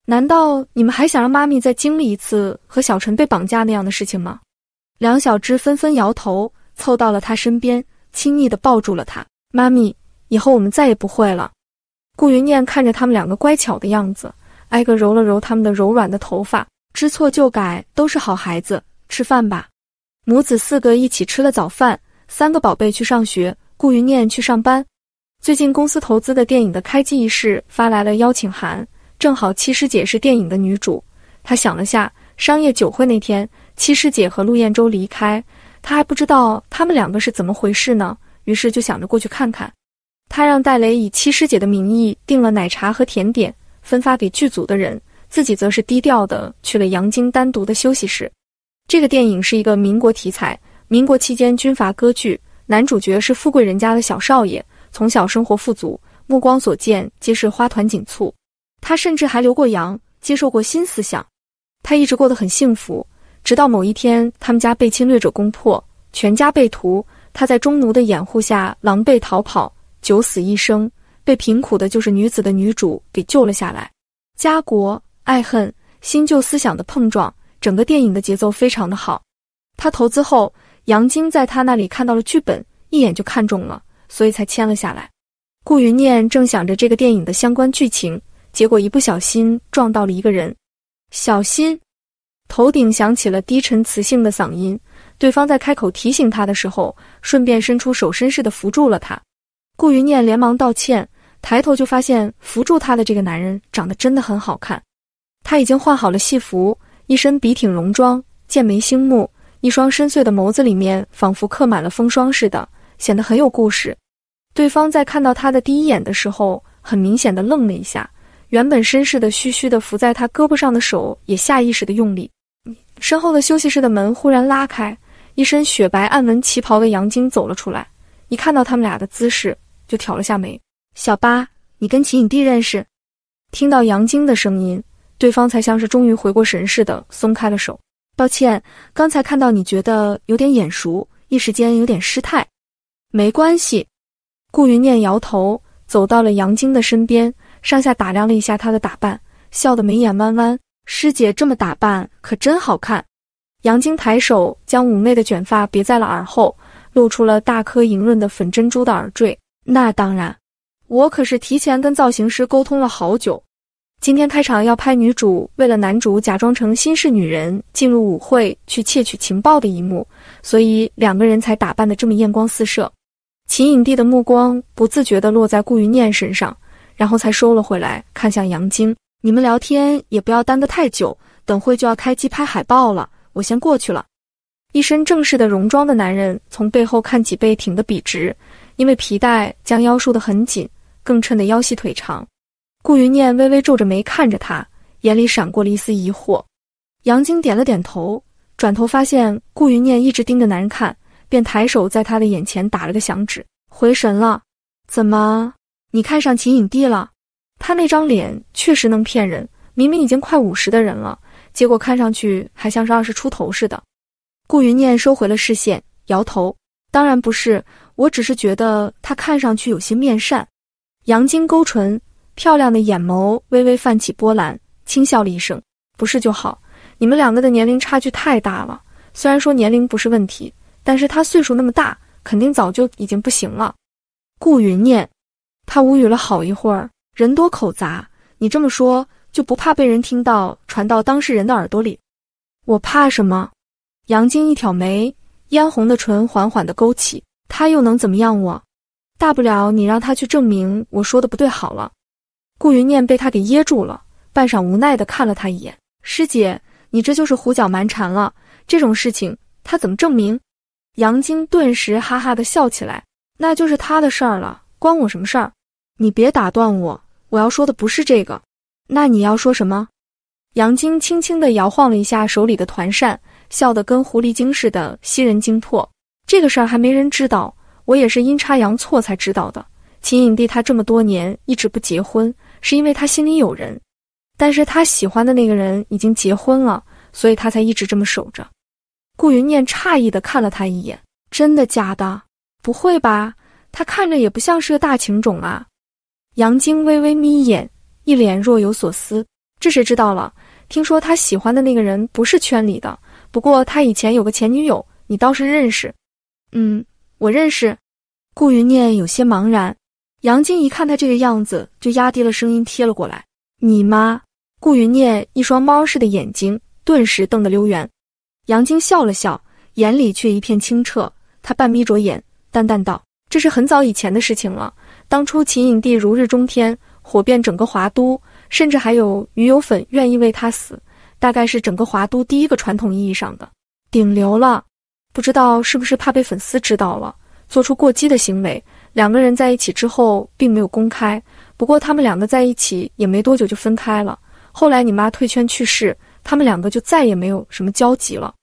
难道你们还想让妈咪再经历一次和小陈被绑架那样的事情吗？”两小只纷纷摇头，凑到了他身边，亲昵的抱住了他。妈咪，以后我们再也不会了。顾云念看着他们两个乖巧的样子，挨个揉了揉他们的柔软的头发。知错就改，都是好孩子。吃饭吧，母子四个一起吃了早饭。三个宝贝去上学，顾云念去上班。最近公司投资的电影的开机仪式发来了邀请函，正好七师姐是电影的女主。她想了下，商业酒会那天，七师姐和陆彦州离开，她还不知道他们两个是怎么回事呢，于是就想着过去看看。她让戴雷以七师姐的名义订了奶茶和甜点，分发给剧组的人。自己则是低调的去了杨晶单独的休息室。这个电影是一个民国题材，民国期间军阀割据，男主角是富贵人家的小少爷，从小生活富足，目光所见皆是花团锦簇。他甚至还留过洋，接受过新思想。他一直过得很幸福，直到某一天，他们家被侵略者攻破，全家被屠。他在中奴的掩护下狼狈逃跑，九死一生，被贫苦的就是女子的女主给救了下来。家国。爱恨、新旧思想的碰撞，整个电影的节奏非常的好。他投资后，杨晶在他那里看到了剧本，一眼就看中了，所以才签了下来。顾云念正想着这个电影的相关剧情，结果一不小心撞到了一个人。小心！头顶响起了低沉磁性的嗓音，对方在开口提醒他的时候，顺便伸出手绅士的扶住了他。顾云念连忙道歉，抬头就发现扶住他的这个男人长得真的很好看。他已经换好了戏服，一身笔挺戎装，剑眉星目，一双深邃的眸子里面仿佛刻满了风霜似的，显得很有故事。对方在看到他的第一眼的时候，很明显的愣了一下，原本绅士的、虚虚的扶在他胳膊上的手也下意识的用力。身后的休息室的门忽然拉开，一身雪白暗纹旗袍的杨晶走了出来，一看到他们俩的姿势，就挑了下眉：“小八，你跟秦影帝认识？”听到杨晶的声音。对方才像是终于回过神似的松开了手。抱歉，刚才看到你觉得有点眼熟，一时间有点失态。没关系。顾云念摇头，走到了杨晶的身边，上下打量了一下她的打扮，笑得眉眼弯弯。师姐这么打扮可真好看。杨晶抬手将妩媚的卷发别在了耳后，露出了大颗莹润的粉珍珠的耳坠。那当然，我可是提前跟造型师沟通了好久。今天开场要拍女主为了男主假装成新式女人进入舞会去窃取情报的一幕，所以两个人才打扮的这么艳光四射。秦影帝的目光不自觉地落在顾云念身上，然后才收了回来，看向杨晶：“你们聊天也不要耽搁太久，等会就要开机拍海报了，我先过去了。”一身正式的戎装的男人从背后看，脊背挺得笔直，因为皮带将腰束得很紧，更衬得腰细腿长。顾云念微微皱着眉看着他，眼里闪过了一丝疑惑。杨晶点了点头，转头发现顾云念一直盯着男人看，便抬手在他的眼前打了个响指，回神了。怎么，你看上秦影帝了？他那张脸确实能骗人，明明已经快五十的人了，结果看上去还像是二十出头似的。顾云念收回了视线，摇头，当然不是，我只是觉得他看上去有些面善。杨晶勾唇。漂亮的眼眸微微泛起波澜，轻笑了一声：“不是就好，你们两个的年龄差距太大了。虽然说年龄不是问题，但是他岁数那么大，肯定早就已经不行了。”顾云念，他无语了好一会儿。人多口杂，你这么说就不怕被人听到，传到当事人的耳朵里？我怕什么？杨晶一挑眉，嫣红的唇缓缓的勾起。他又能怎么样？我大不了你让他去证明我说的不对好了。顾云念被他给噎住了，半晌无奈的看了他一眼：“师姐，你这就是胡搅蛮缠了。这种事情他怎么证明？”杨晶顿时哈哈的笑起来：“那就是他的事儿了，关我什么事儿？你别打断我，我要说的不是这个。那你要说什么？”杨晶轻轻的摇晃了一下手里的团扇，笑得跟狐狸精似的吸人精魄。这个事儿还没人知道，我也是阴差阳错才知道的。秦影帝他这么多年一直不结婚。是因为他心里有人，但是他喜欢的那个人已经结婚了，所以他才一直这么守着。顾云念诧异的看了他一眼：“真的假的？不会吧？他看着也不像是个大情种啊。”杨晶微微眯眼，一脸若有所思：“这谁知道了？听说他喜欢的那个人不是圈里的，不过他以前有个前女友，你倒是认识。”“嗯，我认识。”顾云念有些茫然。杨晶一看他这个样子，就压低了声音贴了过来：“你妈！”顾云念一双猫似的眼睛顿时瞪得溜圆。杨晶笑了笑，眼里却一片清澈。他半眯着眼，淡淡道：“这是很早以前的事情了。当初秦影帝如日中天，火遍整个华都，甚至还有鱼友粉愿意为他死，大概是整个华都第一个传统意义上的顶流了。不知道是不是怕被粉丝知道了，做出过激的行为。”两个人在一起之后并没有公开，不过他们两个在一起也没多久就分开了。后来你妈退圈去世，他们两个就再也没有什么交集了。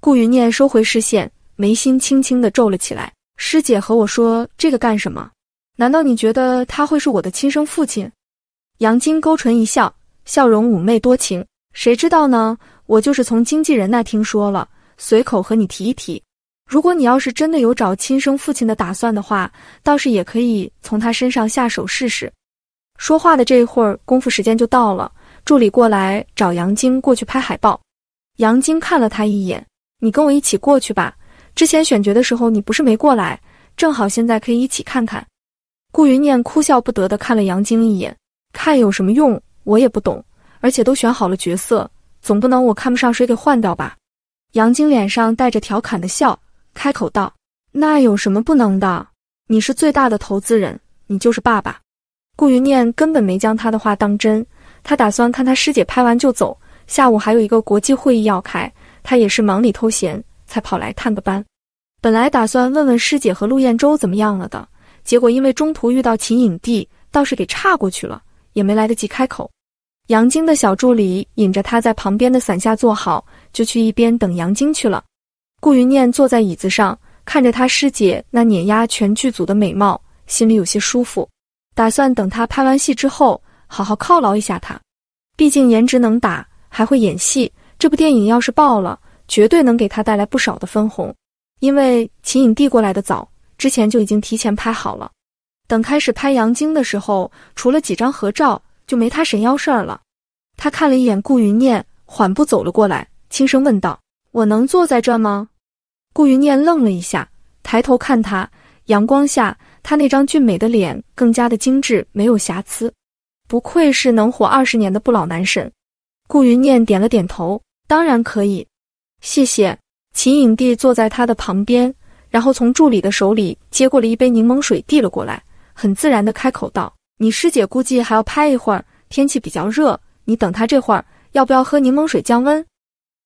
顾云念收回视线，眉心轻轻的皱了起来。师姐和我说这个干什么？难道你觉得他会是我的亲生父亲？杨晶勾唇一笑，笑容妩媚多情。谁知道呢？我就是从经纪人那听说了，随口和你提一提。如果你要是真的有找亲生父亲的打算的话，倒是也可以从他身上下手试试。说话的这一会儿功夫，时间就到了。助理过来找杨晶过去拍海报。杨晶看了他一眼：“你跟我一起过去吧。之前选角的时候，你不是没过来，正好现在可以一起看看。”顾云念哭笑不得地看了杨晶一眼：“看有什么用？我也不懂。而且都选好了角色，总不能我看不上谁给换掉吧？”杨晶脸上带着调侃的笑。开口道：“那有什么不能的？你是最大的投资人，你就是爸爸。”顾云念根本没将他的话当真。他打算看他师姐拍完就走，下午还有一个国际会议要开，他也是忙里偷闲才跑来探个班。本来打算问问师姐和陆晏洲怎么样了的，结果因为中途遇到秦影帝，倒是给岔过去了，也没来得及开口。杨晶的小助理引着他在旁边的伞下坐好，就去一边等杨晶去了。顾云念坐在椅子上，看着他师姐那碾压全剧组的美貌，心里有些舒服，打算等他拍完戏之后好好犒劳一下他。毕竟颜值能打，还会演戏，这部电影要是爆了，绝对能给他带来不少的分红。因为秦影递过来的早，之前就已经提前拍好了。等开始拍杨晶的时候，除了几张合照，就没他神妖事儿了。他看了一眼顾云念，缓步走了过来，轻声问道：“我能坐在这吗？”顾云念愣了一下，抬头看他，阳光下他那张俊美的脸更加的精致，没有瑕疵，不愧是能活二十年的不老男神。顾云念点了点头，当然可以，谢谢。秦影帝坐在他的旁边，然后从助理的手里接过了一杯柠檬水，递了过来，很自然的开口道：“你师姐估计还要拍一会儿，天气比较热，你等她这会儿要不要喝柠檬水降温？”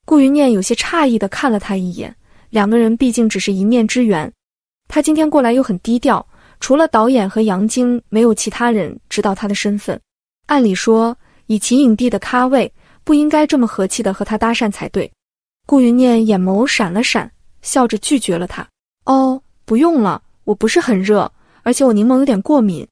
顾云念有些诧异的看了他一眼。两个人毕竟只是一面之缘，他今天过来又很低调，除了导演和杨晶，没有其他人知道他的身份。按理说，以秦影帝的咖位，不应该这么和气的和他搭讪才对。顾云念眼眸闪了闪，笑着拒绝了他：“哦，不用了，我不是很热，而且我柠檬有点过敏。”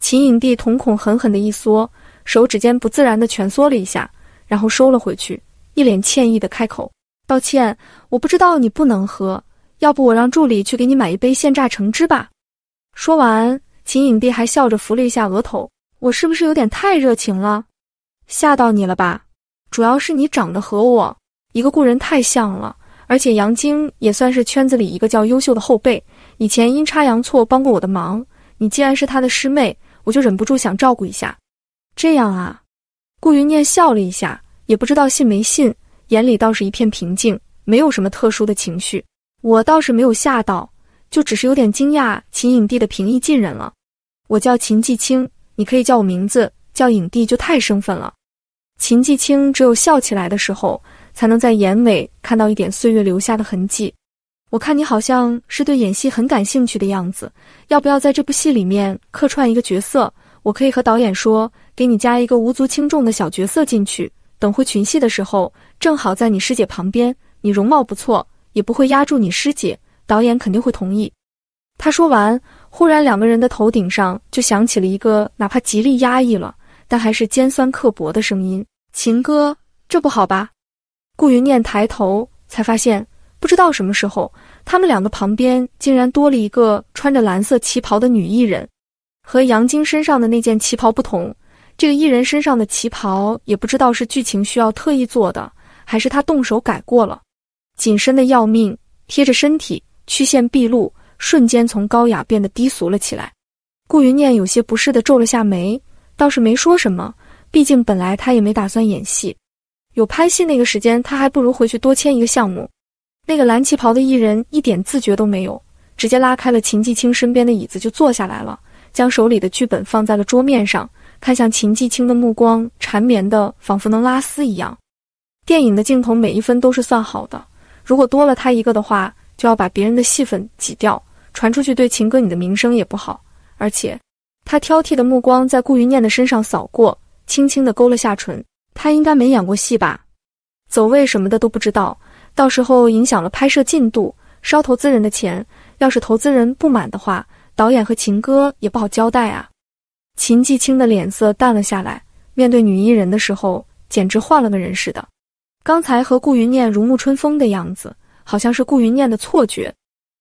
秦影帝瞳孔狠狠的一缩，手指间不自然的蜷缩了一下，然后收了回去，一脸歉意的开口。抱歉，我不知道你不能喝，要不我让助理去给你买一杯现榨橙汁吧。说完，秦影帝还笑着扶了一下额头，我是不是有点太热情了，吓到你了吧？主要是你长得和我一个故人太像了，而且杨晶也算是圈子里一个较优秀的后辈，以前阴差阳错帮过我的忙，你既然是他的师妹，我就忍不住想照顾一下。这样啊，顾云念笑了一下，也不知道信没信。眼里倒是一片平静，没有什么特殊的情绪。我倒是没有吓到，就只是有点惊讶秦影帝的平易近人了。我叫秦继清，你可以叫我名字，叫影帝就太生分了。秦继清只有笑起来的时候，才能在眼尾看到一点岁月留下的痕迹。我看你好像是对演戏很感兴趣的样子，要不要在这部戏里面客串一个角色？我可以和导演说，给你加一个无足轻重的小角色进去。等会群戏的时候。正好在你师姐旁边，你容貌不错，也不会压住你师姐，导演肯定会同意。他说完，忽然两个人的头顶上就响起了一个哪怕极力压抑了，但还是尖酸刻薄的声音：“秦哥，这不好吧？”顾云念抬头，才发现不知道什么时候，他们两个旁边竟然多了一个穿着蓝色旗袍的女艺人。和杨晶身上的那件旗袍不同，这个艺人身上的旗袍也不知道是剧情需要特意做的。还是他动手改过了，紧身的要命，贴着身体，曲线毕露，瞬间从高雅变得低俗了起来。顾云念有些不适的皱了下眉，倒是没说什么，毕竟本来他也没打算演戏，有拍戏那个时间，他还不如回去多签一个项目。那个蓝旗袍的艺人一点自觉都没有，直接拉开了秦继清身边的椅子就坐下来了，将手里的剧本放在了桌面上，看向秦继清的目光缠绵的仿佛能拉丝一样。电影的镜头每一分都是算好的，如果多了他一个的话，就要把别人的戏份挤掉，传出去对秦哥你的名声也不好。而且，他挑剔的目光在顾云念的身上扫过，轻轻的勾了下唇。他应该没演过戏吧？走位什么的都不知道，到时候影响了拍摄进度，烧投资人的钱。要是投资人不满的话，导演和秦哥也不好交代啊。秦继清的脸色淡了下来，面对女艺人的时候，简直换了个人似的。刚才和顾云念如沐春风的样子，好像是顾云念的错觉。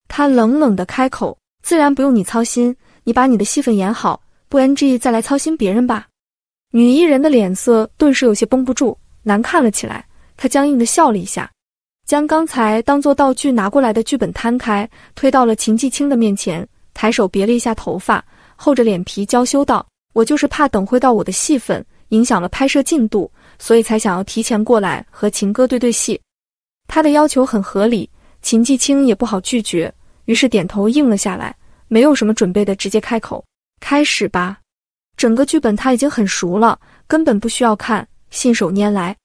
他冷冷的开口：“自然不用你操心，你把你的戏份演好，不 NG 再来操心别人吧。”女艺人的脸色顿时有些绷不住，难看了起来。她僵硬的笑了一下，将刚才当做道具拿过来的剧本摊开，推到了秦继清的面前，抬手别了一下头发，厚着脸皮娇羞道：“我就是怕等会到我的戏份影响了拍摄进度。”所以才想要提前过来和秦哥对对戏。他的要求很合理，秦继清也不好拒绝，于是点头应了下来。没有什么准备的，直接开口：“开始吧。”整个剧本他已经很熟了，根本不需要看，信手拈来。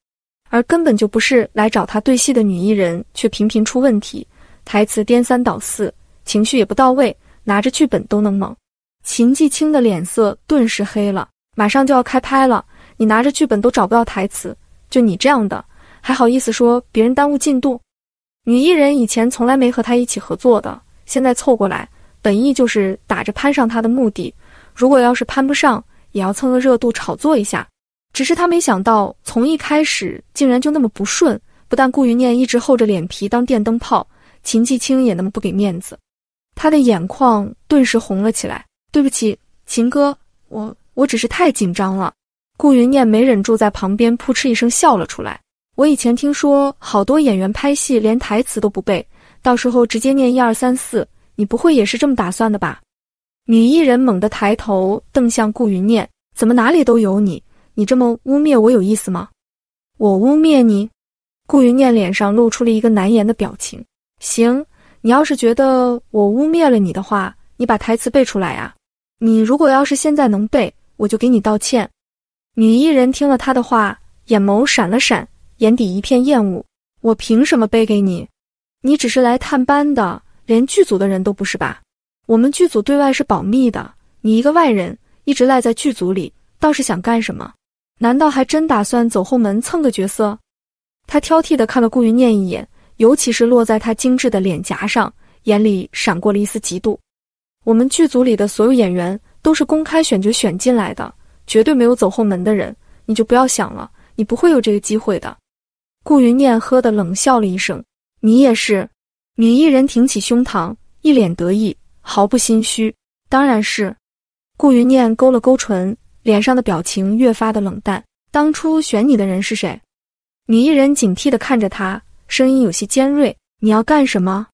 而根本就不是来找他对戏的女艺人，却频频出问题，台词颠三倒四，情绪也不到位，拿着剧本都能懵。秦继清的脸色顿时黑了。马上就要开拍了。你拿着剧本都找不到台词，就你这样的，还好意思说别人耽误进度？女艺人以前从来没和他一起合作的，现在凑过来，本意就是打着攀上他的目的。如果要是攀不上，也要蹭个热度炒作一下。只是他没想到，从一开始竟然就那么不顺。不但顾云念一直厚着脸皮当电灯泡，秦继清也那么不给面子。他的眼眶顿时红了起来。对不起，秦哥，我我只是太紧张了。顾云念没忍住，在旁边扑哧一声笑了出来。我以前听说好多演员拍戏连台词都不背，到时候直接念一二三四。你不会也是这么打算的吧？女艺人猛地抬头瞪向顾云念：“怎么哪里都有你？你这么污蔑我有意思吗？”我污蔑你？顾云念脸上露出了一个难言的表情。行，你要是觉得我污蔑了你的话，你把台词背出来啊！你如果要是现在能背，我就给你道歉。女艺人听了他的话，眼眸闪了闪，眼底一片厌恶。我凭什么背给你？你只是来探班的，连剧组的人都不是吧？我们剧组对外是保密的，你一个外人一直赖在剧组里，倒是想干什么？难道还真打算走后门蹭个角色？他挑剔的看了顾云念一眼，尤其是落在她精致的脸颊上，眼里闪过了一丝嫉妒。我们剧组里的所有演员都是公开选角选进来的。绝对没有走后门的人，你就不要想了，你不会有这个机会的。顾云念喝的冷笑了一声：“你也是。”女艺人挺起胸膛，一脸得意，毫不心虚。当然是。顾云念勾了勾唇，脸上的表情越发的冷淡。当初选你的人是谁？女艺人警惕的看着他，声音有些尖锐：“你要干什么？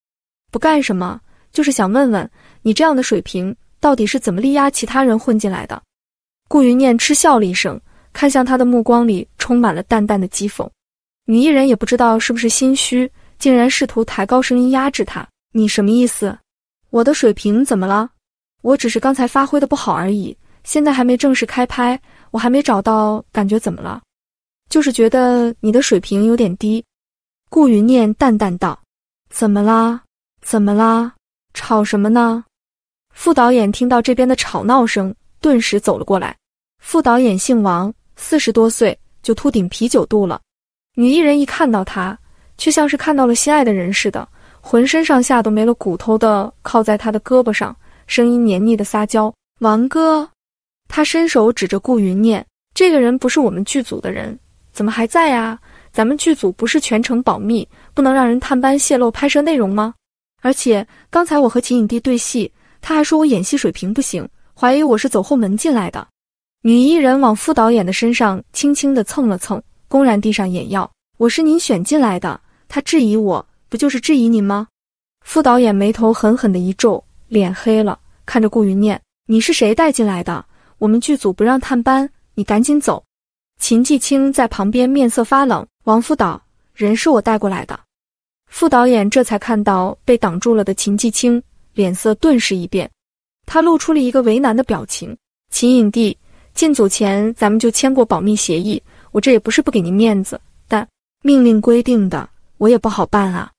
不干什么，就是想问问你这样的水平，到底是怎么力压其他人混进来的？”顾云念嗤笑了一声，看向他的目光里充满了淡淡的讥讽。女艺人也不知道是不是心虚，竟然试图抬高声音压制他：“你什么意思？我的水平怎么了？我只是刚才发挥的不好而已，现在还没正式开拍，我还没找到感觉，怎么了？就是觉得你的水平有点低。”顾云念淡淡道：“怎么啦？怎么啦？吵什么呢？”副导演听到这边的吵闹声。顿时走了过来，副导演姓王，四十多岁，就秃顶啤酒肚了。女艺人一看到他，却像是看到了心爱的人似的，浑身上下都没了骨头的靠在他的胳膊上，声音黏腻的撒娇：“王哥。”他伸手指着顾云念：“这个人不是我们剧组的人，怎么还在呀？咱们剧组不是全程保密，不能让人探班泄露拍摄内容吗？而且刚才我和秦影帝对戏，他还说我演戏水平不行。”怀疑我是走后门进来的。女艺人往副导演的身上轻轻的蹭了蹭，公然递上眼药。我是您选进来的。他质疑我，不就是质疑您吗？副导演眉头狠狠的一皱，脸黑了，看着顾云念：“你是谁带进来的？我们剧组不让探班，你赶紧走。”秦继清在旁边面色发冷：“王副导，人是我带过来的。”副导演这才看到被挡住了的秦继清，脸色顿时一变。他露出了一个为难的表情。秦影帝进组前，咱们就签过保密协议。我这也不是不给您面子，但命令规定的，我也不好办啊。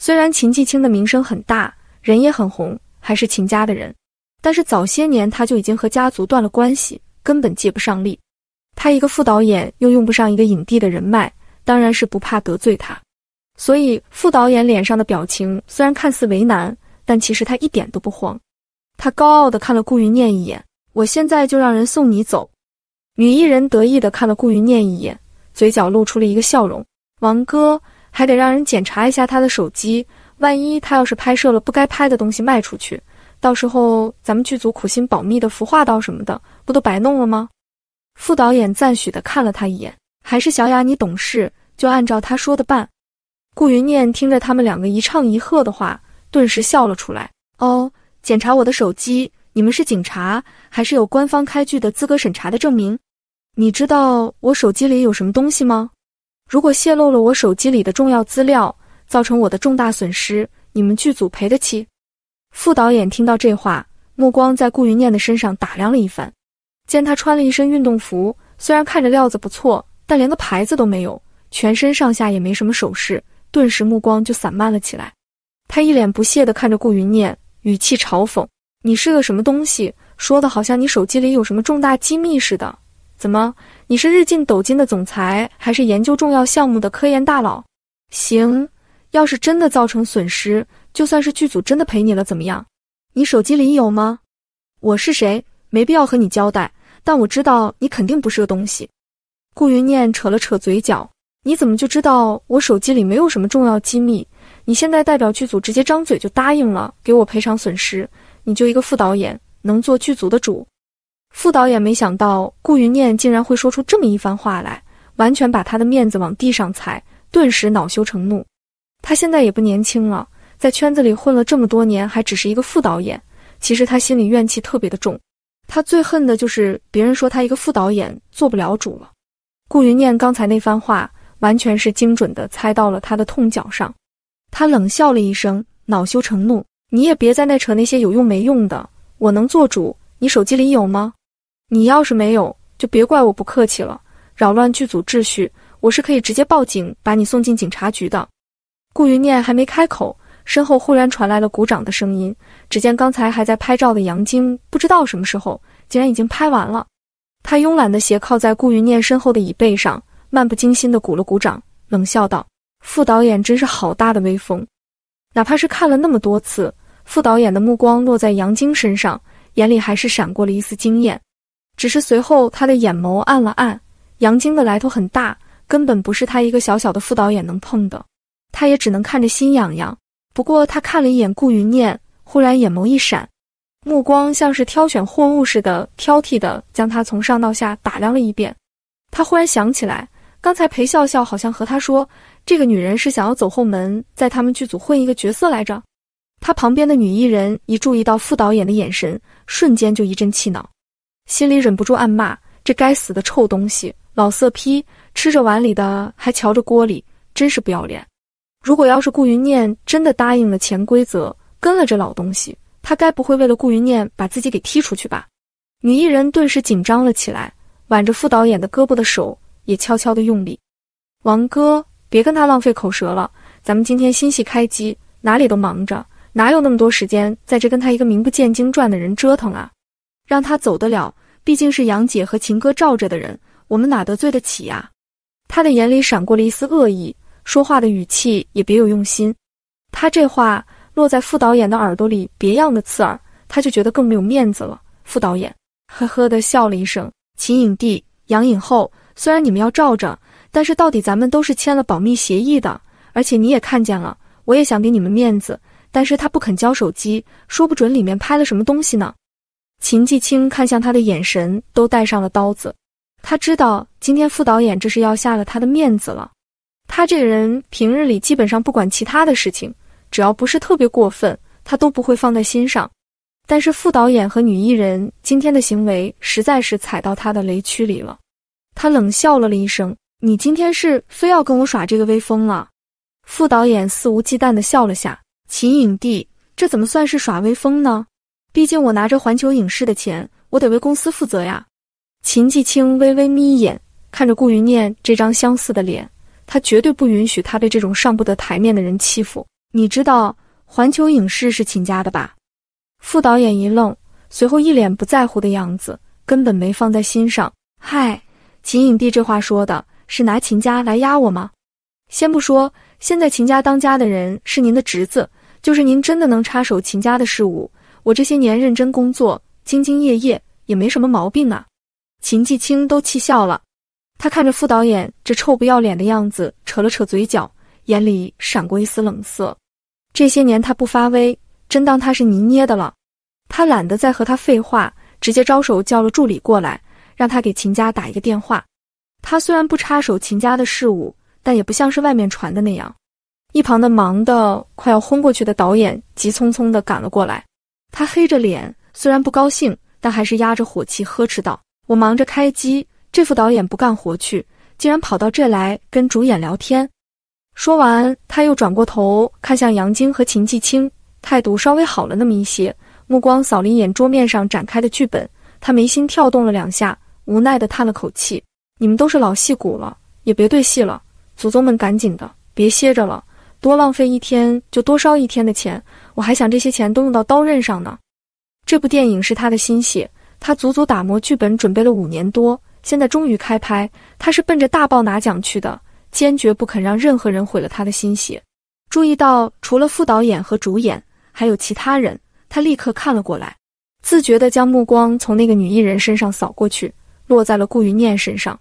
虽然秦继清的名声很大，人也很红，还是秦家的人，但是早些年他就已经和家族断了关系，根本借不上力。他一个副导演又用不上一个影帝的人脉，当然是不怕得罪他。所以副导演脸上的表情虽然看似为难，但其实他一点都不慌。他高傲地看了顾云念一眼，我现在就让人送你走。女艺人得意地看了顾云念一眼，嘴角露出了一个笑容。王哥还得让人检查一下他的手机，万一他要是拍摄了不该拍的东西卖出去，到时候咱们剧组苦心保密的服化道什么的不都白弄了吗？副导演赞许地看了他一眼，还是小雅你懂事，就按照他说的办。顾云念听着他们两个一唱一和的话，顿时笑了出来。哦。检查我的手机，你们是警察还是有官方开具的资格审查的证明？你知道我手机里有什么东西吗？如果泄露了我手机里的重要资料，造成我的重大损失，你们剧组赔得起？副导演听到这话，目光在顾云念的身上打量了一番，见他穿了一身运动服，虽然看着料子不错，但连个牌子都没有，全身上下也没什么首饰，顿时目光就散漫了起来。他一脸不屑地看着顾云念。语气嘲讽：“你是个什么东西？说的好像你手机里有什么重大机密似的。怎么，你是日进斗金的总裁，还是研究重要项目的科研大佬？行，要是真的造成损失，就算是剧组真的赔你了，怎么样？你手机里有吗？我是谁，没必要和你交代。但我知道你肯定不是个东西。”顾云念扯了扯嘴角：“你怎么就知道我手机里没有什么重要机密？”你现在代表剧组直接张嘴就答应了，给我赔偿损失。你就一个副导演，能做剧组的主？副导演没想到顾云念竟然会说出这么一番话来，完全把他的面子往地上踩，顿时恼羞成怒。他现在也不年轻了，在圈子里混了这么多年，还只是一个副导演。其实他心里怨气特别的重，他最恨的就是别人说他一个副导演做不了主了。顾云念刚才那番话，完全是精准的猜到了他的痛脚上。他冷笑了一声，恼羞成怒：“你也别在那扯那些有用没用的，我能做主。你手机里有吗？你要是没有，就别怪我不客气了。扰乱剧组秩序，我是可以直接报警，把你送进警察局的。”顾云念还没开口，身后忽然传来了鼓掌的声音。只见刚才还在拍照的杨晶，不知道什么时候竟然已经拍完了。他慵懒地斜靠在顾云念身后的椅背上，漫不经心地鼓了鼓掌，冷笑道。副导演真是好大的威风，哪怕是看了那么多次，副导演的目光落在杨晶身上，眼里还是闪过了一丝惊艳。只是随后他的眼眸暗了暗，杨晶的来头很大，根本不是他一个小小的副导演能碰的，他也只能看着心痒痒。不过他看了一眼顾云念，忽然眼眸一闪，目光像是挑选货物似的挑剔的将他从上到下打量了一遍。他忽然想起来，刚才裴笑笑好像和他说。这个女人是想要走后门，在他们剧组混一个角色来着。她旁边的女艺人一注意到副导演的眼神，瞬间就一阵气恼，心里忍不住暗骂：“这该死的臭东西，老色批，吃着碗里的还瞧着锅里，真是不要脸！”如果要是顾云念真的答应了潜规则，跟了这老东西，他该不会为了顾云念把自己给踢出去吧？女艺人顿时紧张了起来，挽着副导演的胳膊的手也悄悄的用力。王哥。别跟他浪费口舌了，咱们今天新戏开机，哪里都忙着，哪有那么多时间在这跟他一个名不见经传的人折腾啊？让他走得了，毕竟是杨姐和秦哥罩着的人，我们哪得罪得起啊？他的眼里闪过了一丝恶意，说话的语气也别有用心。他这话落在副导演的耳朵里，别样的刺耳，他就觉得更没有面子了。副导演呵呵的笑了一声：“秦影帝，杨影后，虽然你们要罩着。”但是到底咱们都是签了保密协议的，而且你也看见了，我也想给你们面子，但是他不肯交手机，说不准里面拍了什么东西呢。秦继清看向他的眼神都带上了刀子，他知道今天副导演这是要下了他的面子了。他这个人平日里基本上不管其他的事情，只要不是特别过分，他都不会放在心上。但是副导演和女艺人今天的行为实在是踩到他的雷区里了，他冷笑了了一声。你今天是非要跟我耍这个威风了？副导演肆无忌惮的笑了下。秦影帝，这怎么算是耍威风呢？毕竟我拿着环球影视的钱，我得为公司负责呀。秦继清微微眯眼，看着顾云念这张相似的脸，他绝对不允许他被这种上不得台面的人欺负。你知道环球影视是秦家的吧？副导演一愣，随后一脸不在乎的样子，根本没放在心上。嗨，秦影帝，这话说的。是拿秦家来压我吗？先不说，现在秦家当家的人是您的侄子，就是您真的能插手秦家的事务，我这些年认真工作，兢兢业业，也没什么毛病啊。秦继清都气笑了，他看着副导演这臭不要脸的样子，扯了扯嘴角，眼里闪过一丝冷色。这些年他不发威，真当他是泥捏的了。他懒得再和他废话，直接招手叫了助理过来，让他给秦家打一个电话。他虽然不插手秦家的事务，但也不像是外面传的那样。一旁的忙得快要昏过去的导演急匆匆地赶了过来，他黑着脸，虽然不高兴，但还是压着火气呵斥道：“我忙着开机，这副导演不干活去，竟然跑到这来跟主演聊天。”说完，他又转过头看向杨晶和秦继清，态度稍微好了那么一些，目光扫了一眼桌面上展开的剧本，他眉心跳动了两下，无奈地叹了口气。你们都是老戏骨了，也别对戏了。祖宗们，赶紧的，别歇着了，多浪费一天就多烧一天的钱。我还想这些钱都用到刀刃上呢。这部电影是他的心血，他足足打磨剧本准备了五年多，现在终于开拍。他是奔着大爆拿奖去的，坚决不肯让任何人毁了他的心血。注意到除了副导演和主演，还有其他人，他立刻看了过来，自觉地将目光从那个女艺人身上扫过去，落在了顾云念身上。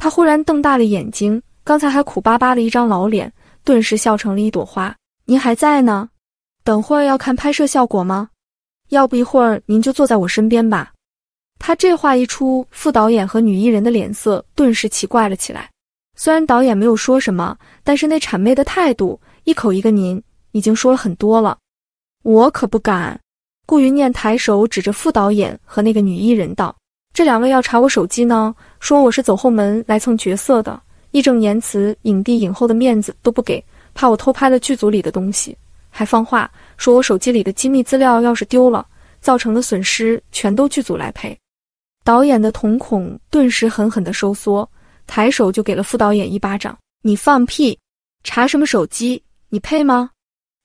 他忽然瞪大了眼睛，刚才还苦巴巴的一张老脸，顿时笑成了一朵花。您还在呢，等会儿要看拍摄效果吗？要不一会儿您就坐在我身边吧。他这话一出，副导演和女艺人的脸色顿时奇怪了起来。虽然导演没有说什么，但是那谄媚的态度，一口一个您，已经说了很多了。我可不敢。顾云念抬手指着副导演和那个女艺人道：“这两位要查我手机呢。”说我是走后门来蹭角色的，义正言辞，影帝影后的面子都不给，怕我偷拍了剧组里的东西，还放话说我手机里的机密资料要是丢了，造成的损失全都剧组来赔。导演的瞳孔顿时狠狠的收缩，抬手就给了副导演一巴掌：“你放屁！查什么手机？你配吗？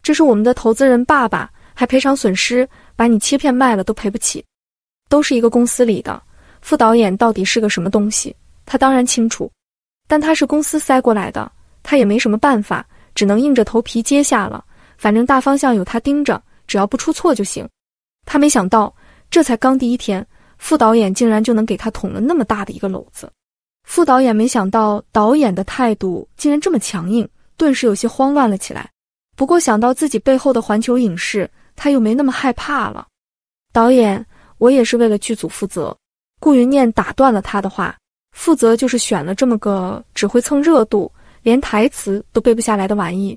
这是我们的投资人爸爸，还赔偿损失，把你切片卖了都赔不起，都是一个公司里的。”副导演到底是个什么东西？他当然清楚，但他是公司塞过来的，他也没什么办法，只能硬着头皮接下了。反正大方向有他盯着，只要不出错就行。他没想到，这才刚第一天，副导演竟然就能给他捅了那么大的一个篓子。副导演没想到导演的态度竟然这么强硬，顿时有些慌乱了起来。不过想到自己背后的环球影视，他又没那么害怕了。导演，我也是为了剧组负责。顾云念打断了他的话：“负责就是选了这么个只会蹭热度、连台词都背不下来的玩意。”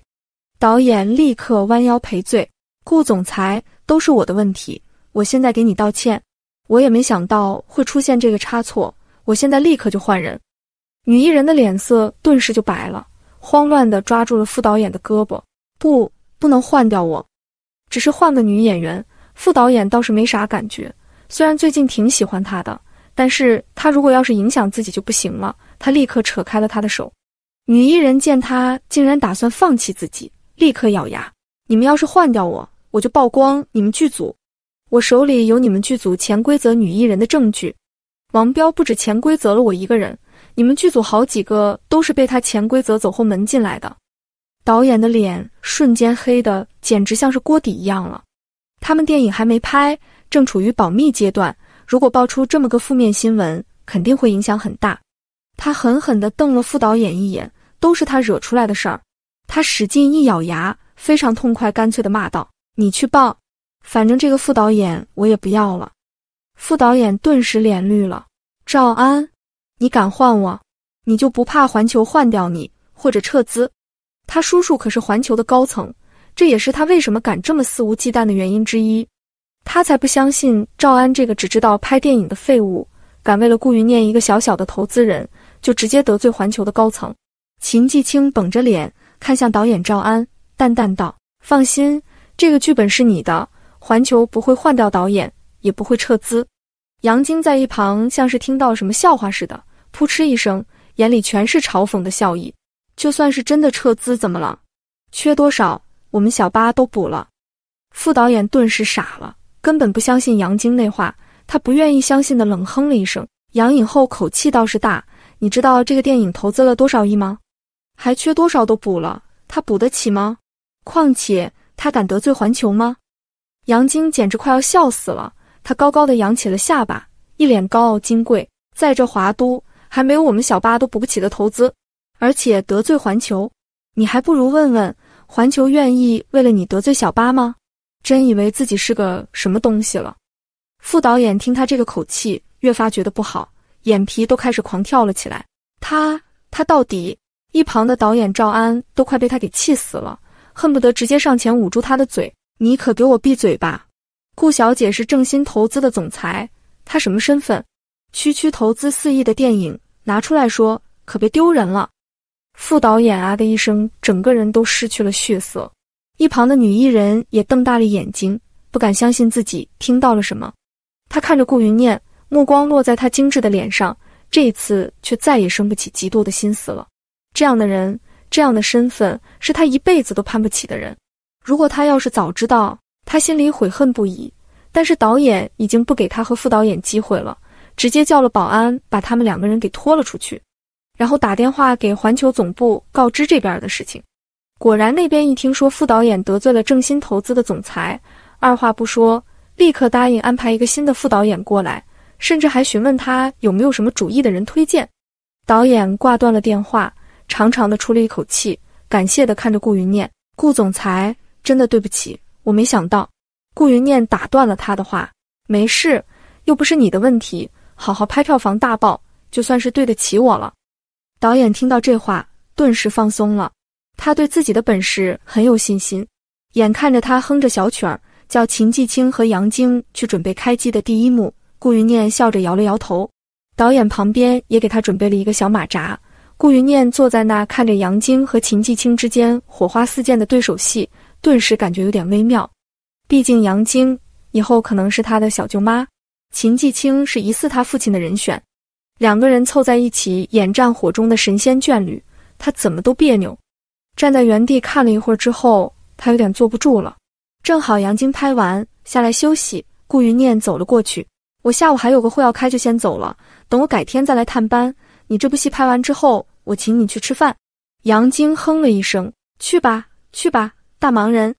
导演立刻弯腰赔罪：“顾总裁，都是我的问题，我现在给你道歉。我也没想到会出现这个差错，我现在立刻就换人。”女艺人的脸色顿时就白了，慌乱地抓住了副导演的胳膊：“不，不能换掉我，只是换个女演员。”副导演倒是没啥感觉，虽然最近挺喜欢她的。但是他如果要是影响自己就不行了，他立刻扯开了他的手。女艺人见他竟然打算放弃自己，立刻咬牙：“你们要是换掉我，我就曝光你们剧组。我手里有你们剧组潜规则女艺人的证据。王彪不止潜规则了我一个人，你们剧组好几个都是被他潜规则走后门进来的。”导演的脸瞬间黑的简直像是锅底一样了。他们电影还没拍，正处于保密阶段。如果爆出这么个负面新闻，肯定会影响很大。他狠狠的瞪了副导演一眼，都是他惹出来的事儿。他使劲一咬牙，非常痛快干脆的骂道：“你去报，反正这个副导演我也不要了。”副导演顿时脸绿了：“赵安，你敢换我，你就不怕环球换掉你或者撤资？他叔叔可是环球的高层，这也是他为什么敢这么肆无忌惮的原因之一。”他才不相信赵安这个只知道拍电影的废物，敢为了顾云念一个小小的投资人就直接得罪环球的高层。秦继清绷着脸看向导演赵安，淡淡道：“放心，这个剧本是你的，环球不会换掉导演，也不会撤资。”杨晶在一旁像是听到什么笑话似的，噗嗤一声，眼里全是嘲讽的笑意。就算是真的撤资，怎么了？缺多少，我们小巴都补了。副导演顿时傻了。根本不相信杨晶那话，他不愿意相信的冷哼了一声。杨影后口气倒是大，你知道这个电影投资了多少亿吗？还缺多少都补了，他补得起吗？况且他敢得罪环球吗？杨晶简直快要笑死了，他高高的扬起了下巴，一脸高傲金贵。在这华都还没有我们小八都补不起的投资，而且得罪环球，你还不如问问环球愿意为了你得罪小八吗？真以为自己是个什么东西了？副导演听他这个口气，越发觉得不好，眼皮都开始狂跳了起来。他他到底……一旁的导演赵安都快被他给气死了，恨不得直接上前捂住他的嘴：“你可给我闭嘴吧！顾小姐是正新投资的总裁，她什么身份？区区投资四亿的电影拿出来说，可别丢人了。”副导演啊的一声，整个人都失去了血色。一旁的女艺人也瞪大了眼睛，不敢相信自己听到了什么。她看着顾云念，目光落在她精致的脸上，这一次却再也生不起嫉妒的心思了。这样的人，这样的身份，是他一辈子都攀不起的人。如果他要是早知道，他心里悔恨不已。但是导演已经不给他和副导演机会了，直接叫了保安把他们两个人给拖了出去，然后打电话给环球总部告知这边的事情。果然，那边一听说副导演得罪了正新投资的总裁，二话不说，立刻答应安排一个新的副导演过来，甚至还询问他有没有什么主意的人推荐。导演挂断了电话，长长的出了一口气，感谢地看着顾云念：“顾总裁，真的对不起，我没想到。”顾云念打断了他的话：“没事，又不是你的问题，好好拍，票房大爆，就算是对得起我了。”导演听到这话，顿时放松了。他对自己的本事很有信心，眼看着他哼着小曲儿叫秦继清和杨晶去准备开机的第一幕，顾云念笑着摇了摇头。导演旁边也给他准备了一个小马扎，顾云念坐在那看着杨晶和秦继清之间火花四溅的对手戏，顿时感觉有点微妙。毕竟杨晶以后可能是他的小舅妈，秦继清是疑似他父亲的人选，两个人凑在一起演战火中的神仙眷侣，他怎么都别扭。站在原地看了一会儿之后，他有点坐不住了。正好杨晶拍完下来休息，顾云念走了过去。我下午还有个会要开，就先走了。等我改天再来探班，你这部戏拍完之后，我请你去吃饭。杨晶哼了一声：“去吧，去吧，大忙人。”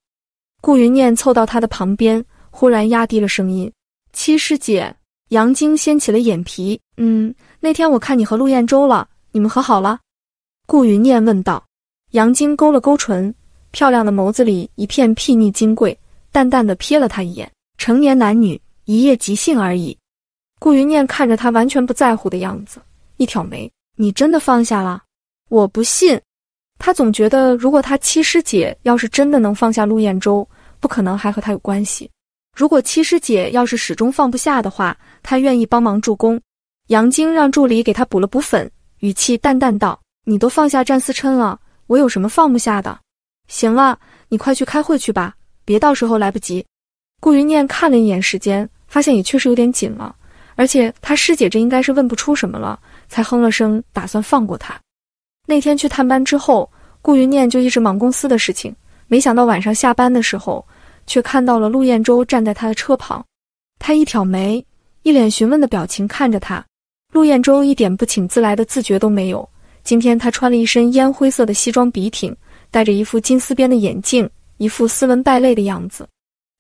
顾云念凑到他的旁边，忽然压低了声音：“七师姐。”杨晶掀起了眼皮：“嗯，那天我看你和陆晏州了，你们和好了？”顾云念问道。杨晶勾了勾唇，漂亮的眸子里一片睥睨金贵，淡淡的瞥了他一眼。成年男女，一夜即兴而已。顾云念看着他完全不在乎的样子，一挑眉：“你真的放下了？我不信。”他总觉得，如果他七师姐要是真的能放下陆晏周，不可能还和他有关系。如果七师姐要是始终放不下的话，他愿意帮忙助攻。杨晶让助理给她补了补粉，语气淡淡道：“你都放下战思琛了。”我有什么放不下的？行了，你快去开会去吧，别到时候来不及。顾云念看了一眼时间，发现也确实有点紧了，而且他师姐这应该是问不出什么了，才哼了声，打算放过他。那天去探班之后，顾云念就一直忙公司的事情，没想到晚上下班的时候，却看到了陆晏洲站在他的车旁。他一挑眉，一脸询问的表情看着他。陆晏洲一点不请自来的自觉都没有。今天他穿了一身烟灰色的西装，笔挺，戴着一副金丝边的眼镜，一副斯文败类的样子。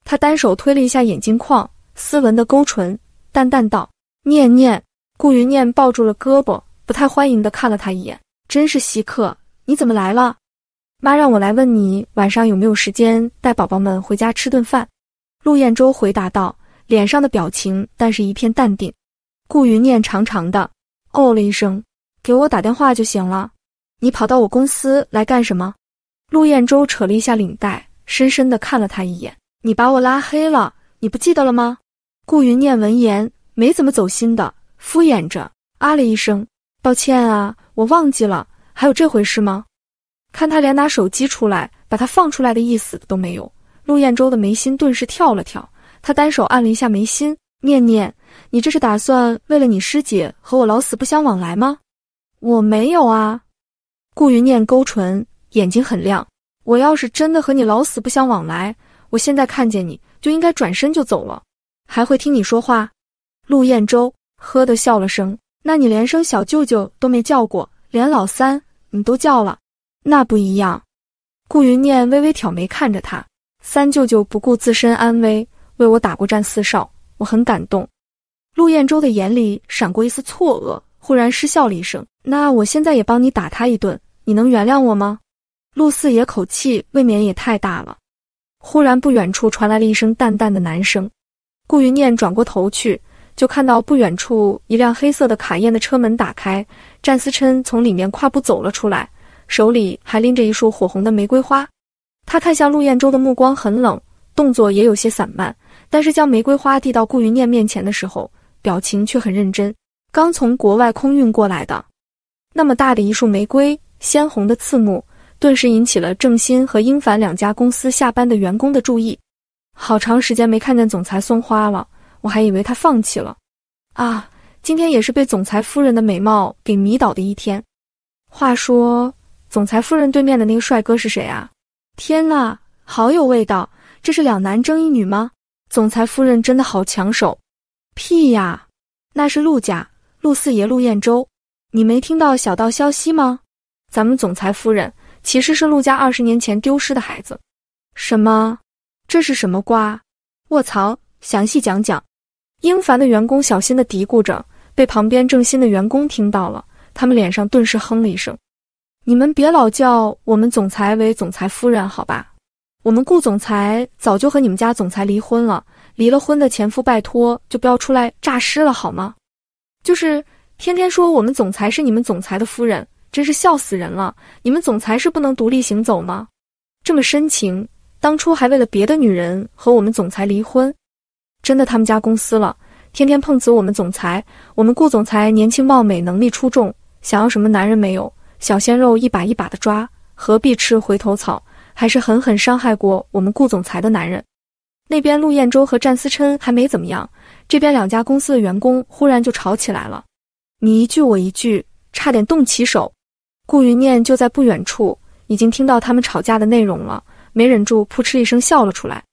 他单手推了一下眼镜框，斯文的勾唇，淡淡道：“念念。”顾云念抱住了胳膊，不太欢迎的看了他一眼：“真是稀客，你怎么来了？妈让我来问你，晚上有没有时间带宝宝们回家吃顿饭？”陆晏洲回答道，脸上的表情但是一片淡定。顾云念长长的哦了一声。给我打电话就行了，你跑到我公司来干什么？陆晏州扯了一下领带，深深的看了他一眼。你把我拉黑了，你不记得了吗？顾云念闻言没怎么走心的敷衍着，啊了一声，抱歉啊，我忘记了，还有这回事吗？看他连拿手机出来把他放出来的意思都没有，陆晏州的眉心顿时跳了跳，他单手按了一下眉心，念念，你这是打算为了你师姐和我老死不相往来吗？我没有啊，顾云念勾唇，眼睛很亮。我要是真的和你老死不相往来，我现在看见你就应该转身就走了，还会听你说话。陆晏周呵的笑了声，那你连声小舅舅都没叫过，连老三你都叫了，那不一样。顾云念微微挑眉看着他，三舅舅不顾自身安危为我打过战，四少我很感动。陆晏周的眼里闪过一丝错愕。忽然失笑了一声，那我现在也帮你打他一顿，你能原谅我吗？陆四爷口气未免也太大了。忽然，不远处传来了一声淡淡的男声。顾云念转过头去，就看到不远处一辆黑色的卡宴的车门打开，战思琛从里面跨步走了出来，手里还拎着一束火红的玫瑰花。他看向陆晏洲的目光很冷，动作也有些散漫，但是将玫瑰花递到顾云念面前的时候，表情却很认真。刚从国外空运过来的，那么大的一束玫瑰，鲜红的刺目，顿时引起了郑欣和英凡两家公司下班的员工的注意。好长时间没看见总裁送花了，我还以为他放弃了。啊，今天也是被总裁夫人的美貌给迷倒的一天。话说，总裁夫人对面的那个帅哥是谁啊？天呐，好有味道！这是两男争一女吗？总裁夫人真的好抢手。屁呀，那是陆家。陆四爷陆晏周，你没听到小道消息吗？咱们总裁夫人其实是陆家二十年前丢失的孩子。什么？这是什么瓜？卧槽！详细讲讲。英凡的员工小心的嘀咕着，被旁边正新的员工听到了，他们脸上顿时哼了一声。你们别老叫我们总裁为总裁夫人好吧？我们顾总裁早就和你们家总裁离婚了，离了婚的前夫拜托就不要出来诈尸了好吗？就是天天说我们总裁是你们总裁的夫人，真是笑死人了！你们总裁是不能独立行走吗？这么深情，当初还为了别的女人和我们总裁离婚，真的他们家公司了，天天碰瓷我们总裁。我们顾总裁年轻貌美，能力出众，想要什么男人没有，小鲜肉一把一把的抓，何必吃回头草？还是狠狠伤害过我们顾总裁的男人。那边陆彦洲和战思琛还没怎么样。这边两家公司的员工忽然就吵起来了，你一句我一句，差点动起手。顾云念就在不远处，已经听到他们吵架的内容了，没忍住扑哧一声笑了出来。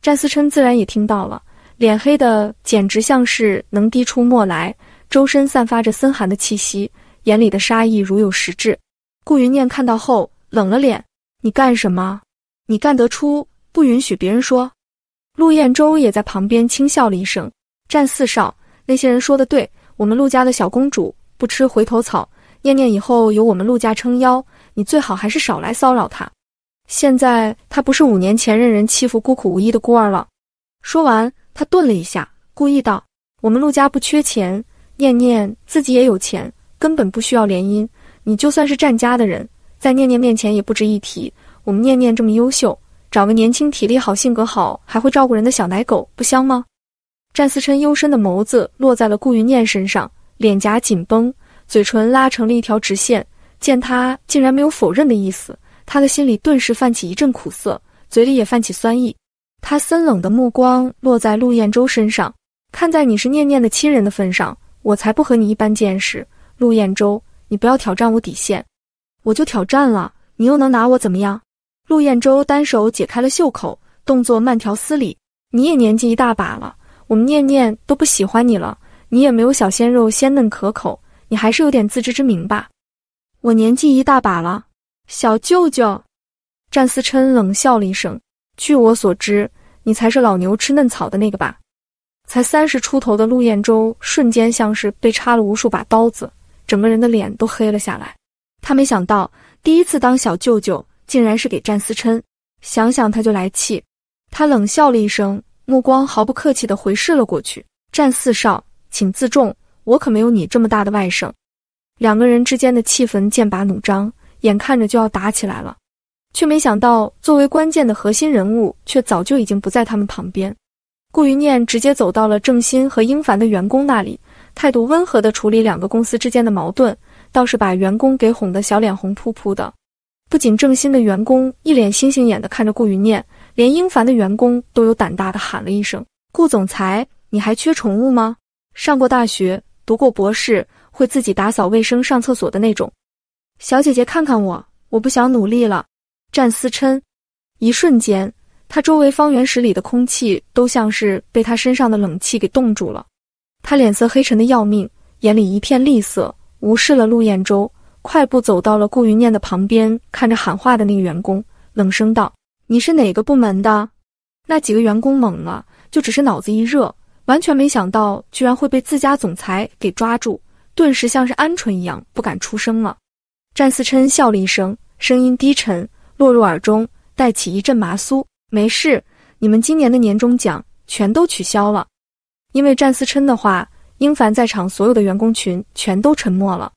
战思琛自然也听到了，脸黑的简直像是能滴出墨来，周身散发着森寒的气息，眼里的杀意如有实质。顾云念看到后冷了脸：“你干什么？你干得出，不允许别人说。”陆晏周也在旁边轻笑了一声。战四少，那些人说的对，我们陆家的小公主不吃回头草。念念以后有我们陆家撑腰，你最好还是少来骚扰她。现在她不是五年前任人欺负孤苦无依的孤儿了。说完，他顿了一下，故意道：“我们陆家不缺钱，念念自己也有钱，根本不需要联姻。你就算是战家的人，在念念面前也不值一提。我们念念这么优秀，找个年轻、体力好、性格好，还会照顾人的小奶狗，不香吗？”战思琛幽深的眸子落在了顾云念身上，脸颊紧绷，嘴唇拉成了一条直线。见他竟然没有否认的意思，他的心里顿时泛起一阵苦涩，嘴里也泛起酸意。他森冷的目光落在陆晏州身上，看在你是念念的亲人的份上，我才不和你一般见识。陆晏州，你不要挑战我底线，我就挑战了，你又能拿我怎么样？陆晏州单手解开了袖口，动作慢条斯理。你也年纪一大把了。我们念念都不喜欢你了，你也没有小鲜肉鲜嫩可口，你还是有点自知之明吧。我年纪一大把了，小舅舅。战思琛冷笑了一声，据我所知，你才是老牛吃嫩草的那个吧？才三十出头的陆晏州瞬间像是被插了无数把刀子，整个人的脸都黑了下来。他没想到第一次当小舅舅，竟然是给战思琛。想想他就来气，他冷笑了一声。目光毫不客气地回视了过去，战四少，请自重，我可没有你这么大的外甥。两个人之间的气氛剑拔弩张，眼看着就要打起来了，却没想到作为关键的核心人物，却早就已经不在他们旁边。顾云念直接走到了郑鑫和英凡的员工那里，态度温和地处理两个公司之间的矛盾，倒是把员工给哄得小脸红扑扑的。不仅郑鑫的员工一脸星星眼的看着顾云念。连英凡的员工都有胆大的喊了一声：“顾总裁，你还缺宠物吗？”上过大学，读过博士，会自己打扫卫生、上厕所的那种。小姐姐，看看我，我不想努力了。战思琛，一瞬间，他周围方圆十里的空气都像是被他身上的冷气给冻住了。他脸色黑沉的要命，眼里一片厉色，无视了陆晏周，快步走到了顾云念的旁边，看着喊话的那个员工，冷声道。你是哪个部门的？那几个员工懵了，就只是脑子一热，完全没想到居然会被自家总裁给抓住，顿时像是鹌鹑一样不敢出声了。战思琛笑了一声，声音低沉，落入耳中，带起一阵麻酥。没事，你们今年的年终奖全都取消了，因为战思琛的话，英凡在场所有的员工群全都沉默了。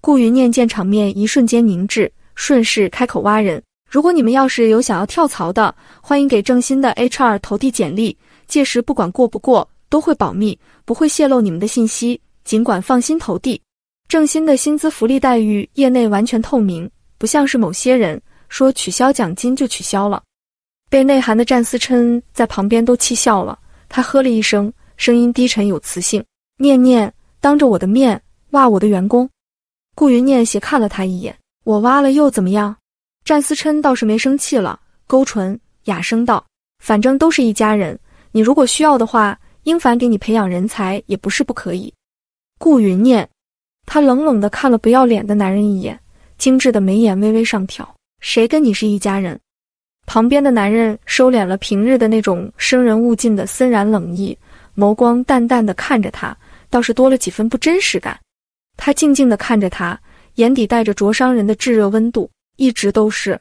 顾云念见场面一瞬间凝滞，顺势开口挖人。如果你们要是有想要跳槽的，欢迎给正新的 HR 投递简历，届时不管过不过都会保密，不会泄露你们的信息，尽管放心投递。正新的薪资福利待遇业内完全透明，不像是某些人说取消奖金就取消了。被内涵的战思琛在旁边都气笑了，他呵了一声，声音低沉有磁性，念念当着我的面挖我的员工。顾云念斜看了他一眼，我挖了又怎么样？战思琛倒是没生气了，勾唇哑声道：“反正都是一家人，你如果需要的话，英凡给你培养人才也不是不可以。”顾云念，他冷冷的看了不要脸的男人一眼，精致的眉眼微微上挑，谁跟你是一家人？旁边的男人收敛了平日的那种生人勿近的森然冷意，眸光淡淡的看着他，倒是多了几分不真实感。他静静的看着他，眼底带着灼伤人的炙热温度。一直都是，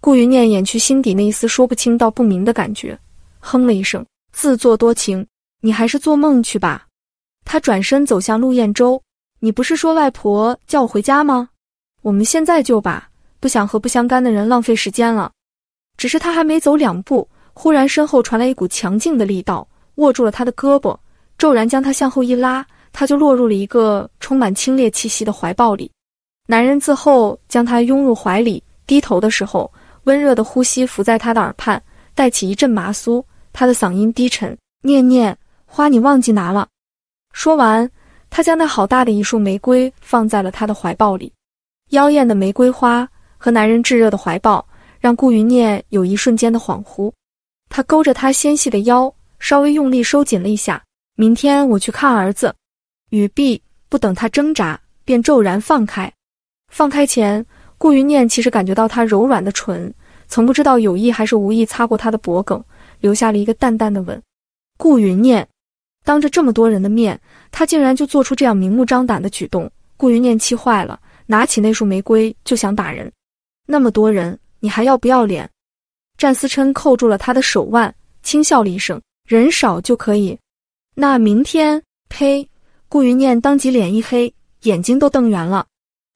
顾云念掩去心底那一丝说不清道不明的感觉，哼了一声，自作多情，你还是做梦去吧。他转身走向陆晏洲，你不是说外婆叫我回家吗？我们现在就吧，不想和不相干的人浪费时间了。只是他还没走两步，忽然身后传来一股强劲的力道，握住了他的胳膊，骤然将他向后一拉，他就落入了一个充满清冽气息的怀抱里。男人自后将她拥入怀里，低头的时候，温热的呼吸拂在她的耳畔，带起一阵麻酥。他的嗓音低沉：“念念，花你忘记拿了。”说完，他将那好大的一束玫瑰放在了他的怀抱里。妖艳的玫瑰花和男人炙热的怀抱，让顾云念有一瞬间的恍惚。他勾着她纤细的腰，稍微用力收紧了一下：“明天我去看儿子。”语毕，不等他挣扎，便骤然放开。放开前，顾云念其实感觉到他柔软的唇，从不知道有意还是无意擦过他的脖颈，留下了一个淡淡的吻。顾云念，当着这么多人的面，他竟然就做出这样明目张胆的举动，顾云念气坏了，拿起那束玫瑰就想打人。那么多人，你还要不要脸？战思琛扣住了他的手腕，轻笑了一声：“人少就可以。”那明天？呸！顾云念当即脸一黑，眼睛都瞪圆了。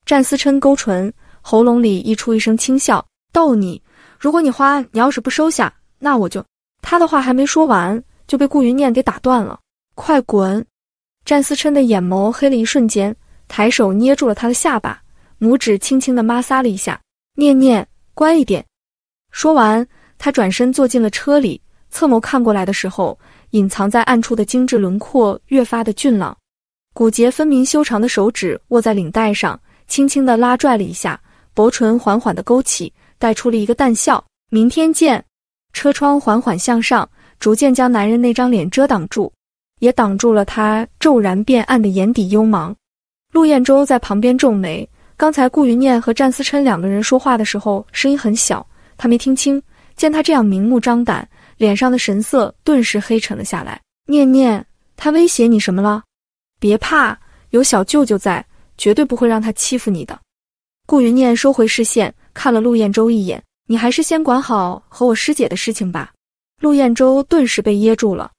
战思琛勾唇，喉咙里溢出一声轻笑，逗你。如果你花，你要是不收下，那我就……他的话还没说完，就被顾云念给打断了。快滚！战思琛的眼眸黑了一瞬间，抬手捏住了他的下巴，拇指轻轻的抹撒了一下。念念，乖一点。说完，他转身坐进了车里，侧眸看过来的时候，隐藏在暗处的精致轮廓越发的俊朗，骨节分明、修长的手指握在领带上。轻轻地拉拽了一下，薄唇缓缓地勾起，带出了一个淡笑。明天见。车窗缓缓向上，逐渐将男人那张脸遮挡住，也挡住了他骤然变暗的眼底幽芒。陆晏州在旁边皱眉，刚才顾云念和战思琛两个人说话的时候声音很小，他没听清。见他这样明目张胆，脸上的神色顿时黑沉了下来。念念，他威胁你什么了？别怕，有小舅舅在。绝对不会让他欺负你的，顾云念收回视线，看了陆晏州一眼。你还是先管好和我师姐的事情吧。陆晏州顿时被噎住了，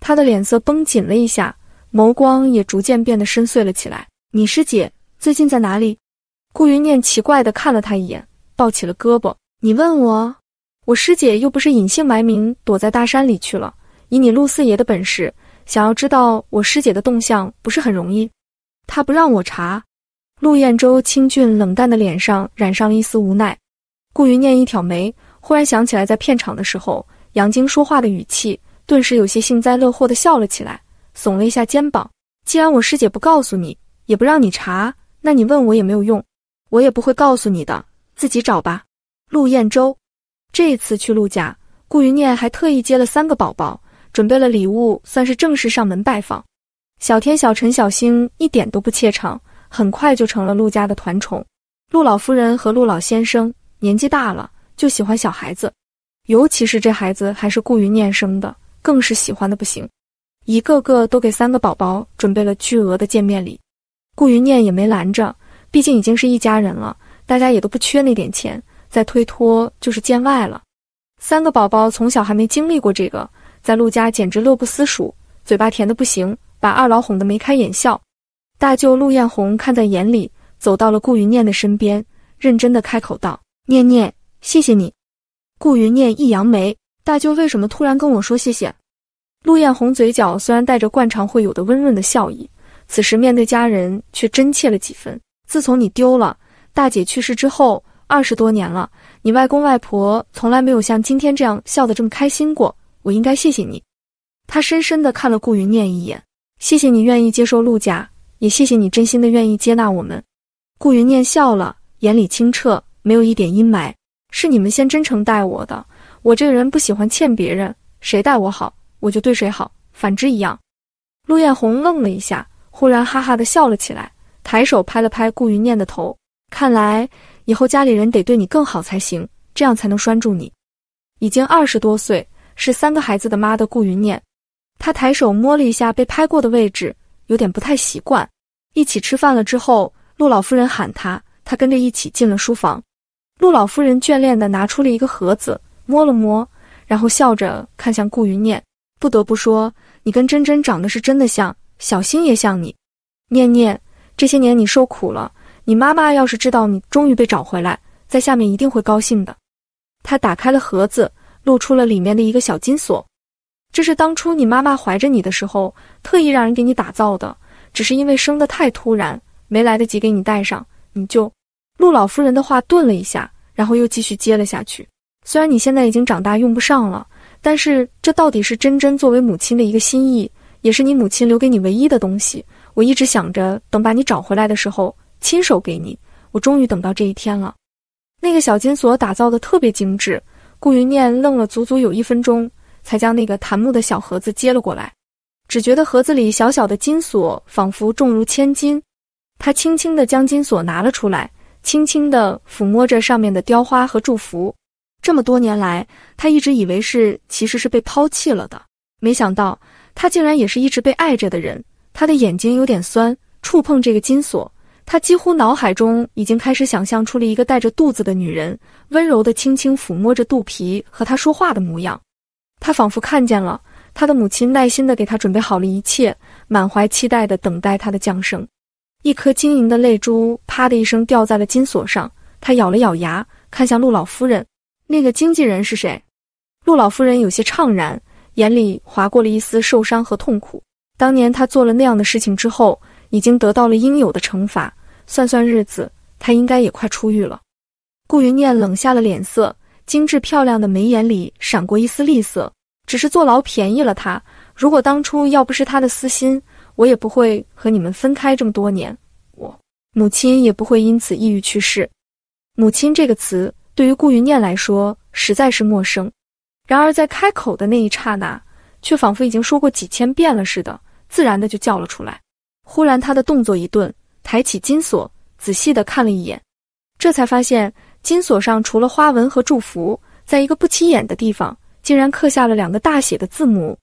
他的脸色绷紧了一下，眸光也逐渐变得深邃了起来。你师姐最近在哪里？顾云念奇怪地看了他一眼，抱起了胳膊。你问我，我师姐又不是隐姓埋名躲在大山里去了。以你陆四爷的本事，想要知道我师姐的动向，不是很容易。他不让我查，陆晏州清俊冷淡的脸上染上了一丝无奈。顾云念一挑眉，忽然想起来在片场的时候杨晶说话的语气，顿时有些幸灾乐祸的笑了起来，耸了一下肩膀。既然我师姐不告诉你，也不让你查，那你问我也没有用，我也不会告诉你的，自己找吧。陆晏州这一次去陆家，顾云念还特意接了三个宝宝，准备了礼物，算是正式上门拜访。小天、小陈、小星一点都不怯场，很快就成了陆家的团宠。陆老夫人和陆老先生年纪大了，就喜欢小孩子，尤其是这孩子还是顾云念生的，更是喜欢的不行。一个个都给三个宝宝准备了巨额的见面礼，顾云念也没拦着，毕竟已经是一家人了，大家也都不缺那点钱，再推脱就是见外了。三个宝宝从小还没经历过这个，在陆家简直乐不思蜀，嘴巴甜的不行。把二老哄得眉开眼笑，大舅陆艳红看在眼里，走到了顾云念的身边，认真的开口道：“念念，谢谢你。”顾云念一扬眉：“大舅为什么突然跟我说谢谢？”陆艳红嘴角虽然带着惯常会有的温润的笑意，此时面对家人却真切了几分。自从你丢了大姐去世之后，二十多年了，你外公外婆从来没有像今天这样笑得这么开心过，我应该谢谢你。他深深的看了顾云念一眼。谢谢你愿意接受陆家，也谢谢你真心的愿意接纳我们。顾云念笑了，眼里清澈，没有一点阴霾。是你们先真诚待我的，我这个人不喜欢欠别人，谁待我好，我就对谁好，反之一样。陆艳红愣了一下，忽然哈哈的笑了起来，抬手拍了拍顾云念的头。看来以后家里人得对你更好才行，这样才能拴住你。已经二十多岁，是三个孩子的妈的顾云念。他抬手摸了一下被拍过的位置，有点不太习惯。一起吃饭了之后，陆老夫人喊他，他跟着一起进了书房。陆老夫人眷恋地拿出了一个盒子，摸了摸，然后笑着看向顾云念：“不得不说，你跟真真长得是真的像，小新也像你。念念，这些年你受苦了，你妈妈要是知道你终于被找回来，在下面一定会高兴的。”他打开了盒子，露出了里面的一个小金锁。这是当初你妈妈怀着你的时候，特意让人给你打造的，只是因为生得太突然，没来得及给你戴上，你就。陆老夫人的话顿了一下，然后又继续接了下去。虽然你现在已经长大用不上了，但是这到底是真真作为母亲的一个心意，也是你母亲留给你唯一的东西。我一直想着等把你找回来的时候亲手给你，我终于等到这一天了。那个小金锁打造的特别精致，顾云念愣了足足有一分钟。才将那个檀木的小盒子接了过来，只觉得盒子里小小的金锁仿佛重如千斤。他轻轻地将金锁拿了出来，轻轻地抚摸着上面的雕花和祝福。这么多年来，他一直以为是其实是被抛弃了的，没想到他竟然也是一直被爱着的人。他的眼睛有点酸，触碰这个金锁，他几乎脑海中已经开始想象出了一个带着肚子的女人，温柔地轻轻抚摸着肚皮和他说话的模样。他仿佛看见了他的母亲耐心地给他准备好了一切，满怀期待地等待他的降生。一颗晶莹的泪珠啪的一声掉在了金锁上，他咬了咬牙，看向陆老夫人：“那个经纪人是谁？”陆老夫人有些怅然，眼里划过了一丝受伤和痛苦。当年他做了那样的事情之后，已经得到了应有的惩罚。算算日子，他应该也快出狱了。顾云念冷下了脸色，精致漂亮的眉眼里闪过一丝厉色。只是坐牢便宜了他。如果当初要不是他的私心，我也不会和你们分开这么多年，我母亲也不会因此抑郁去世。母亲这个词对于顾云念来说实在是陌生，然而在开口的那一刹那，却仿佛已经说过几千遍了似的，自然的就叫了出来。忽然，他的动作一顿，抬起金锁，仔细的看了一眼，这才发现金锁上除了花纹和祝福，在一个不起眼的地方。竟然刻下了两个大写的字母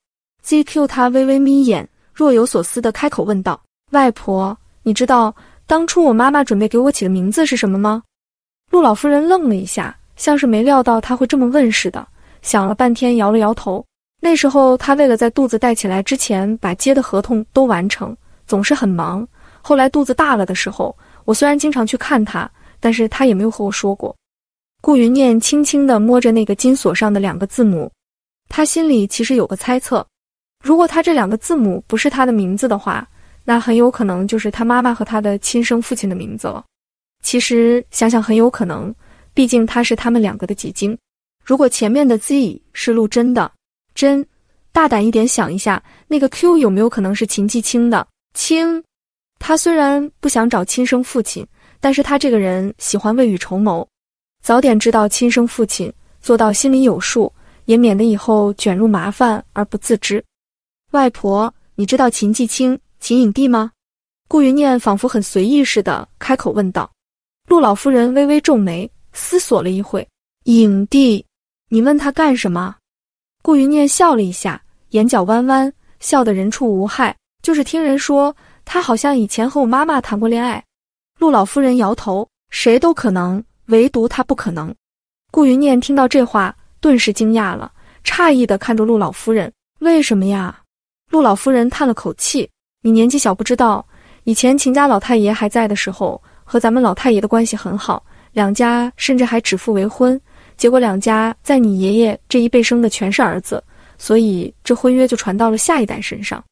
，ZQ。他微微眯眼，若有所思地开口问道：“外婆，你知道当初我妈妈准备给我起的名字是什么吗？”陆老夫人愣了一下，像是没料到他会这么问似的，想了半天，摇了摇头。那时候她为了在肚子带起来之前把接的合同都完成，总是很忙。后来肚子大了的时候，我虽然经常去看她，但是她也没有和我说过。顾云念轻轻地摸着那个金锁上的两个字母，他心里其实有个猜测：如果他这两个字母不是他的名字的话，那很有可能就是他妈妈和他的亲生父亲的名字了。其实想想，很有可能，毕竟他是他们两个的结晶。如果前面的 Z 是陆贞的贞，大胆一点想一下，那个 Q 有没有可能是秦继清的清？他虽然不想找亲生父亲，但是他这个人喜欢未雨绸缪。早点知道亲生父亲，做到心里有数，也免得以后卷入麻烦而不自知。外婆，你知道秦继清、秦影帝吗？顾云念仿佛很随意似的开口问道。陆老夫人微微皱眉，思索了一会：“影帝，你问他干什么？”顾云念笑了一下，眼角弯弯，笑得人畜无害。就是听人说，他好像以前和我妈妈谈过恋爱。陆老夫人摇头：“谁都可能。”唯独他不可能。顾云念听到这话，顿时惊讶了，诧异的看着陆老夫人：“为什么呀？”陆老夫人叹了口气：“你年纪小，不知道。以前秦家老太爷还在的时候，和咱们老太爷的关系很好，两家甚至还指腹为婚。结果两家在你爷爷这一辈生的全是儿子，所以这婚约就传到了下一代身上。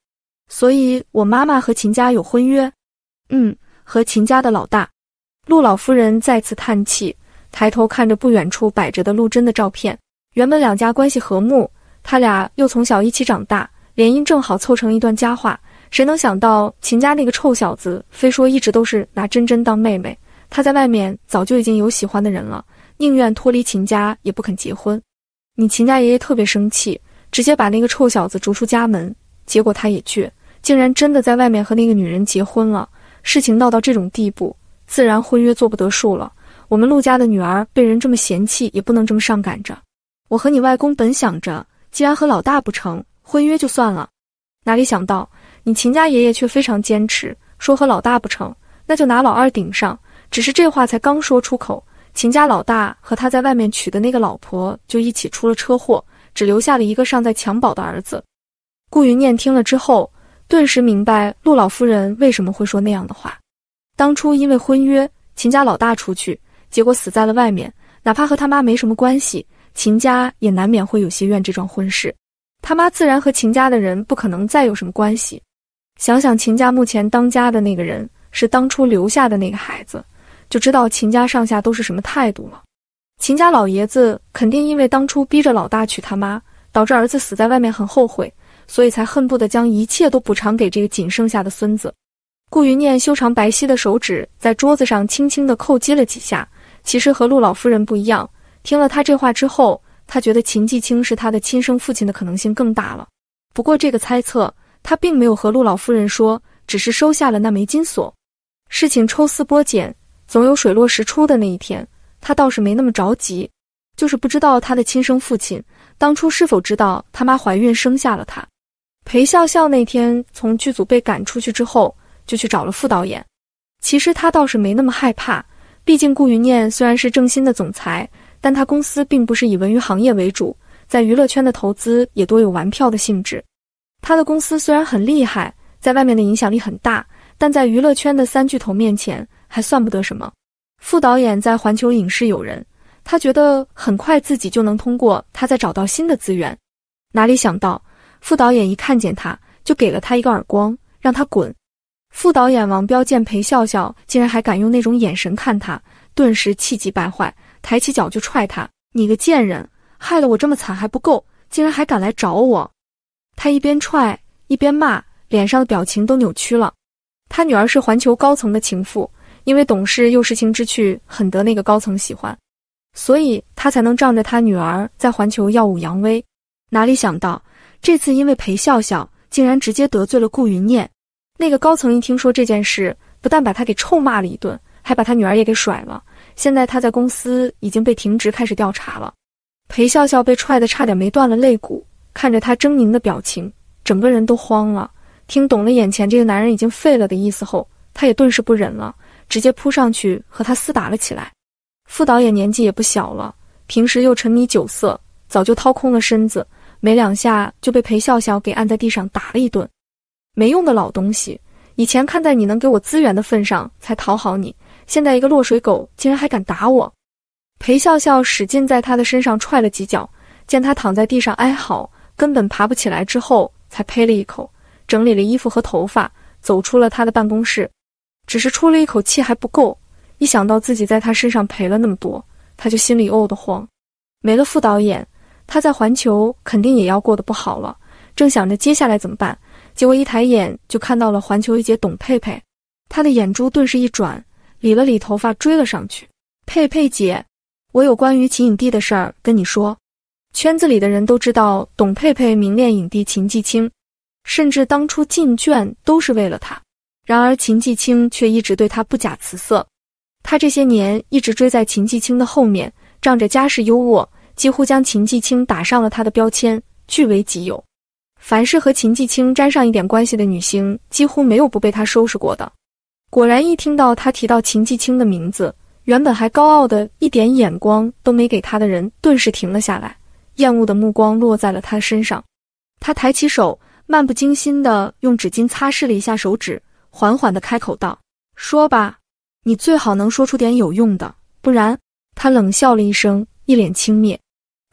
所以，我妈妈和秦家有婚约，嗯，和秦家的老大。”陆老夫人再次叹气，抬头看着不远处摆着的陆贞的照片。原本两家关系和睦，他俩又从小一起长大，联姻正好凑成一段佳话。谁能想到秦家那个臭小子，非说一直都是拿珍珍当妹妹？他在外面早就已经有喜欢的人了，宁愿脱离秦家也不肯结婚。你秦家爷爷特别生气，直接把那个臭小子逐出家门。结果他也倔，竟然真的在外面和那个女人结婚了。事情闹到这种地步。自然婚约做不得数了。我们陆家的女儿被人这么嫌弃，也不能这么上赶着。我和你外公本想着，既然和老大不成，婚约就算了。哪里想到，你秦家爷爷却非常坚持，说和老大不成，那就拿老二顶上。只是这话才刚说出口，秦家老大和他在外面娶的那个老婆就一起出了车祸，只留下了一个尚在襁褓的儿子。顾云念听了之后，顿时明白陆老夫人为什么会说那样的话。当初因为婚约，秦家老大出去，结果死在了外面。哪怕和他妈没什么关系，秦家也难免会有些怨这桩婚事。他妈自然和秦家的人不可能再有什么关系。想想秦家目前当家的那个人是当初留下的那个孩子，就知道秦家上下都是什么态度了。秦家老爷子肯定因为当初逼着老大娶他妈，导致儿子死在外面很后悔，所以才恨不得将一切都补偿给这个仅剩下的孙子。顾云念修长白皙的手指在桌子上轻轻的叩击了几下。其实和陆老夫人不一样，听了他这话之后，他觉得秦继清是他的亲生父亲的可能性更大了。不过这个猜测他并没有和陆老夫人说，只是收下了那枚金锁。事情抽丝剥茧，总有水落石出的那一天。他倒是没那么着急，就是不知道他的亲生父亲当初是否知道他妈怀孕生下了他。裴笑笑那天从剧组被赶出去之后。就去找了副导演。其实他倒是没那么害怕，毕竟顾云念虽然是正新的总裁，但他公司并不是以文娱行业为主，在娱乐圈的投资也多有玩票的性质。他的公司虽然很厉害，在外面的影响力很大，但在娱乐圈的三巨头面前还算不得什么。副导演在环球影视有人，他觉得很快自己就能通过他再找到新的资源。哪里想到，副导演一看见他就给了他一个耳光，让他滚。副导演王彪见裴笑笑竟然还敢用那种眼神看他，顿时气急败坏，抬起脚就踹他：“你个贱人，害得我这么惨还不够，竟然还敢来找我！”他一边踹一边骂，脸上的表情都扭曲了。他女儿是环球高层的情妇，因为懂事又实情之趣，很得那个高层喜欢，所以他才能仗着他女儿在环球耀武扬威。哪里想到这次因为裴笑笑，竟然直接得罪了顾云念。那个高层一听说这件事，不但把他给臭骂了一顿，还把他女儿也给甩了。现在他在公司已经被停职，开始调查了。裴笑笑被踹得差点没断了肋骨，看着他狰狞的表情，整个人都慌了。听懂了眼前这个男人已经废了的意思后，他也顿时不忍了，直接扑上去和他厮打了起来。副导演年纪也不小了，平时又沉迷酒色，早就掏空了身子，没两下就被裴笑笑给按在地上打了一顿。没用的老东西！以前看在你能给我资源的份上才讨好你，现在一个落水狗竟然还敢打我！裴笑笑使劲在他的身上踹了几脚，见他躺在地上哀嚎，根本爬不起来之后，才呸了一口，整理了衣服和头发，走出了他的办公室。只是出了一口气还不够，一想到自己在他身上赔了那么多，他就心里怄得慌。没了副导演，他在环球肯定也要过得不好了。正想着接下来怎么办。结果一抬眼就看到了环球一姐董佩佩，她的眼珠顿时一转，理了理头发，追了上去。佩佩姐，我有关于秦影帝的事儿跟你说。圈子里的人都知道，董佩佩明恋影帝秦继清，甚至当初进圈都是为了他。然而秦继清却一直对她不假辞色，她这些年一直追在秦继清的后面，仗着家世优渥，几乎将秦继清打上了她的标签，据为己有。凡是和秦继清沾上一点关系的女星，几乎没有不被他收拾过的。果然，一听到他提到秦继清的名字，原本还高傲的一点眼光都没给他的人，顿时停了下来，厌恶的目光落在了他身上。他抬起手，漫不经心的用纸巾擦拭了一下手指，缓缓地开口道：“说吧，你最好能说出点有用的，不然。”他冷笑了一声，一脸轻蔑。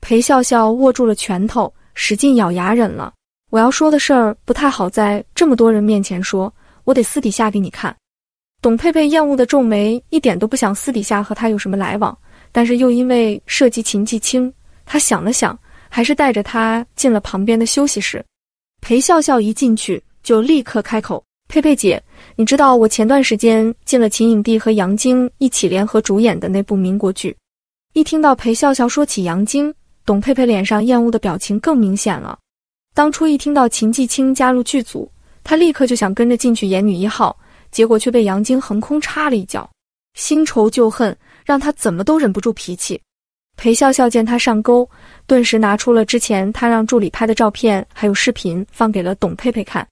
裴笑笑握住了拳头，使劲咬牙忍了。我要说的事儿不太好，在这么多人面前说，我得私底下给你看。董佩佩厌恶的皱眉，一点都不想私底下和他有什么来往，但是又因为涉及秦继清，她想了想，还是带着他进了旁边的休息室。裴笑笑一进去就立刻开口：“佩佩姐，你知道我前段时间进了秦影帝和杨晶一起联合主演的那部民国剧。”一听到裴笑笑说起杨晶，董佩佩脸上厌恶的表情更明显了。当初一听到秦继清加入剧组，他立刻就想跟着进去演女一号，结果却被杨晶横空插了一脚，新仇旧恨让他怎么都忍不住脾气。裴笑笑见他上钩，顿时拿出了之前他让助理拍的照片还有视频，放给了董佩佩看。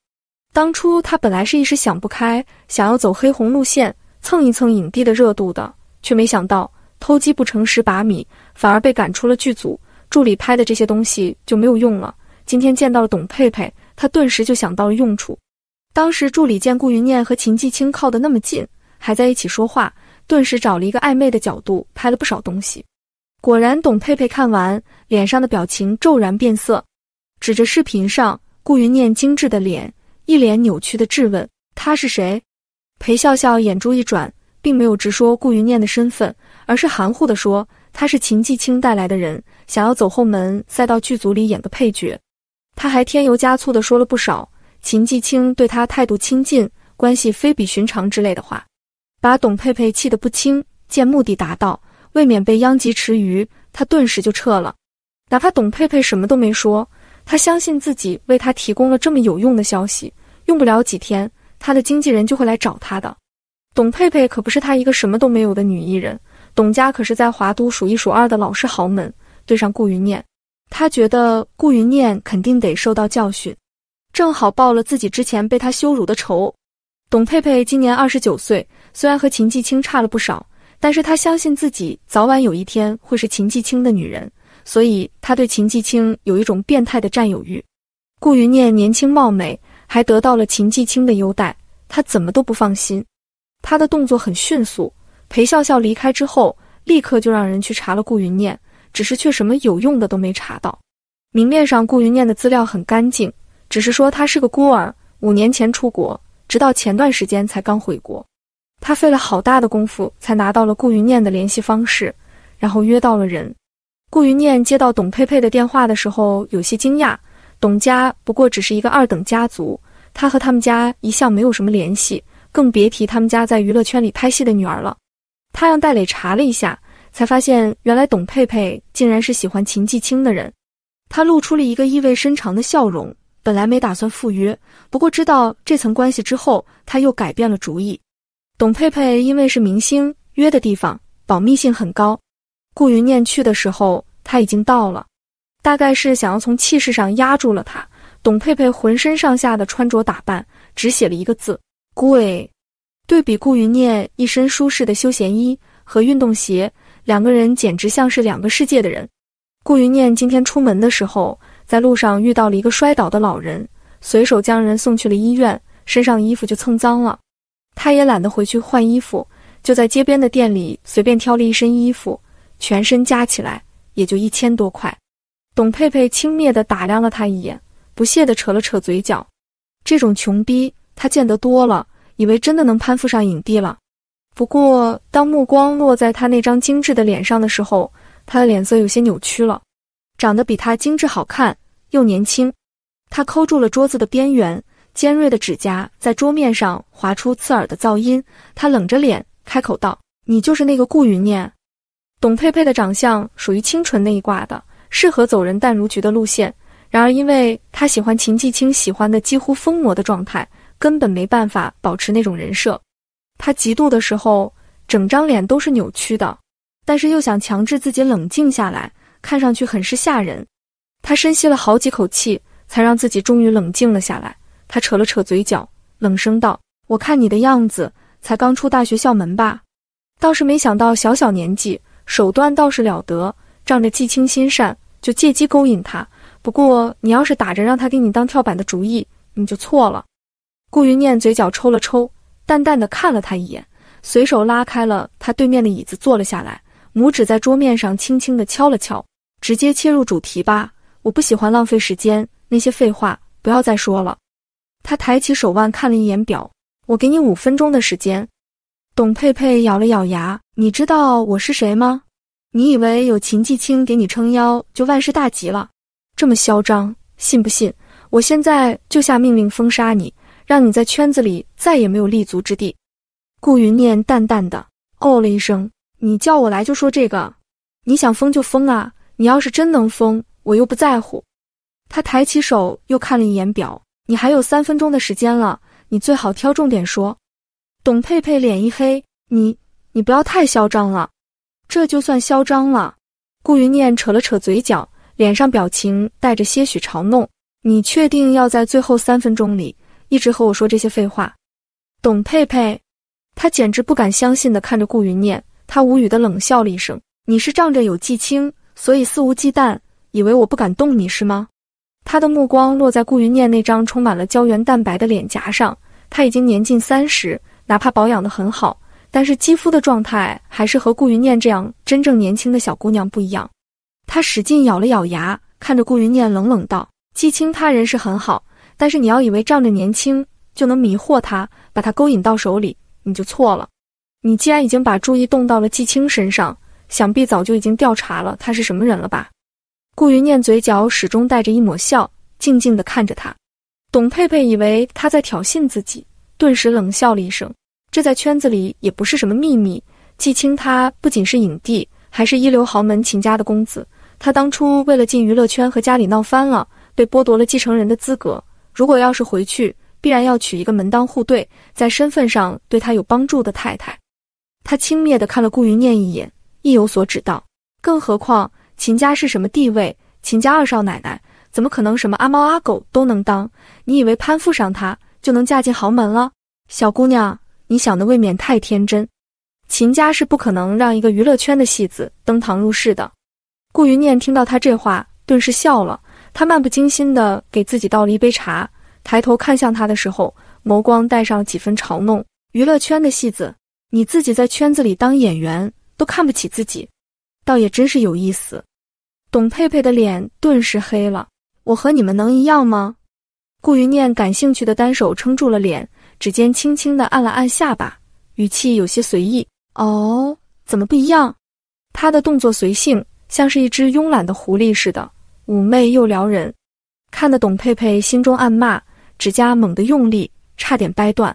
当初他本来是一时想不开，想要走黑红路线蹭一蹭影帝的热度的，却没想到偷鸡不成蚀把米，反而被赶出了剧组。助理拍的这些东西就没有用了。今天见到了董佩佩，他顿时就想到了用处。当时助理见顾云念和秦继清靠得那么近，还在一起说话，顿时找了一个暧昧的角度拍了不少东西。果然，董佩佩看完，脸上的表情骤然变色，指着视频上顾云念精致的脸，一脸扭曲的质问：“他是谁？”裴笑笑眼珠一转，并没有直说顾云念的身份，而是含糊的说：“他是秦继清带来的人，想要走后门塞到剧组里演个配角。”他还添油加醋的说了不少秦继清对他态度亲近，关系非比寻常之类的话，把董佩佩气得不轻。见目的达到，未免被殃及池鱼，他顿时就撤了。哪怕董佩佩什么都没说，他相信自己为他提供了这么有用的消息，用不了几天，他的经纪人就会来找他的。董佩佩可不是他一个什么都没有的女艺人，董家可是在华都数一数二的老式豪门，对上顾云念。他觉得顾云念肯定得受到教训，正好报了自己之前被他羞辱的仇。董佩佩今年二十九岁，虽然和秦继清差了不少，但是她相信自己早晚有一天会是秦继清的女人，所以她对秦继清有一种变态的占有欲。顾云念年轻貌美，还得到了秦继清的优待，她怎么都不放心。她的动作很迅速，裴笑笑离开之后，立刻就让人去查了顾云念。只是却什么有用的都没查到，明面上顾云念的资料很干净，只是说他是个孤儿，五年前出国，直到前段时间才刚回国。他费了好大的功夫才拿到了顾云念的联系方式，然后约到了人。顾云念接到董佩佩的电话的时候有些惊讶，董家不过只是一个二等家族，他和他们家一向没有什么联系，更别提他们家在娱乐圈里拍戏的女儿了。他让戴磊查了一下。才发现，原来董佩佩竟然是喜欢秦继清的人。他露出了一个意味深长的笑容。本来没打算赴约，不过知道这层关系之后，他又改变了主意。董佩佩因为是明星，约的地方保密性很高。顾云念去的时候，他已经到了。大概是想要从气势上压住了他。董佩佩浑身上下的穿着打扮，只写了一个字“贵”。对比顾云念一身舒适的休闲衣和运动鞋。两个人简直像是两个世界的人。顾云念今天出门的时候，在路上遇到了一个摔倒的老人，随手将人送去了医院，身上衣服就蹭脏了。他也懒得回去换衣服，就在街边的店里随便挑了一身衣服，全身加起来也就一千多块。董佩佩轻蔑地打量了他一眼，不屑地扯了扯嘴角，这种穷逼他见得多了，以为真的能攀附上影帝了。不过，当目光落在他那张精致的脸上的时候，他的脸色有些扭曲了。长得比他精致好看又年轻，他抠住了桌子的边缘，尖锐的指甲在桌面上划出刺耳的噪音。他冷着脸开口道：“你就是那个顾云念。”董佩佩的长相属于清纯那一挂的，适合走人淡如菊的路线。然而，因为她喜欢秦继清，喜欢的几乎疯魔的状态，根本没办法保持那种人设。他嫉妒的时候，整张脸都是扭曲的，但是又想强制自己冷静下来，看上去很是吓人。他深吸了好几口气，才让自己终于冷静了下来。他扯了扯嘴角，冷声道：“我看你的样子，才刚出大学校门吧？倒是没想到小小年纪，手段倒是了得。仗着季青心善，就借机勾引他。不过，你要是打着让他给你当跳板的主意，你就错了。”顾云念嘴角抽了抽。淡淡的看了他一眼，随手拉开了他对面的椅子坐了下来，拇指在桌面上轻轻的敲了敲，直接切入主题吧，我不喜欢浪费时间，那些废话不要再说了。他抬起手腕看了一眼表，我给你五分钟的时间。董佩佩咬了咬牙，你知道我是谁吗？你以为有秦继清给你撑腰就万事大吉了？这么嚣张，信不信我现在就下命令封杀你？让你在圈子里再也没有立足之地。顾云念淡淡的哦了一声：“你叫我来就说这个，你想疯就疯啊！你要是真能疯，我又不在乎。”他抬起手，又看了一眼表：“你还有三分钟的时间了，你最好挑重点说。”董佩佩脸一黑：“你你不要太嚣张了，这就算嚣张了。”顾云念扯了扯嘴角，脸上表情带着些许嘲弄：“你确定要在最后三分钟里？”一直和我说这些废话，董佩佩，他简直不敢相信的看着顾云念，他无语的冷笑了一声：“你是仗着有季青，所以肆无忌惮，以为我不敢动你是吗？”他的目光落在顾云念那张充满了胶原蛋白的脸颊上，他已经年近三十，哪怕保养的很好，但是肌肤的状态还是和顾云念这样真正年轻的小姑娘不一样。他使劲咬了咬牙，看着顾云念冷冷道：“季青他人是很好。”但是你要以为仗着年轻就能迷惑他，把他勾引到手里，你就错了。你既然已经把注意动到了季青身上，想必早就已经调查了他是什么人了吧？顾云念嘴角始终带着一抹笑，静静地看着他。董佩佩以为他在挑衅自己，顿时冷笑了一声。这在圈子里也不是什么秘密。季青他不仅是影帝，还是一流豪门秦家的公子。他当初为了进娱乐圈和家里闹翻了，被剥夺了继承人的资格。如果要是回去，必然要娶一个门当户对，在身份上对他有帮助的太太。他轻蔑的看了顾云念一眼，意有所指道：“更何况秦家是什么地位？秦家二少奶奶怎么可能什么阿猫阿狗都能当？你以为攀附上他就能嫁进豪门了？小姑娘，你想的未免太天真。秦家是不可能让一个娱乐圈的戏子登堂入室的。”顾云念听到他这话，顿时笑了。他漫不经心地给自己倒了一杯茶，抬头看向他的时候，眸光带上几分嘲弄。娱乐圈的戏子，你自己在圈子里当演员都看不起自己，倒也真是有意思。董佩佩的脸顿时黑了。我和你们能一样吗？顾云念感兴趣的单手撑住了脸，指尖轻轻的按了按下巴，语气有些随意。哦，怎么不一样？他的动作随性，像是一只慵懒的狐狸似的。妩媚又撩人，看得董佩佩心中暗骂，指甲猛地用力，差点掰断。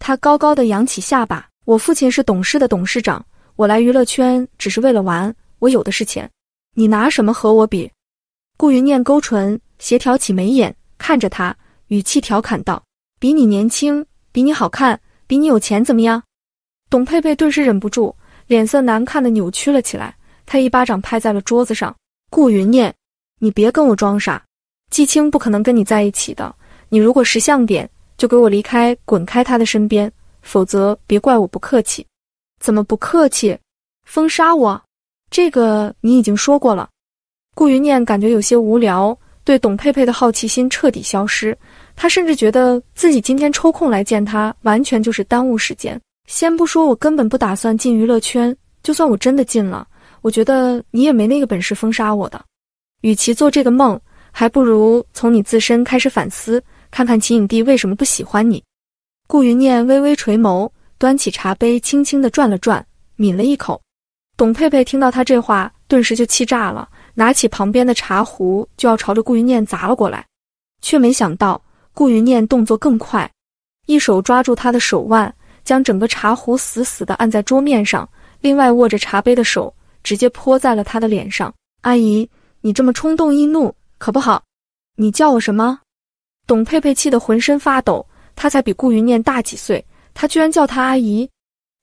她高高的扬起下巴：“我父亲是懂事的董事长，我来娱乐圈只是为了玩，我有的是钱，你拿什么和我比？”顾云念勾唇，协调起眉眼，看着他，语气调侃道：“比你年轻，比你好看，比你有钱，怎么样？”董佩佩顿时忍不住，脸色难看的扭曲了起来，她一巴掌拍在了桌子上，顾云念。你别跟我装傻，季青不可能跟你在一起的。你如果识相点，就给我离开，滚开他的身边，否则别怪我不客气。怎么不客气？封杀我？这个你已经说过了。顾云念感觉有些无聊，对董佩佩的好奇心彻底消失。他甚至觉得自己今天抽空来见他，完全就是耽误时间。先不说我根本不打算进娱乐圈，就算我真的进了，我觉得你也没那个本事封杀我的。与其做这个梦，还不如从你自身开始反思，看看秦影帝为什么不喜欢你。顾云念微微垂眸，端起茶杯，轻轻的转了转，抿了一口。董佩佩听到他这话，顿时就气炸了，拿起旁边的茶壶就要朝着顾云念砸了过来，却没想到顾云念动作更快，一手抓住他的手腕，将整个茶壶死死的按在桌面上，另外握着茶杯的手直接泼在了他的脸上。阿姨。你这么冲动易怒可不好。你叫我什么？董佩佩气得浑身发抖。她才比顾云念大几岁，她居然叫她阿姨。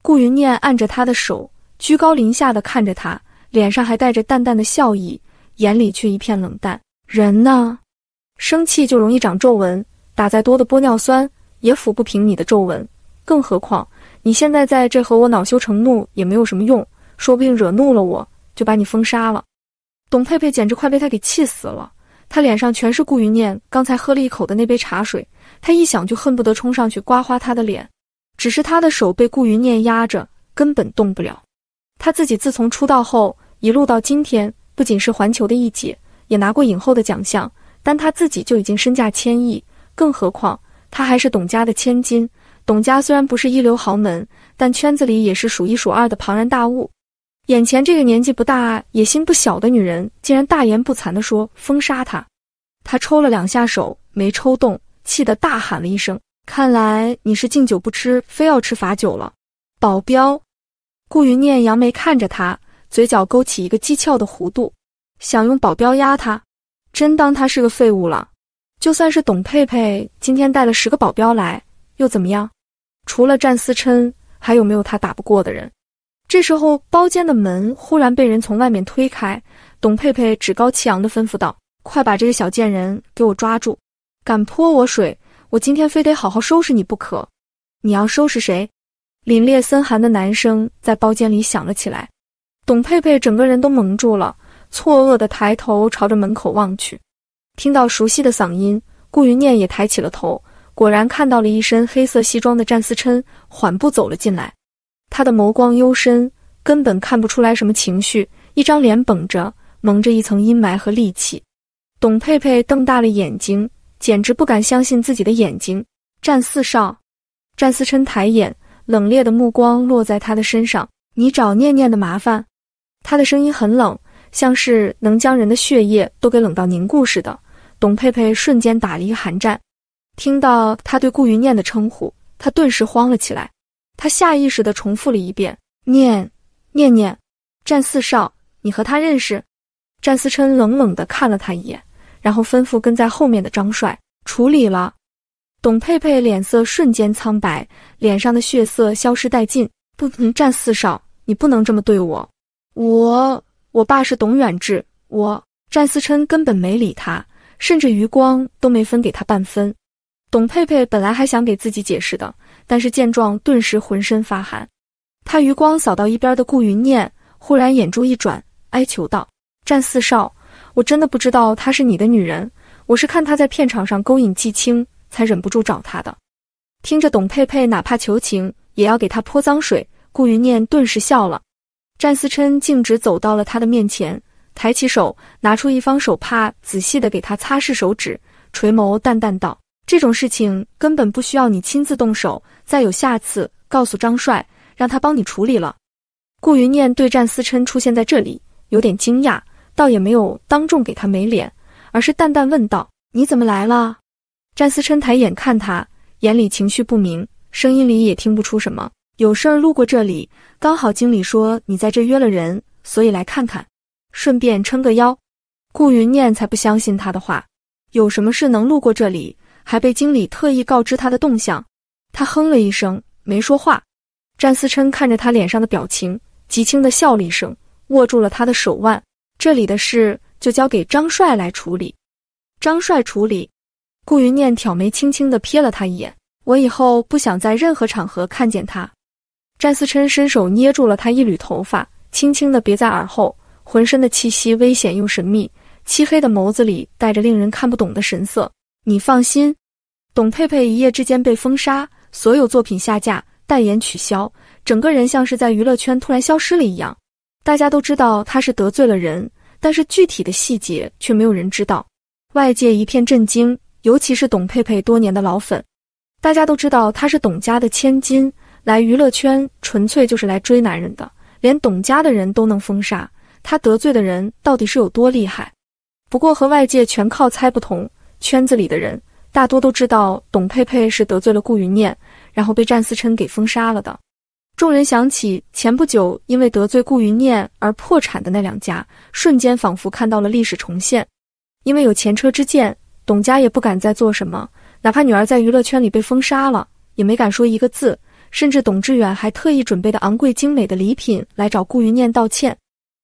顾云念按着她的手，居高临下的看着她，脸上还带着淡淡的笑意，眼里却一片冷淡。人呢，生气就容易长皱纹，打再多的玻尿酸也抚不平你的皱纹。更何况你现在在这和我恼羞成怒也没有什么用，说不定惹怒了我就把你封杀了。董佩佩简直快被他给气死了，她脸上全是顾云念刚才喝了一口的那杯茶水，她一想就恨不得冲上去刮花他的脸，只是她的手被顾云念压着，根本动不了。她自己自从出道后，一路到今天，不仅是环球的一姐，也拿过影后的奖项，但她自己就已经身价千亿，更何况她还是董家的千金。董家虽然不是一流豪门，但圈子里也是数一数二的庞然大物。眼前这个年纪不大、野心不小的女人，竟然大言不惭的说封杀他。他抽了两下手，没抽动，气得大喊了一声：“看来你是敬酒不吃，非要吃罚酒了。”保镖顾云念扬眉看着他，嘴角勾起一个讥诮的弧度，想用保镖压他，真当他是个废物了。就算是董佩佩今天带了十个保镖来，又怎么样？除了战思琛，还有没有他打不过的人？这时候，包间的门忽然被人从外面推开。董佩佩趾高气扬地吩咐道：“快把这个小贱人给我抓住！敢泼我水，我今天非得好好收拾你不可！”你要收拾谁？凛冽森寒的男声在包间里响了起来。董佩佩整个人都蒙住了，错愕地抬头朝着门口望去。听到熟悉的嗓音，顾云念也抬起了头，果然看到了一身黑色西装的战思琛缓步走了进来。他的眸光幽深，根本看不出来什么情绪，一张脸绷着，蒙着一层阴霾和戾气。董佩佩瞪大了眼睛，简直不敢相信自己的眼睛。战四少，战思琛抬眼，冷冽的目光落在他的身上。你找念念的麻烦？他的声音很冷，像是能将人的血液都给冷到凝固似的。董佩佩瞬间打了一个寒战，听到他对顾云念的称呼，他顿时慌了起来。他下意识地重复了一遍：“念念念，战四少，你和他认识？”战思琛冷冷地看了他一眼，然后吩咐跟在后面的张帅处理了。董佩佩脸色瞬间苍白，脸上的血色消失殆尽。不战四少，你不能这么对我！我，我爸是董远志。我，战思琛根本没理他，甚至余光都没分给他半分。董佩佩本来还想给自己解释的。但是见状，顿时浑身发寒。他余光扫到一边的顾云念，忽然眼珠一转，哀求道：“战四少，我真的不知道她是你的女人，我是看她在片场上勾引季青，才忍不住找她的。”听着董佩佩哪怕求情也要给她泼脏水，顾云念顿时笑了。战思琛径直走到了他的面前，抬起手拿出一方手帕，仔细的给他擦拭手指，垂眸淡淡道。这种事情根本不需要你亲自动手，再有下次告诉张帅，让他帮你处理了。顾云念对战思琛出现在这里有点惊讶，倒也没有当众给他没脸，而是淡淡问道：“你怎么来了？”战思琛抬眼看他，眼里情绪不明，声音里也听不出什么。有事儿路过这里，刚好经理说你在这约了人，所以来看看，顺便撑个腰。顾云念才不相信他的话，有什么事能路过这里？还被经理特意告知他的动向，他哼了一声，没说话。詹思琛看着他脸上的表情，极轻的笑了一声，握住了他的手腕。这里的事就交给张帅来处理。张帅处理。顾云念挑眉，轻轻的瞥了他一眼。我以后不想在任何场合看见他。詹思琛伸手捏住了他一缕头发，轻轻的别在耳后，浑身的气息危险又神秘，漆黑的眸子里带着令人看不懂的神色。你放心。董佩佩一夜之间被封杀，所有作品下架，代言取消，整个人像是在娱乐圈突然消失了一样。大家都知道她是得罪了人，但是具体的细节却没有人知道。外界一片震惊，尤其是董佩佩多年的老粉。大家都知道她是董家的千金，来娱乐圈纯粹就是来追男人的，连董家的人都能封杀她，得罪的人到底是有多厉害？不过和外界全靠猜不同，圈子里的人。大多都知道，董佩佩是得罪了顾云念，然后被战思琛给封杀了的。众人想起前不久因为得罪顾云念而破产的那两家，瞬间仿佛看到了历史重现。因为有前车之鉴，董家也不敢再做什么，哪怕女儿在娱乐圈里被封杀了，也没敢说一个字。甚至董志远还特意准备的昂贵精美的礼品来找顾云念道歉，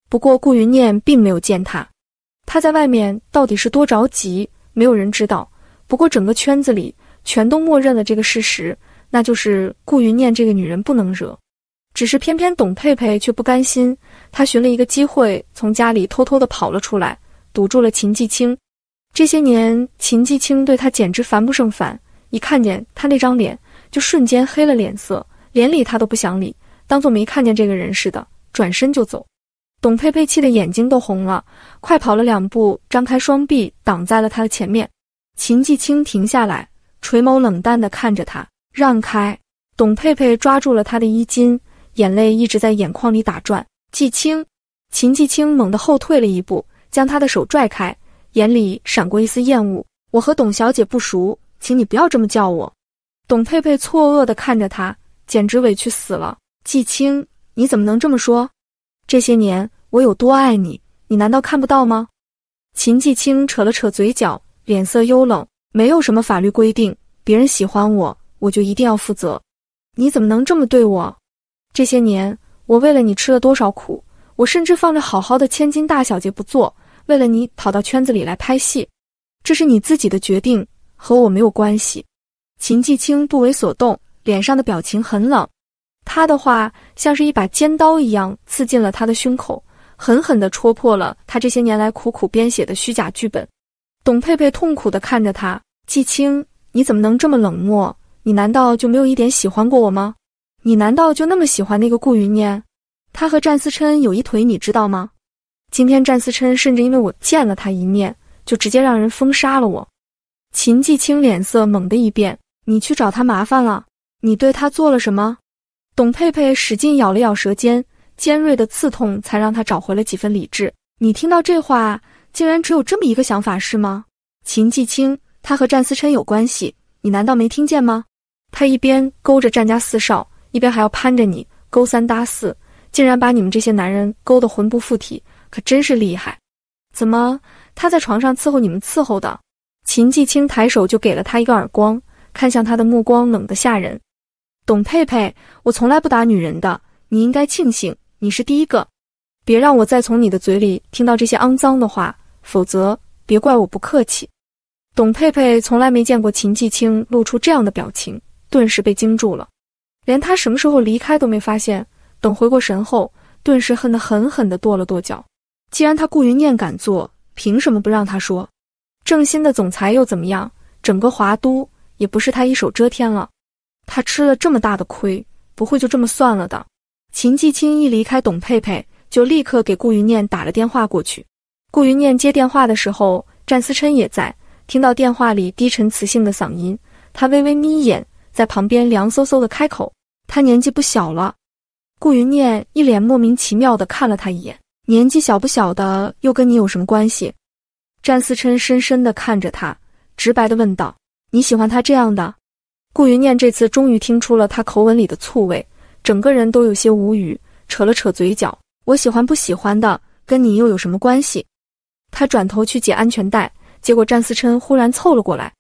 不过顾云念并没有见他。他在外面到底是多着急，没有人知道。不过，整个圈子里全都默认了这个事实，那就是顾云念这个女人不能惹。只是偏偏董佩佩却不甘心，她寻了一个机会，从家里偷偷的跑了出来，堵住了秦继清。这些年，秦继清对她简直烦不胜烦，一看见她那张脸，就瞬间黑了脸色，连理她都不想理，当做没看见这个人似的，转身就走。董佩佩气的眼睛都红了，快跑了两步，张开双臂挡在了他的前面。秦继清停下来，垂眸冷淡的看着他，让开。董佩佩抓住了他的衣襟，眼泪一直在眼眶里打转。继清，秦继清猛地后退了一步，将他的手拽开，眼里闪过一丝厌恶。我和董小姐不熟，请你不要这么叫我。董佩佩错愕的看着他，简直委屈死了。季清，你怎么能这么说？这些年我有多爱你，你难道看不到吗？秦季清扯了扯嘴角。脸色幽冷，没有什么法律规定，别人喜欢我，我就一定要负责。你怎么能这么对我？这些年，我为了你吃了多少苦？我甚至放着好好的千金大小姐不做，为了你跑到圈子里来拍戏。这是你自己的决定，和我没有关系。秦继清不为所动，脸上的表情很冷。他的话像是一把尖刀一样刺进了他的胸口，狠狠的戳破了他这些年来苦苦编写的虚假剧本。董佩佩痛苦的看着他，季青，你怎么能这么冷漠？你难道就没有一点喜欢过我吗？你难道就那么喜欢那个顾云念？他和战思琛有一腿，你知道吗？今天战思琛甚至因为我见了他一面，就直接让人封杀了我。秦季青脸色猛的一变，你去找他麻烦了？你对他做了什么？董佩佩使劲咬了咬舌尖，尖锐的刺痛才让他找回了几分理智。你听到这话。竟然只有这么一个想法是吗？秦继清，他和战思琛有关系，你难道没听见吗？他一边勾着战家四少，一边还要攀着你，勾三搭四，竟然把你们这些男人勾得魂不附体，可真是厉害！怎么，他在床上伺候你们伺候的？秦继清抬手就给了他一个耳光，看向他的目光冷得吓人。董佩佩，我从来不打女人的，你应该庆幸你是第一个，别让我再从你的嘴里听到这些肮脏的话。否则，别怪我不客气。董佩佩从来没见过秦继清露出这样的表情，顿时被惊住了，连他什么时候离开都没发现。等回过神后，顿时恨得狠狠的跺了跺脚。既然他顾云念敢做，凭什么不让他说？正新的总裁又怎么样？整个华都也不是他一手遮天了。他吃了这么大的亏，不会就这么算了的。秦继清一离开，董佩佩就立刻给顾云念打了电话过去。顾云念接电话的时候，占思琛也在。听到电话里低沉磁性的嗓音，他微微眯眼，在旁边凉飕飕的开口：“他年纪不小了。”顾云念一脸莫名其妙的看了他一眼：“年纪小不小的，又跟你有什么关系？”占思琛深深的看着他，直白的问道：“你喜欢他这样的？”顾云念这次终于听出了他口吻里的醋味，整个人都有些无语，扯了扯嘴角：“我喜欢不喜欢的，跟你又有什么关系？”他转头去解安全带，结果战思琛忽然凑了过来，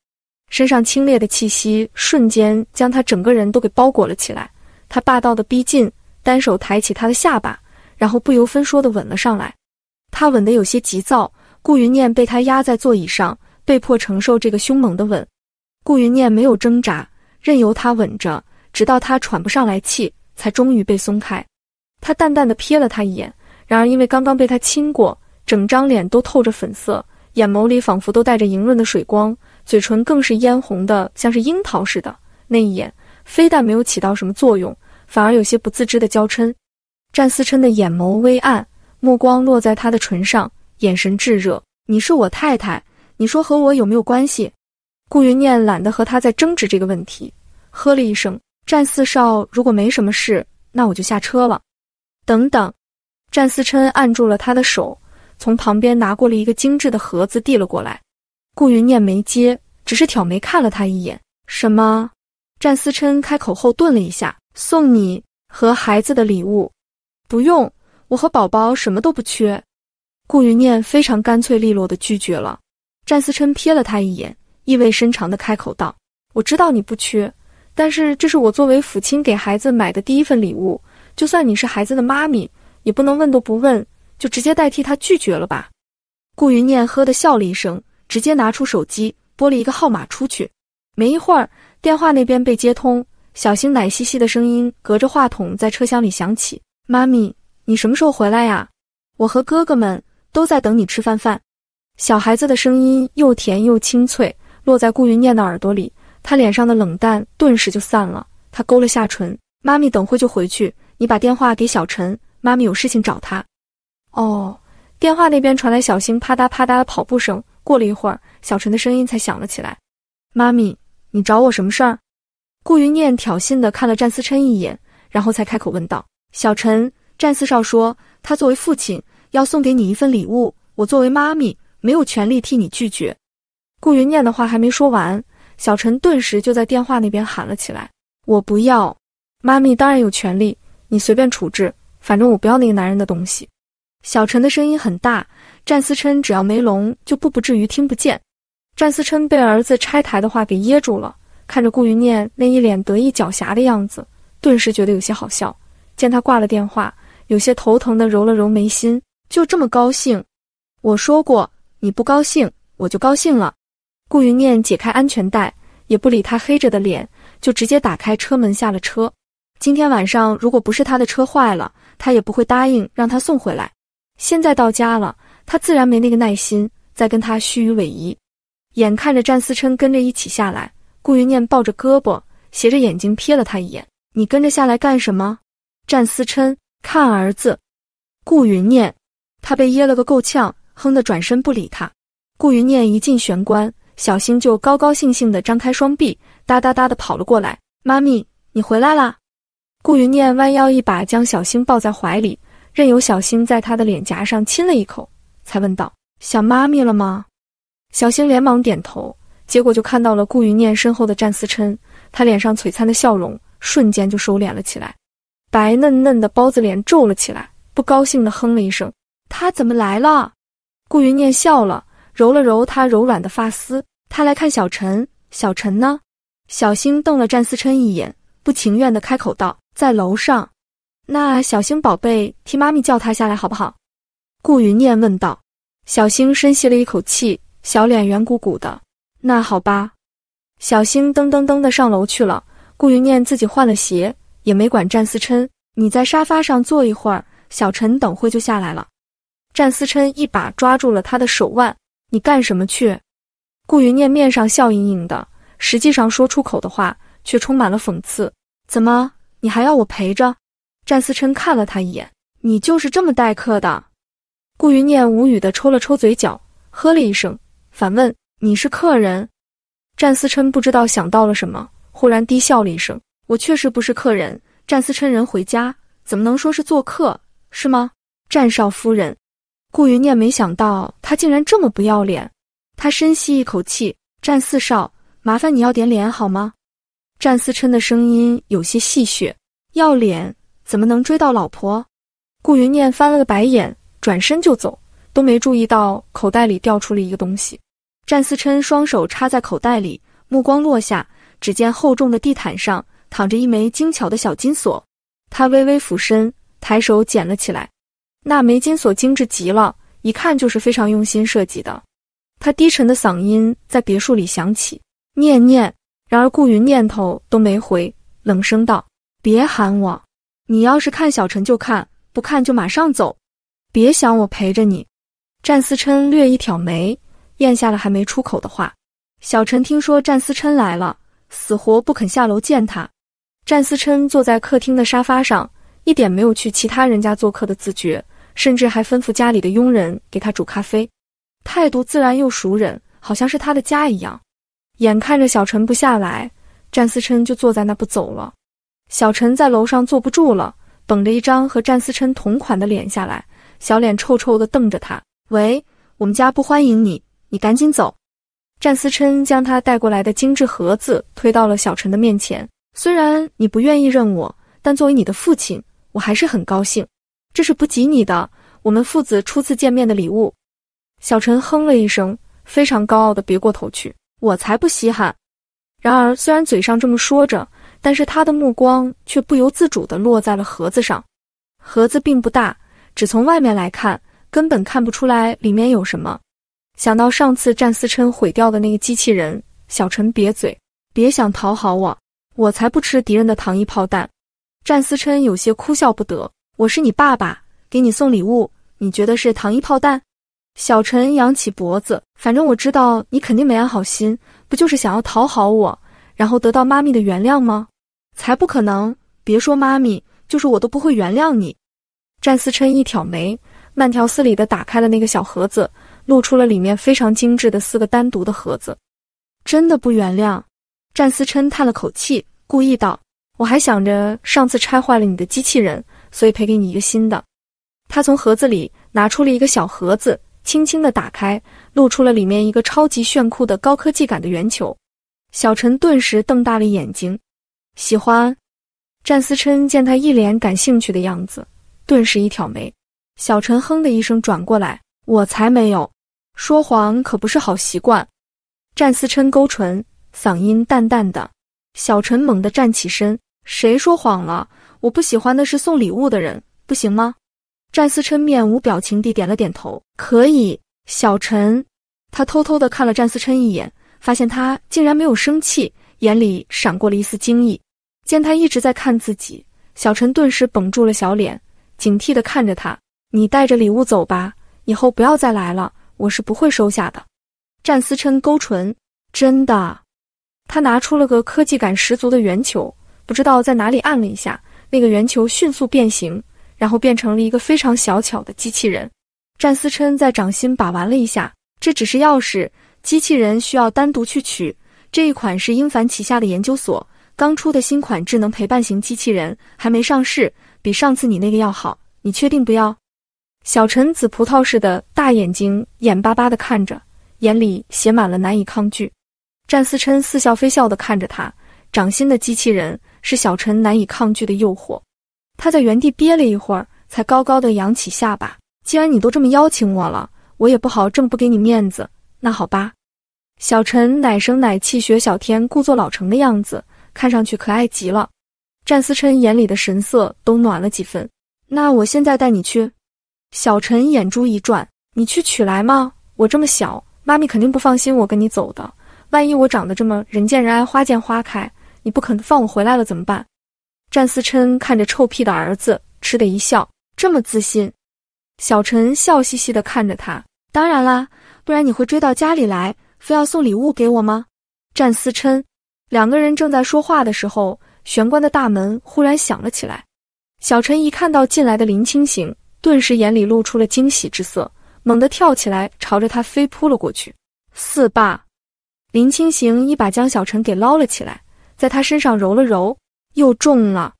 身上清冽的气息瞬间将他整个人都给包裹了起来。他霸道的逼近，单手抬起他的下巴，然后不由分说的吻了上来。他吻得有些急躁，顾云念被他压在座椅上，被迫承受这个凶猛的吻。顾云念没有挣扎，任由他吻着，直到他喘不上来气，才终于被松开。他淡淡的瞥了他一眼，然而因为刚刚被他亲过。整张脸都透着粉色，眼眸里仿佛都带着莹润的水光，嘴唇更是嫣红的，像是樱桃似的。那一眼非但没有起到什么作用，反而有些不自知的娇嗔。战思琛的眼眸微暗，目光落在他的唇上，眼神炙热。你是我太太，你说和我有没有关系？顾云念懒得和他再争执这个问题，呵了一声。战四少，如果没什么事，那我就下车了。等等，战思琛按住了他的手。从旁边拿过了一个精致的盒子，递了过来。顾云念没接，只是挑眉看了他一眼。什么？战思琛开口后顿了一下：“送你和孩子的礼物。”“不用，我和宝宝什么都不缺。”顾云念非常干脆利落的拒绝了。战思琛瞥了他一眼，意味深长的开口道：“我知道你不缺，但是这是我作为父亲给孩子买的第一份礼物，就算你是孩子的妈咪，也不能问都不问。”就直接代替他拒绝了吧。顾云念呵的笑了一声，直接拿出手机拨了一个号码出去。没一会儿，电话那边被接通，小星奶兮兮的声音隔着话筒在车厢里响起：“妈咪，你什么时候回来呀？我和哥哥们都在等你吃饭饭。”小孩子的声音又甜又清脆，落在顾云念的耳朵里，他脸上的冷淡顿时就散了。他勾了下唇：“妈咪，等会就回去。你把电话给小陈，妈咪有事情找他。”哦，电话那边传来小星啪嗒啪嗒的跑步声。过了一会儿，小陈的声音才响了起来：“妈咪，你找我什么事儿？”顾云念挑衅的看了战思琛一眼，然后才开口问道：“小陈，战四少说他作为父亲要送给你一份礼物，我作为妈咪没有权利替你拒绝。”顾云念的话还没说完，小陈顿时就在电话那边喊了起来：“我不要！妈咪当然有权利，你随便处置，反正我不要那个男人的东西。”小陈的声音很大，战思琛只要没聋，就不不至于听不见。战思琛被儿子拆台的话给噎住了，看着顾云念那一脸得意狡黠的样子，顿时觉得有些好笑。见他挂了电话，有些头疼的揉了揉眉心，就这么高兴？我说过你不高兴，我就高兴了。顾云念解开安全带，也不理他黑着的脸，就直接打开车门下了车。今天晚上如果不是他的车坏了，他也不会答应让他送回来。现在到家了，他自然没那个耐心再跟他虚与委蛇。眼看着战思琛跟着一起下来，顾云念抱着胳膊，斜着眼睛瞥了他一眼：“你跟着下来干什么？”战思琛看儿子，顾云念，他被噎了个够呛，哼的转身不理他。顾云念一进玄关，小星就高高兴兴的张开双臂，哒哒哒的跑了过来：“妈咪，你回来啦！”顾云念弯腰一把将小星抱在怀里。任由小星在他的脸颊上亲了一口，才问道：“想妈咪了吗？”小星连忙点头，结果就看到了顾云念身后的战思琛，他脸上璀璨的笑容瞬间就收敛了起来，白嫩嫩的包子脸皱了起来，不高兴的哼了一声：“他怎么来了？”顾云念笑了，揉了揉他柔软的发丝：“他来看小陈，小陈呢？”小星瞪了战思琛一眼，不情愿的开口道：“在楼上。”那小星宝贝替妈咪叫他下来好不好？顾云念问道。小星深吸了一口气，小脸圆鼓鼓的。那好吧。小星噔噔噔的上楼去了。顾云念自己换了鞋，也没管战思琛。你在沙发上坐一会儿，小陈等会就下来了。战思琛一把抓住了他的手腕，你干什么去？顾云念面上笑盈盈的，实际上说出口的话却充满了讽刺。怎么，你还要我陪着？战思琛看了他一眼，你就是这么待客的？顾云念无语地抽了抽嘴角，喝了一声，反问：“你是客人？”战思琛不知道想到了什么，忽然低笑了一声：“我确实不是客人。战思琛人回家，怎么能说是做客？是吗，战少夫人？”顾云念没想到他竟然这么不要脸，他深吸一口气：“战四少，麻烦你要点脸好吗？”战思琛的声音有些戏谑：“要脸。”怎么能追到老婆？顾云念翻了个白眼，转身就走，都没注意到口袋里掉出了一个东西。战思琛双手插在口袋里，目光落下，只见厚重的地毯上躺着一枚精巧的小金锁。他微微俯身，抬手捡了起来。那枚金锁精致极了，一看就是非常用心设计的。他低沉的嗓音在别墅里响起：“念念。”然而顾云念头都没回，冷声道：“别喊我。”你要是看小陈就看，不看就马上走，别想我陪着你。战思琛略一挑眉，咽下了还没出口的话。小陈听说战思琛来了，死活不肯下楼见他。战思琛坐在客厅的沙发上，一点没有去其他人家做客的自觉，甚至还吩咐家里的佣人给他煮咖啡，态度自然又熟忍，好像是他的家一样。眼看着小陈不下来，战思琛就坐在那不走了。小陈在楼上坐不住了，绷着一张和战思琛同款的脸下来，小脸臭臭的瞪着他：“喂，我们家不欢迎你，你赶紧走。”战思琛将他带过来的精致盒子推到了小陈的面前：“虽然你不愿意认我，但作为你的父亲，我还是很高兴。这是不及你的，我们父子初次见面的礼物。”小陈哼了一声，非常高傲的别过头去：“我才不稀罕。”然而，虽然嘴上这么说着，但是他的目光却不由自主地落在了盒子上，盒子并不大，只从外面来看根本看不出来里面有什么。想到上次战思琛毁掉的那个机器人，小陈瘪嘴：“别想讨好我，我才不吃敌人的糖衣炮弹。”战思琛有些哭笑不得：“我是你爸爸，给你送礼物，你觉得是糖衣炮弹？”小陈扬起脖子：“反正我知道你肯定没安好心，不就是想要讨好我，然后得到妈咪的原谅吗？”才不可能！别说妈咪，就是我都不会原谅你。战思琛一挑眉，慢条斯理地打开了那个小盒子，露出了里面非常精致的四个单独的盒子。真的不原谅？战思琛叹了口气，故意道：“我还想着上次拆坏了你的机器人，所以赔给你一个新的。”他从盒子里拿出了一个小盒子，轻轻地打开，露出了里面一个超级炫酷的高科技感的圆球。小陈顿时瞪大了眼睛。喜欢，战思琛见他一脸感兴趣的样子，顿时一挑眉。小陈哼的一声转过来，我才没有说谎，可不是好习惯。战思琛勾唇，嗓音淡淡的。小陈猛地站起身，谁说谎了？我不喜欢的是送礼物的人，不行吗？战思琛面无表情地点了点头，可以。小陈，他偷偷地看了战思琛一眼，发现他竟然没有生气，眼里闪过了一丝惊异。见他一直在看自己，小陈顿时绷住了小脸，警惕地看着他。你带着礼物走吧，以后不要再来了，我是不会收下的。战思琛勾唇，真的。他拿出了个科技感十足的圆球，不知道在哪里按了一下，那个圆球迅速变形，然后变成了一个非常小巧的机器人。战思琛在掌心把玩了一下，这只是钥匙，机器人需要单独去取。这一款是英凡旗下的研究所。刚出的新款智能陪伴型机器人还没上市，比上次你那个要好，你确定不要？小陈紫葡萄似的大眼睛眼巴巴的看着，眼里写满了难以抗拒。战思琛似笑非笑的看着他，掌心的机器人是小陈难以抗拒的诱惑。他在原地憋了一会儿，才高高的扬起下巴。既然你都这么邀请我了，我也不好这么不给你面子。那好吧，小陈奶声奶气学小天故作老成的样子。看上去可爱极了，战思琛眼里的神色都暖了几分。那我现在带你去。小陈眼珠一转，你去取来吗？我这么小，妈咪肯定不放心我跟你走的。万一我长得这么人见人爱、花见花开，你不肯放我回来了怎么办？战思琛看着臭屁的儿子，嗤的一笑，这么自信？小陈笑嘻嘻地看着他，当然啦，不然你会追到家里来，非要送礼物给我吗？战思琛。两个人正在说话的时候，玄关的大门忽然响了起来。小陈一看到进来的林清行，顿时眼里露出了惊喜之色，猛地跳起来，朝着他飞扑了过去。四爸，林清行一把将小陈给捞了起来，在他身上揉了揉，又重了。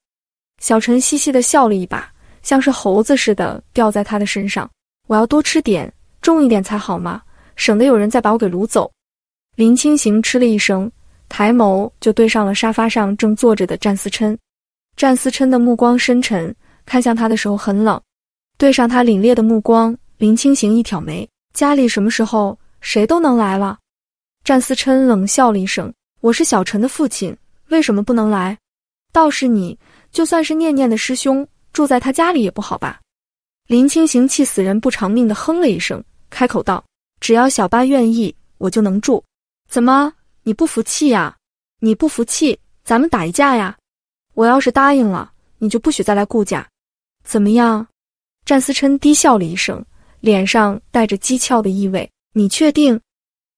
小陈嘻嘻的笑了一把，像是猴子似的掉在他的身上。我要多吃点，重一点才好嘛，省得有人再把我给掳走。林清行吃了一声。抬眸就对上了沙发上正坐着的战思琛，战思琛的目光深沉，看向他的时候很冷。对上他凛冽的目光，林清行一挑眉：“家里什么时候谁都能来了？”战思琛冷笑了一声：“我是小陈的父亲，为什么不能来？倒是你，就算是念念的师兄，住在他家里也不好吧？”林清行气死人不偿命的哼了一声，开口道：“只要小八愿意，我就能住。怎么？”你不服气呀？你不服气，咱们打一架呀！我要是答应了，你就不许再来顾家，怎么样？战思琛低笑了一声，脸上带着讥诮的意味。你确定？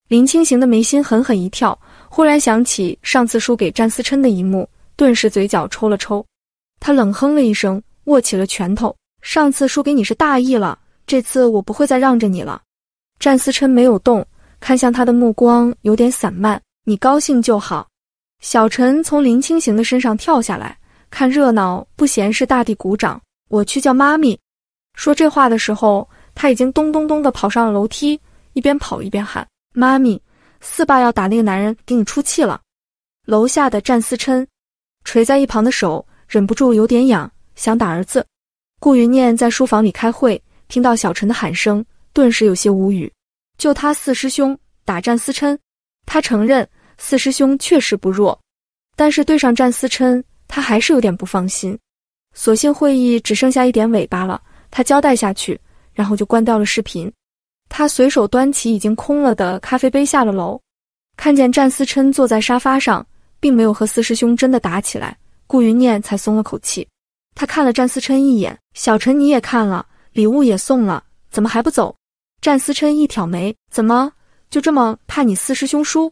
林清行的眉心狠狠一跳，忽然想起上次输给战思琛的一幕，顿时嘴角抽了抽。他冷哼了一声，握起了拳头。上次输给你是大意了，这次我不会再让着你了。战思琛没有动，看向他的目光有点散漫。你高兴就好。小陈从林清行的身上跳下来，看热闹不嫌事大地鼓掌。我去叫妈咪。说这话的时候，他已经咚咚咚的跑上了楼梯，一边跑一边喊：“妈咪，四爸要打那个男人，给你出气了。”楼下的战思琛，垂在一旁的手忍不住有点痒，想打儿子。顾云念在书房里开会，听到小陈的喊声，顿时有些无语。就他四师兄打战思琛，他承认。四师兄确实不弱，但是对上战思琛，他还是有点不放心。索性会议只剩下一点尾巴了，他交代下去，然后就关掉了视频。他随手端起已经空了的咖啡杯，下了楼，看见战思琛坐在沙发上，并没有和四师兄真的打起来，顾云念才松了口气。他看了战思琛一眼：“小陈，你也看了，礼物也送了，怎么还不走？”战思琛一挑眉：“怎么，就这么怕你四师兄输？”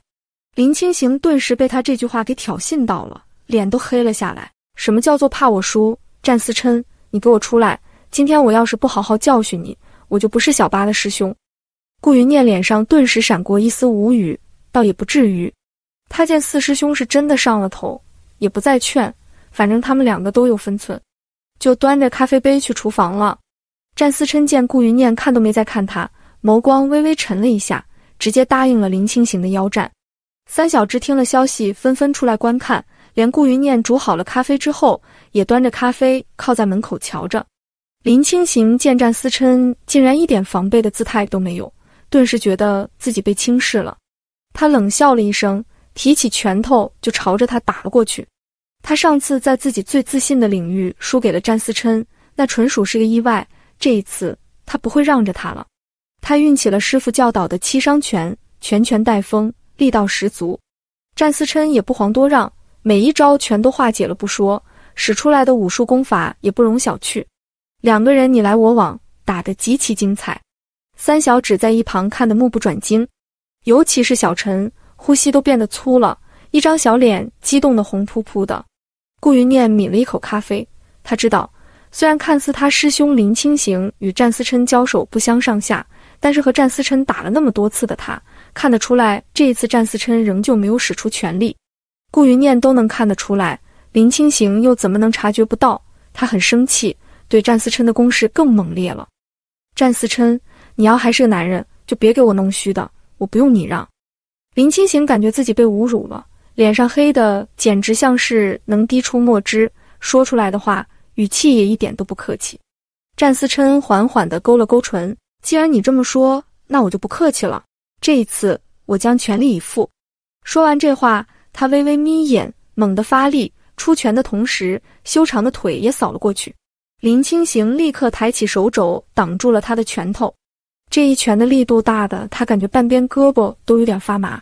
林清行顿时被他这句话给挑衅到了，脸都黑了下来。什么叫做怕我输？战思琛，你给我出来！今天我要是不好好教训你，我就不是小八的师兄。顾云念脸上顿时闪过一丝无语，倒也不至于。他见四师兄是真的上了头，也不再劝，反正他们两个都有分寸，就端着咖啡杯去厨房了。战思琛见顾云念看都没再看他，眸光微微沉了一下，直接答应了林清行的邀战。三小只听了消息，纷纷出来观看。连顾云念煮好了咖啡之后，也端着咖啡靠在门口瞧着。林清行见战思琛竟然一点防备的姿态都没有，顿时觉得自己被轻视了。他冷笑了一声，提起拳头就朝着他打了过去。他上次在自己最自信的领域输给了战思琛，那纯属是个意外。这一次他不会让着他了。他运起了师傅教导的七伤拳，拳拳带风。力道十足，战思琛也不遑多让，每一招全都化解了不说，使出来的武术功法也不容小觑。两个人你来我往，打得极其精彩。三小指在一旁看得目不转睛，尤其是小陈，呼吸都变得粗了，一张小脸激动的红扑扑的。顾云念抿了一口咖啡，他知道，虽然看似他师兄林清行与战思琛交手不相上下，但是和战思琛打了那么多次的他。看得出来，这一次战思琛仍旧没有使出全力，顾云念都能看得出来，林清行又怎么能察觉不到？他很生气，对战思琛的攻势更猛烈了。战思琛，你要还是个男人，就别给我弄虚的，我不用你让。林清行感觉自己被侮辱了，脸上黑的简直像是能滴出墨汁，说出来的话语气也一点都不客气。战思琛缓缓地勾了勾唇，既然你这么说，那我就不客气了。这一次我将全力以赴。说完这话，他微微眯眼，猛地发力，出拳的同时，修长的腿也扫了过去。林清行立刻抬起手肘挡住了他的拳头。这一拳的力度大的他感觉半边胳膊都有点发麻。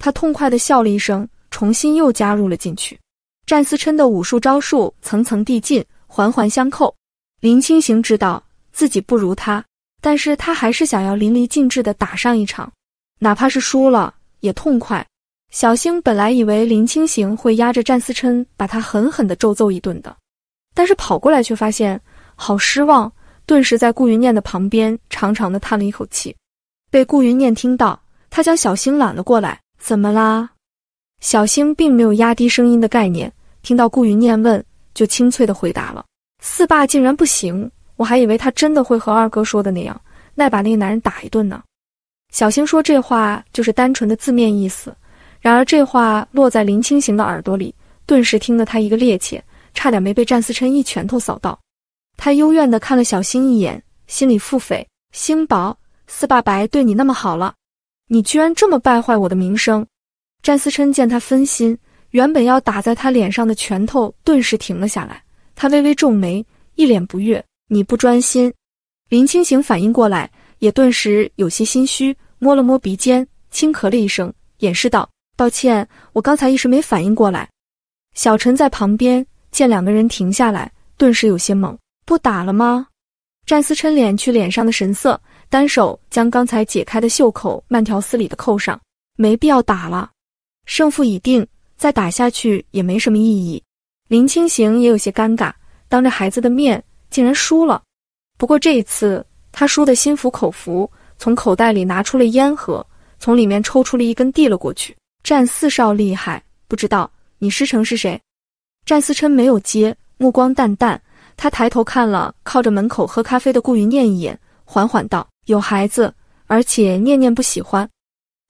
他痛快地笑了一声，重新又加入了进去。战思琛的武术招数层层递进，环环相扣。林清行知道自己不如他，但是他还是想要淋漓尽致地打上一场。哪怕是输了也痛快。小星本来以为林清行会压着战思琛把他狠狠的揍揍一顿的，但是跑过来却发现好失望，顿时在顾云念的旁边长长的叹了一口气。被顾云念听到，他将小星揽了过来。怎么啦？小星并没有压低声音的概念，听到顾云念问，就清脆的回答了：“四爸竟然不行，我还以为他真的会和二哥说的那样，那把那个男人打一顿呢。”小星说这话就是单纯的字面意思，然而这话落在林清行的耳朵里，顿时听得他一个趔趄，差点没被战思琛一拳头扫到。他幽怨的看了小星一眼，心里腹诽：星宝，四爸白对你那么好了，你居然这么败坏我的名声。战思琛见他分心，原本要打在他脸上的拳头顿时停了下来。他微微皱眉，一脸不悦：你不专心。林清行反应过来，也顿时有些心虚。摸了摸鼻尖，轻咳了一声，掩饰道：“抱歉，我刚才一时没反应过来。”小陈在旁边见两个人停下来，顿时有些懵：“不打了吗？”战思琛敛去脸上的神色，单手将刚才解开的袖口慢条斯理的扣上：“没必要打了，胜负已定，再打下去也没什么意义。”林清行也有些尴尬，当着孩子的面竟然输了，不过这一次他输得心服口服。从口袋里拿出了烟盒，从里面抽出了一根，递了过去。战四少厉害，不知道你师承是谁？战思琛没有接，目光淡淡。他抬头看了靠着门口喝咖啡的顾云念一眼，缓缓道：“有孩子，而且念念不喜欢。”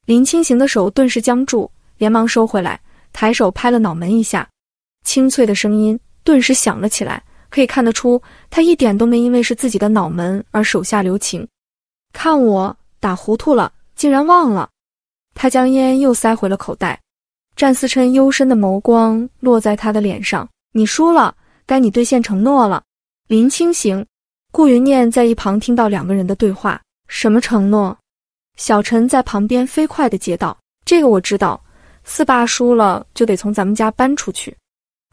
林清行的手顿时僵住，连忙收回来，抬手拍了脑门一下，清脆的声音顿时响了起来。可以看得出，他一点都没因为是自己的脑门而手下留情。看我打糊涂了，竟然忘了。他将烟又塞回了口袋。战思琛幽深的眸光落在他的脸上。你输了，该你兑现承诺了。林清行、顾云念在一旁听到两个人的对话，什么承诺？小陈在旁边飞快的接道：“这个我知道，四爸输了就得从咱们家搬出去。”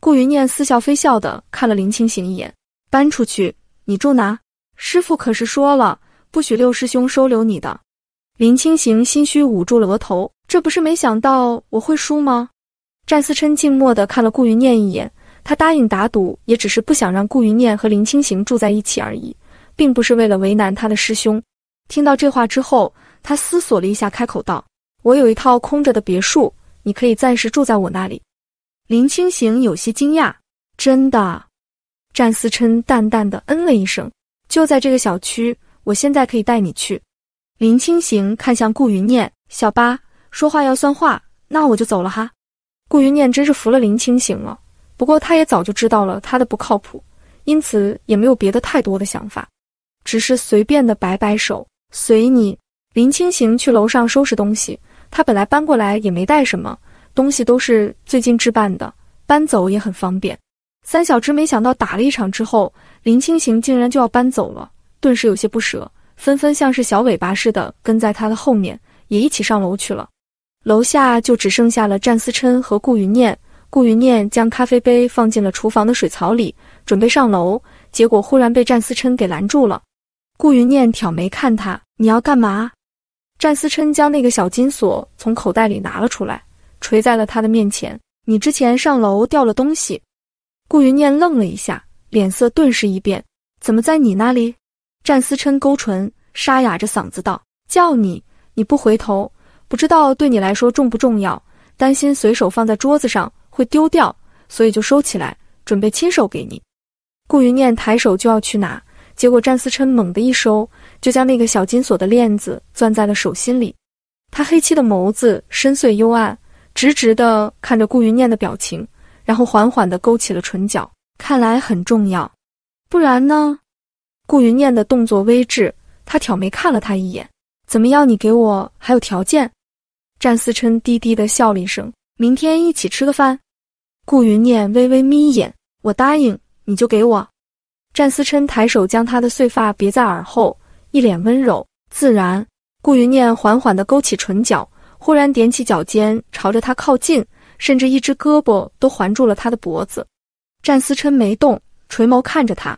顾云念似笑非笑的看了林清行一眼：“搬出去？你住哪？师傅可是说了。”不许六师兄收留你的，林清行心虚捂住了额头。这不是没想到我会输吗？战思琛静默的看了顾云念一眼，他答应打赌，也只是不想让顾云念和林清行住在一起而已，并不是为了为难他的师兄。听到这话之后，他思索了一下，开口道：“我有一套空着的别墅，你可以暂时住在我那里。”林清行有些惊讶：“真的？”战思琛淡淡的嗯了一声：“就在这个小区。”我现在可以带你去。林清行看向顾云念，小八说话要算话，那我就走了哈。顾云念真是服了林清行了，不过他也早就知道了他的不靠谱，因此也没有别的太多的想法，只是随便的摆摆手，随你。林清行去楼上收拾东西，他本来搬过来也没带什么，东西都是最近置办的，搬走也很方便。三小只没想到打了一场之后，林清行竟然就要搬走了。顿时有些不舍，纷纷像是小尾巴似的跟在他的后面，也一起上楼去了。楼下就只剩下了战思琛和顾云念。顾云念将咖啡杯放进了厨房的水槽里，准备上楼，结果忽然被战思琛给拦住了。顾云念挑眉看他：“你要干嘛？”战思琛将那个小金锁从口袋里拿了出来，垂在了他的面前：“你之前上楼掉了东西。”顾云念愣了一下，脸色顿时一变：“怎么在你那里？”战思琛勾唇，沙哑着嗓子道：“叫你，你不回头，不知道对你来说重不重要。担心随手放在桌子上会丢掉，所以就收起来，准备亲手给你。”顾云念抬手就要去拿，结果战思琛猛地一收，就将那个小金锁的链子攥在了手心里。他黑漆的眸子深邃幽暗，直直的看着顾云念的表情，然后缓缓地勾起了唇角。看来很重要，不然呢？顾云念的动作微滞，他挑眉看了他一眼：“怎么样？你给我还有条件？”战思琛低低的笑了一声：“明天一起吃个饭。”顾云念微微眯眼：“我答应，你就给我。”战思琛抬手将他的碎发别在耳后，一脸温柔自然。顾云念缓缓的勾起唇角，忽然踮起脚尖朝着他靠近，甚至一只胳膊都环住了他的脖子。战思琛没动，垂眸看着他。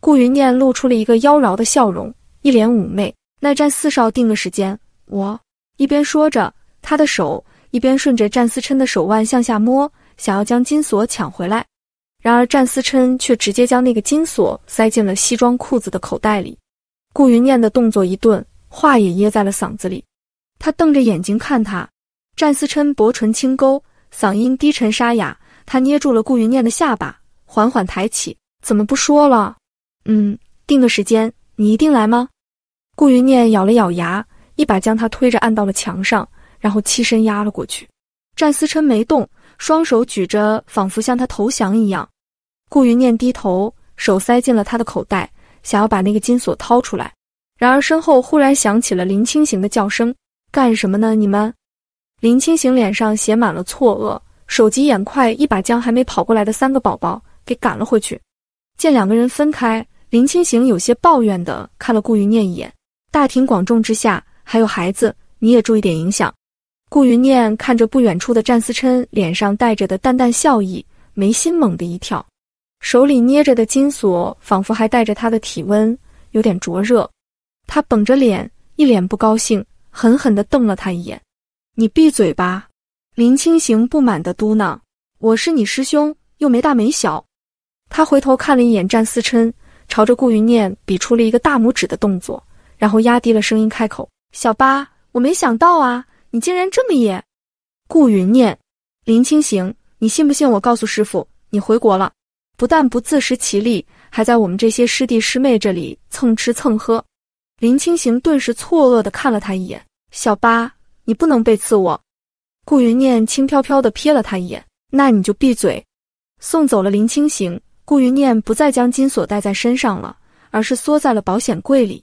顾云念露出了一个妖娆的笑容，一脸妩媚。那战四少定个时间。我一边说着，他的手一边顺着战思琛的手腕向下摸，想要将金锁抢回来。然而战思琛却直接将那个金锁塞进了西装裤子的口袋里。顾云念的动作一顿，话也噎在了嗓子里。他瞪着眼睛看他，战思琛薄唇轻勾，嗓音低沉沙哑。他捏住了顾云念的下巴，缓缓抬起。怎么不说了？嗯，定个时间，你一定来吗？顾云念咬了咬牙，一把将他推着按到了墙上，然后欺身压了过去。战思琛没动，双手举着，仿佛向他投降一样。顾云念低头，手塞进了他的口袋，想要把那个金锁掏出来。然而身后忽然响起了林清行的叫声：“干什么呢？你们！”林清行脸上写满了错愕，手疾眼快，一把将还没跑过来的三个宝宝给赶了回去。见两个人分开，林清行有些抱怨的看了顾云念一眼。大庭广众之下，还有孩子，你也注意点影响。顾云念看着不远处的战思琛，脸上带着的淡淡笑意，眉心猛地一跳，手里捏着的金锁仿佛还带着他的体温，有点灼热。他绷着脸，一脸不高兴，狠狠地瞪了他一眼：“你闭嘴吧！”林清行不满地嘟囔：“我是你师兄，又没大没小。”他回头看了一眼战思琛，朝着顾云念比出了一个大拇指的动作，然后压低了声音开口：“小八，我没想到啊，你竟然这么野。”顾云念，林清行，你信不信我告诉师傅，你回国了，不但不自食其力，还在我们这些师弟师妹这里蹭吃蹭喝？林清行顿时错愕的看了他一眼：“小八，你不能背刺我。”顾云念轻飘飘的瞥了他一眼：“那你就闭嘴。”送走了林清行。顾云念不再将金锁戴在身上了，而是缩在了保险柜里。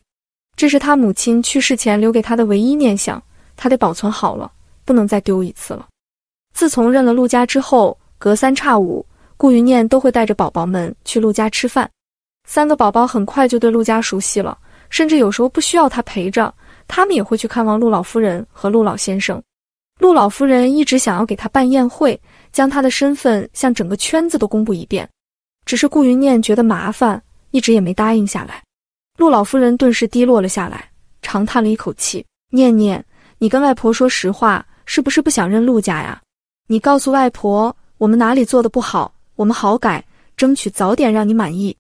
这是他母亲去世前留给他的唯一念想，他得保存好了，不能再丢一次了。自从认了陆家之后，隔三差五，顾云念都会带着宝宝们去陆家吃饭。三个宝宝很快就对陆家熟悉了，甚至有时候不需要他陪着，他们也会去看望陆老夫人和陆老先生。陆老夫人一直想要给他办宴会，将他的身份向整个圈子都公布一遍。只是顾云念觉得麻烦，一直也没答应下来。陆老夫人顿时低落了下来，长叹了一口气：“念念，你跟外婆说实话，是不是不想认陆家呀？你告诉外婆，我们哪里做的不好，我们好改，争取早点让你满意。”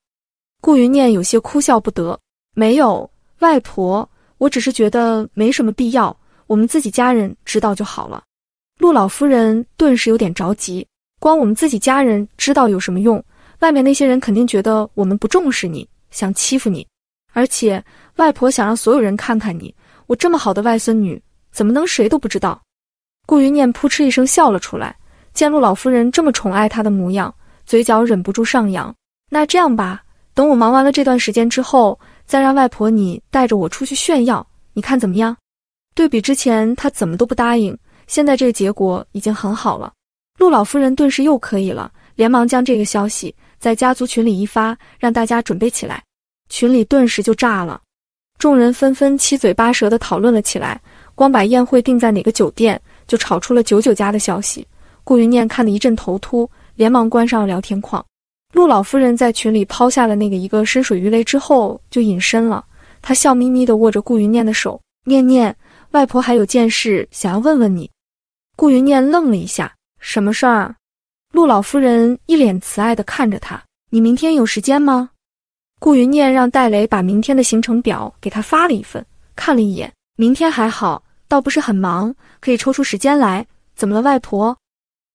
顾云念有些哭笑不得：“没有，外婆，我只是觉得没什么必要，我们自己家人知道就好了。”陆老夫人顿时有点着急：“光我们自己家人知道有什么用？”外面那些人肯定觉得我们不重视你，想欺负你。而且外婆想让所有人看看你，我这么好的外孙女，怎么能谁都不知道？顾云念扑哧一声笑了出来，见陆老夫人这么宠爱她的模样，嘴角忍不住上扬。那这样吧，等我忙完了这段时间之后，再让外婆你带着我出去炫耀，你看怎么样？对比之前她怎么都不答应，现在这个结果已经很好了。陆老夫人顿时又可以了，连忙将这个消息。在家族群里一发，让大家准备起来，群里顿时就炸了，众人纷纷七嘴八舌的讨论了起来，光把宴会定在哪个酒店，就吵出了九九家的消息。顾云念看得一阵头秃，连忙关上了聊天框。陆老夫人在群里抛下了那个一个深水鱼雷之后，就隐身了。她笑眯眯地握着顾云念的手，念念，外婆还有件事想要问问你。顾云念愣了一下，什么事儿？陆老夫人一脸慈爱地看着他：“你明天有时间吗？”顾云念让戴雷把明天的行程表给他发了一份，看了一眼，明天还好，倒不是很忙，可以抽出时间来。怎么了，外婆？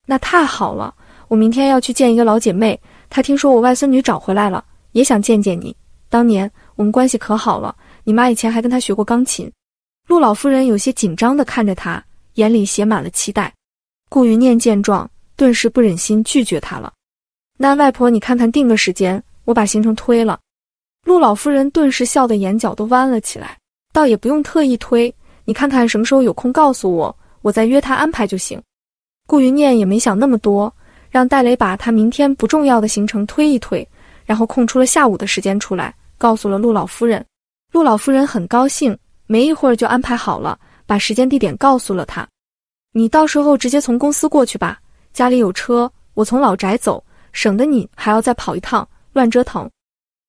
那太好了，我明天要去见一个老姐妹，她听说我外孙女找回来了，也想见见你。当年我们关系可好了，你妈以前还跟她学过钢琴。陆老夫人有些紧张地看着他，眼里写满了期待。顾云念见状。顿时不忍心拒绝他了。那外婆，你看看定个时间，我把行程推了。陆老夫人顿时笑得眼角都弯了起来，倒也不用特意推。你看看什么时候有空告诉我，我再约他安排就行。顾云念也没想那么多，让戴雷把他明天不重要的行程推一推，然后空出了下午的时间出来，告诉了陆老夫人。陆老夫人很高兴，没一会儿就安排好了，把时间地点告诉了他。你到时候直接从公司过去吧。家里有车，我从老宅走，省得你还要再跑一趟，乱折腾。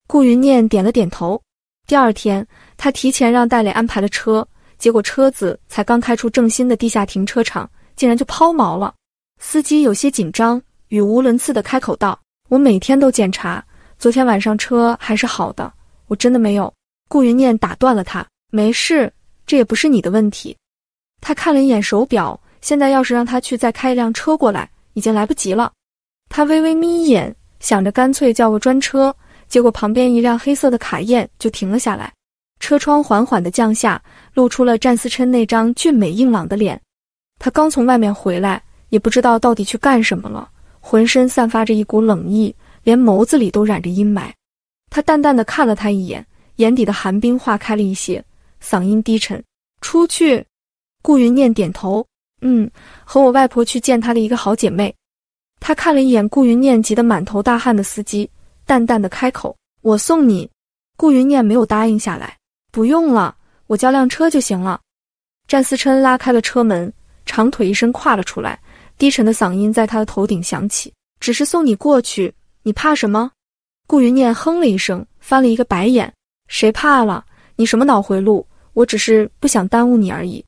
顾云念点了点头。第二天，他提前让代理安排了车，结果车子才刚开出正新的地下停车场，竟然就抛锚了。司机有些紧张，语无伦次的开口道：“我每天都检查，昨天晚上车还是好的，我真的没有。”顾云念打断了他：“没事，这也不是你的问题。”他看了一眼手表。现在要是让他去再开一辆车过来，已经来不及了。他微微眯眼，想着干脆叫个专车。结果旁边一辆黑色的卡宴就停了下来，车窗缓缓的降下，露出了战思琛那张俊美硬朗的脸。他刚从外面回来，也不知道到底去干什么了，浑身散发着一股冷意，连眸子里都染着阴霾。他淡淡的看了他一眼，眼底的寒冰化开了一些，嗓音低沉：“出去。”顾云念点头。嗯，和我外婆去见她的一个好姐妹。她看了一眼顾云念急得满头大汗的司机，淡淡的开口：“我送你。”顾云念没有答应下来：“不用了，我叫辆车就行了。”战思琛拉开了车门，长腿一伸跨了出来，低沉的嗓音在他的头顶响起：“只是送你过去，你怕什么？”顾云念哼了一声，翻了一个白眼：“谁怕了？你什么脑回路？我只是不想耽误你而已。”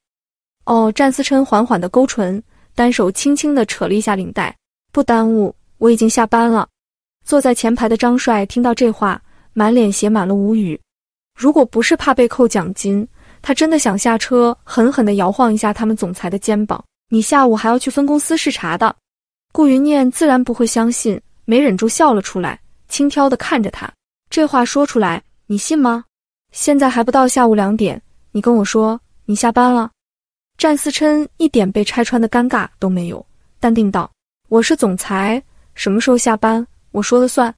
哦，战思琛缓缓的勾唇，单手轻轻的扯了一下领带。不耽误，我已经下班了。坐在前排的张帅听到这话，满脸写满了无语。如果不是怕被扣奖金，他真的想下车狠狠的摇晃一下他们总裁的肩膀。你下午还要去分公司视察的。顾云念自然不会相信，没忍住笑了出来，轻佻的看着他。这话说出来，你信吗？现在还不到下午两点，你跟我说你下班了？战思琛一点被拆穿的尴尬都没有，淡定道：“我是总裁，什么时候下班我说了算。”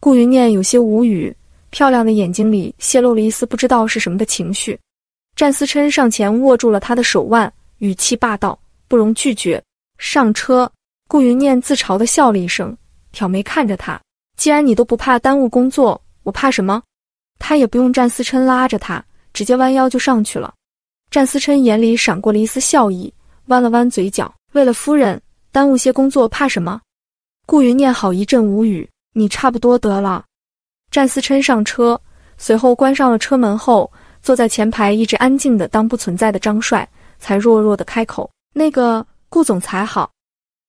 顾云念有些无语，漂亮的眼睛里泄露了一丝不知道是什么的情绪。战思琛上前握住了他的手腕，语气霸道，不容拒绝。上车。顾云念自嘲的笑了一声，挑眉看着他：“既然你都不怕耽误工作，我怕什么？”他也不用战思琛拉着他，直接弯腰就上去了。战思琛眼里闪过了一丝笑意，弯了弯嘴角。为了夫人，耽误些工作，怕什么？顾云念好一阵无语，你差不多得了。战思琛上车，随后关上了车门，后坐在前排一直安静的当不存在的张帅，才弱弱的开口：“那个，顾总裁好。”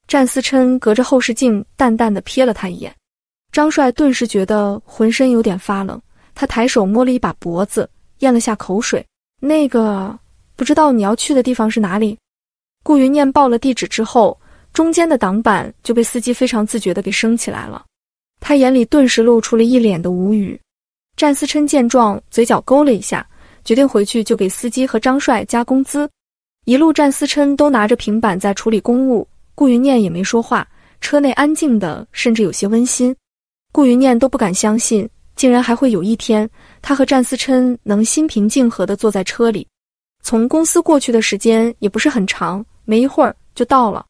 战思琛隔着后视镜淡淡的瞥了他一眼，张帅顿时觉得浑身有点发冷，他抬手摸了一把脖子，咽了下口水：“那个。”不知道你要去的地方是哪里？顾云念报了地址之后，中间的挡板就被司机非常自觉的给升起来了。他眼里顿时露出了一脸的无语。战思琛见状，嘴角勾了一下，决定回去就给司机和张帅加工资。一路，战思琛都拿着平板在处理公务，顾云念也没说话，车内安静的，甚至有些温馨。顾云念都不敢相信，竟然还会有一天，他和战思琛能心平静和的坐在车里。从公司过去的时间也不是很长，没一会儿就到了。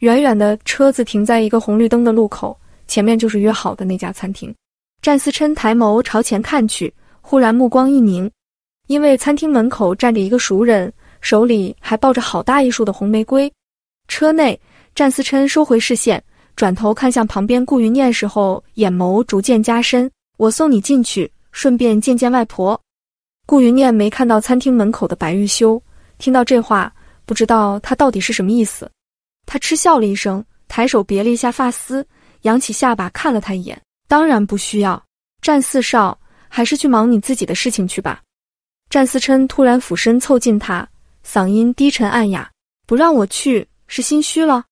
远远的，车子停在一个红绿灯的路口，前面就是约好的那家餐厅。战思琛抬眸朝前看去，忽然目光一凝，因为餐厅门口站着一个熟人，手里还抱着好大一束的红玫瑰。车内，战思琛收回视线，转头看向旁边顾云念时候，眼眸逐渐加深。我送你进去，顺便见见外婆。顾云念没看到餐厅门口的白玉修，听到这话，不知道他到底是什么意思。他嗤笑了一声，抬手别了一下发丝，扬起下巴看了他一眼：“当然不需要，战四少，还是去忙你自己的事情去吧。”战思琛突然俯身凑近他，嗓音低沉暗哑：“不让我去，是心虚了？”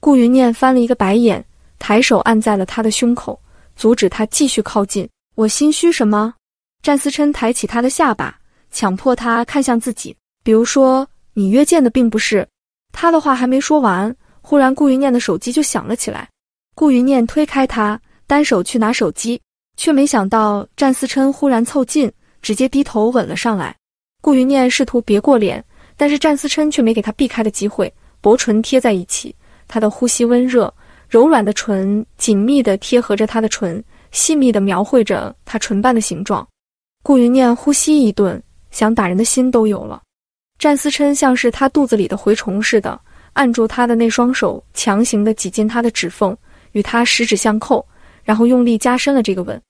顾云念翻了一个白眼，抬手按在了他的胸口，阻止他继续靠近：“我心虚什么？”战思琛抬起他的下巴，强迫他看向自己。比如说，你约见的并不是他的话还没说完，忽然顾云念的手机就响了起来。顾云念推开他，单手去拿手机，却没想到战思琛忽然凑近，直接低头吻了上来。顾云念试图别过脸，但是战思琛却没给他避开的机会，薄唇贴在一起，他的呼吸温热，柔软的唇紧密的贴合着他的唇，细密的描绘着他唇瓣的形状。顾云念呼吸一顿，想打人的心都有了。战思琛像是他肚子里的蛔虫似的，按住他的那双手，强行的挤进他的指缝，与他十指相扣，然后用力加深了这个吻。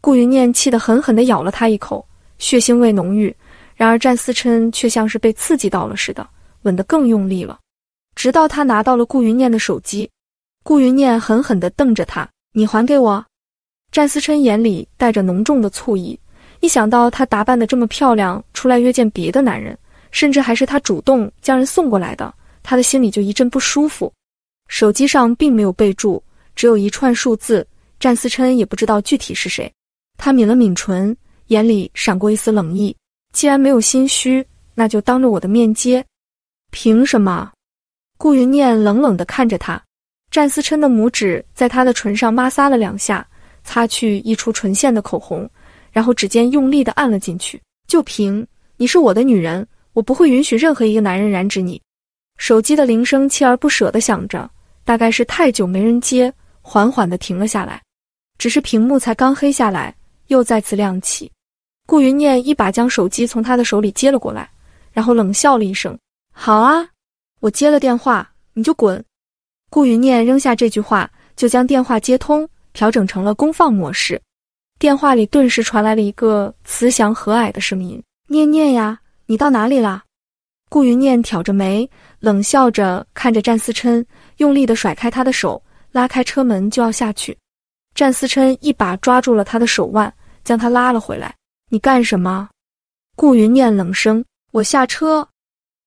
顾云念气得狠狠地咬了他一口，血腥味浓郁。然而战思琛却像是被刺激到了似的，吻得更用力了。直到他拿到了顾云念的手机，顾云念狠狠地瞪着他：“你还给我！”战思琛眼里带着浓重的醋意。一想到她打扮的这么漂亮，出来约见别的男人，甚至还是他主动将人送过来的，他的心里就一阵不舒服。手机上并没有备注，只有一串数字。战思琛也不知道具体是谁。他抿了抿唇，眼里闪过一丝冷意。既然没有心虚，那就当着我的面接。凭什么？顾云念冷冷地看着他。战思琛的拇指在他的唇上抹挲了两下，擦去溢出唇线的口红。然后指尖用力的按了进去，就凭你是我的女人，我不会允许任何一个男人染指你。手机的铃声锲而不舍的响着，大概是太久没人接，缓缓的停了下来。只是屏幕才刚黑下来，又再次亮起。顾云念一把将手机从他的手里接了过来，然后冷笑了一声：“好啊，我接了电话你就滚。”顾云念扔下这句话，就将电话接通，调整成了功放模式。电话里顿时传来了一个慈祥和蔼的声音：“念念呀，你到哪里啦？”顾云念挑着眉，冷笑着看着战思琛，用力的甩开他的手，拉开车门就要下去。战思琛一把抓住了他的手腕，将他拉了回来。“你干什么？”顾云念冷声。“我下车。”